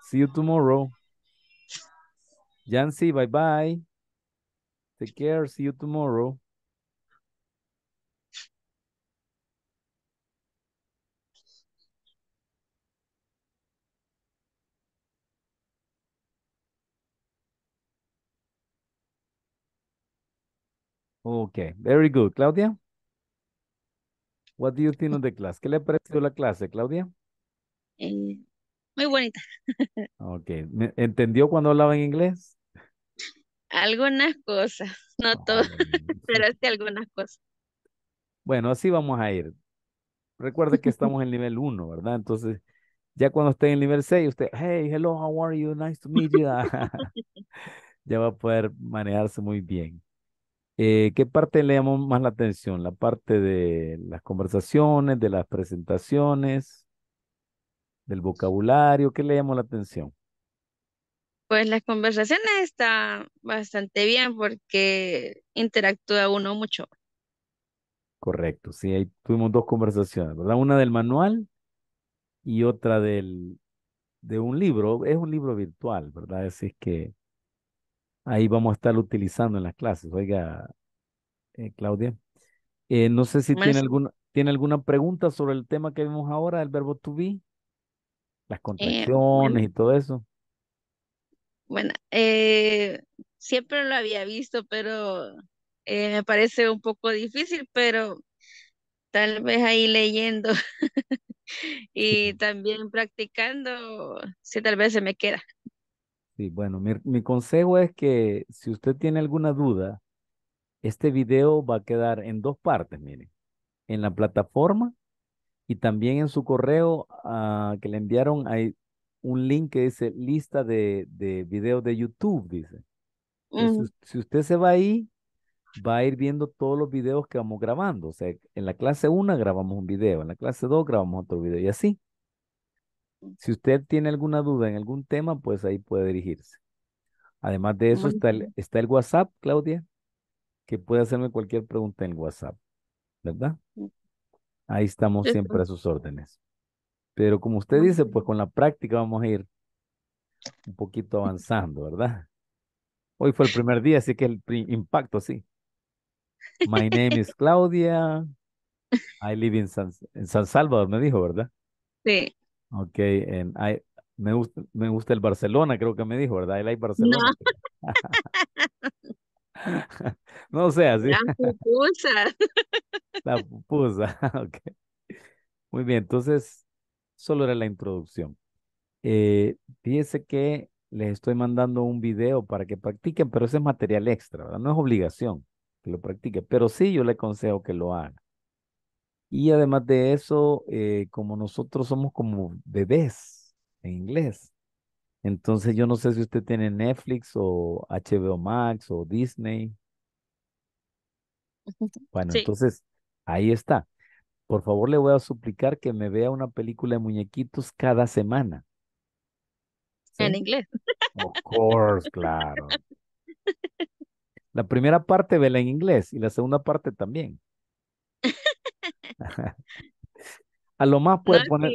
see you tomorrow. Yancy, bye bye. Take care. See you tomorrow. Okay, very good. Claudia? What do you think of the class? ¿Qué le pareció la clase, Claudia? Eh, muy bonita. ok. ¿Entendió cuando hablaba en inglés? Algunas cosas, no ah, todas, pero sí algunas cosas. Bueno, así vamos a ir. Recuerde que estamos en nivel 1, ¿verdad? Entonces, ya cuando esté en el nivel 6, usted, hey, hello, how are you? Nice to meet you. ya va a poder manejarse muy bien. Eh, ¿Qué parte le llamó más la atención? ¿La parte de las conversaciones, de las presentaciones, del vocabulario? ¿Qué le llamó la atención? Pues las conversaciones están bastante bien porque interactúa uno mucho. Correcto, sí, ahí tuvimos dos conversaciones, ¿verdad? Una del manual y otra del, de un libro. Es un libro virtual, ¿verdad? Así es que ahí vamos a estar utilizando en las clases. Oiga, eh, Claudia. Eh, no sé si tiene alguna, tiene alguna pregunta sobre el tema que vimos ahora, el verbo to be, las eh, contracciones y todo eso. Bueno, siempre lo había visto, pero me parece un poco difícil, pero tal vez ahí leyendo y también practicando, sí, tal vez se me queda. Sí, bueno, mi, consejo es que si usted tiene alguna duda, este video va a quedar en dos partes, miren, en la plataforma y también en su correo ah, que le enviaron hay un link que dice lista de, videos de YouTube, dice. si, usted se va ahí, va a ir viendo todos los videos que vamos grabando. O sea, en la clase 1 grabamos un video, en la clase 2 grabamos otro video y así si usted tiene alguna duda en algún tema, pues ahí puede dirigirse. Además de eso, está el, WhatsApp, Claudia, que puede hacerme cualquier pregunta en WhatsApp, ¿verdad? Mm. Ahí estamos siempre a sus órdenes. Pero como usted dice, pues con la práctica vamos a ir un poquito avanzando, ¿verdad? Hoy fue el primer día, así que el impacto, sí. My name is Claudia. I live in San Salvador, me dijo, ¿verdad? Sí. Ok, en, I, me, gusta, me gusta el Barcelona, creo que me dijo, ¿verdad? El like Barcelona. No, sé, así. La pupusa. La pupusa, ok. Muy bien, entonces, solo era la introducción. Eh, Fíjense que les estoy mandando un video para que practiquen, pero ese es material extra, ¿verdad? No es obligación que lo practiquen, pero sí yo le aconsejo que lo hagan. Y además de eso, eh, como nosotros somos como bebés en inglés, entonces yo no sé si usted tiene Netflix o HBO Max o Disney. Bueno, entonces ahí está. Por favor, le voy a suplicar que me vea una película de muñequitos cada semana. En inglés. Of course, claro. La primera parte vela en inglés y la segunda parte también. a lo más puede poner.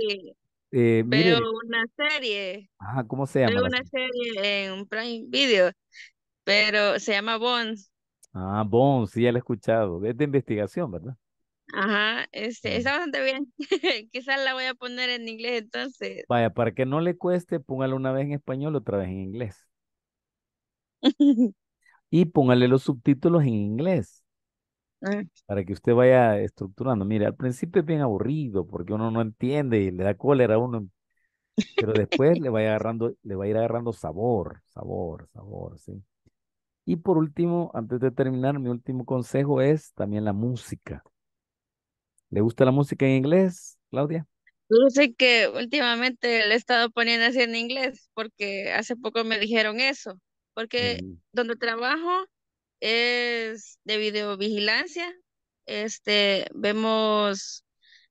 Eh, veo una serie. Ajá, ah, ¿cómo se llama? Veo una serie? en Prime Video, pero se llama Bones. Ah, Bones, sí, ya lo he escuchado. Es de investigación, ¿verdad? Ajá, este, está bastante bien. Quizás la voy a poner en inglés entonces. Vaya, para que no le cueste, póngale una vez en español, otra vez en inglés. y póngale los subtítulos en inglés. Mm. Para que usted vaya estructurando. Mire, al principio es bien aburrido porque uno no entiende y le da cólera a uno, pero después le vaya agarrando, le va a ir agarrando sabor, sabor, sabor, sí. Y por último, antes de terminar, mi último consejo es también la música. ¿Le gusta la música en inglés, Claudia? Yo sé que últimamente le he estado poniendo así en inglés porque hace poco me dijeron eso, porque mm. donde trabajo es de videovigilancia. Este, vemos,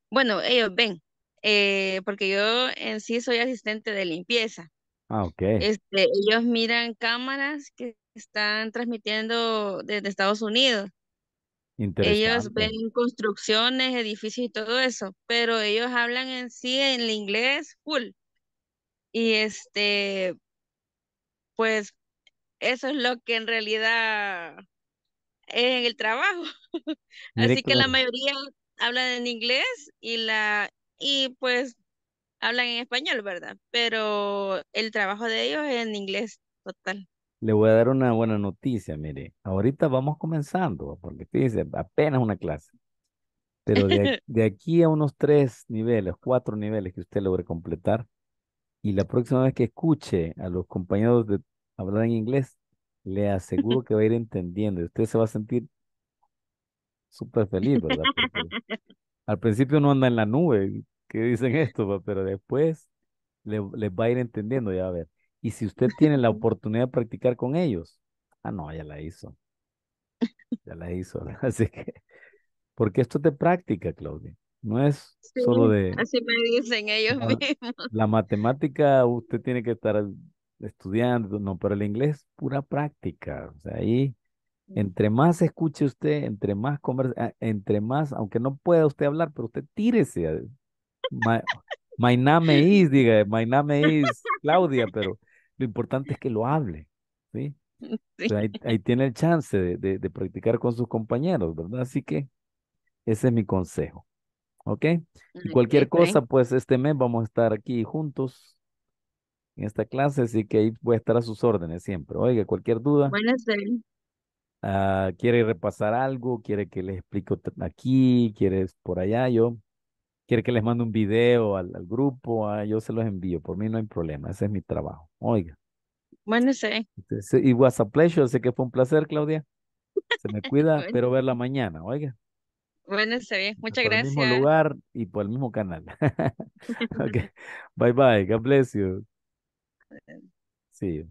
bueno, ellos ven, eh, porque yo en sí soy asistente de limpieza. Ah, ok. Este, ellos miran cámaras que están transmitiendo desde Estados Unidos. Ellos ven construcciones, edificios y todo eso, pero ellos hablan en sí en inglés full. Y este, pues eso es lo que en realidad es en el trabajo. Así que la mayoría hablan en inglés y la y pues hablan en español, ¿verdad? Pero el trabajo de ellos es en inglés total. Le voy a dar una buena noticia, mire. Ahorita vamos comenzando, porque dice apenas una clase. Pero de, de aquí a unos tres niveles, cuatro niveles que usted logre completar, y la próxima vez que escuche a los compañeros de hablar en inglés, le aseguro que va a ir entendiendo. usted se va a sentir súper feliz, ¿verdad? al principio no anda en la nube, que dicen esto, pero después les va a ir entendiendo, ya a ver. Y si usted tiene la oportunidad de practicar con ellos, ah, no, ya la hizo. Ya la hizo, Así que, porque esto te práctica, Claudia. No es solo de... Así me dicen ellos mismos. La matemática, usted tiene que estar estudiando, no, pero el inglés pura práctica. O sea, ahí, mm. entre más escuche usted, entre más conversa, ah, entre más, aunque no pueda usted hablar, pero usted tírese. My, my name is, diga, my name is Claudia, pero lo importante es que lo hable, ¿sí? ahí, tiene el chance de, de, de practicar con sus compañeros, ¿verdad? Así que ese es mi consejo. ¿Ok? Y mm, cualquier cosa, pues este mes vamos a estar aquí juntos en esta clase, así que ahí voy a estar a sus órdenes siempre. Oiga, cualquier duda. Buenas ah, ¿Quiere repasar algo? ¿Quiere que les explique aquí? ¿Quiere por allá? Yo. ¿Quiere que les mande un video al, grupo? Ah, yo se los envío. Por mí no hay problema. Ese es mi trabajo. Oiga. Buenas tardes. Este, y was a pleasure. Sé que fue un placer, Claudia. Se me cuida. pero Espero verla mañana. Oiga. Buenas tardes. Muchas gracias. Por el mismo lugar y por el mismo canal. okay. Bye bye. God bless you. Sí,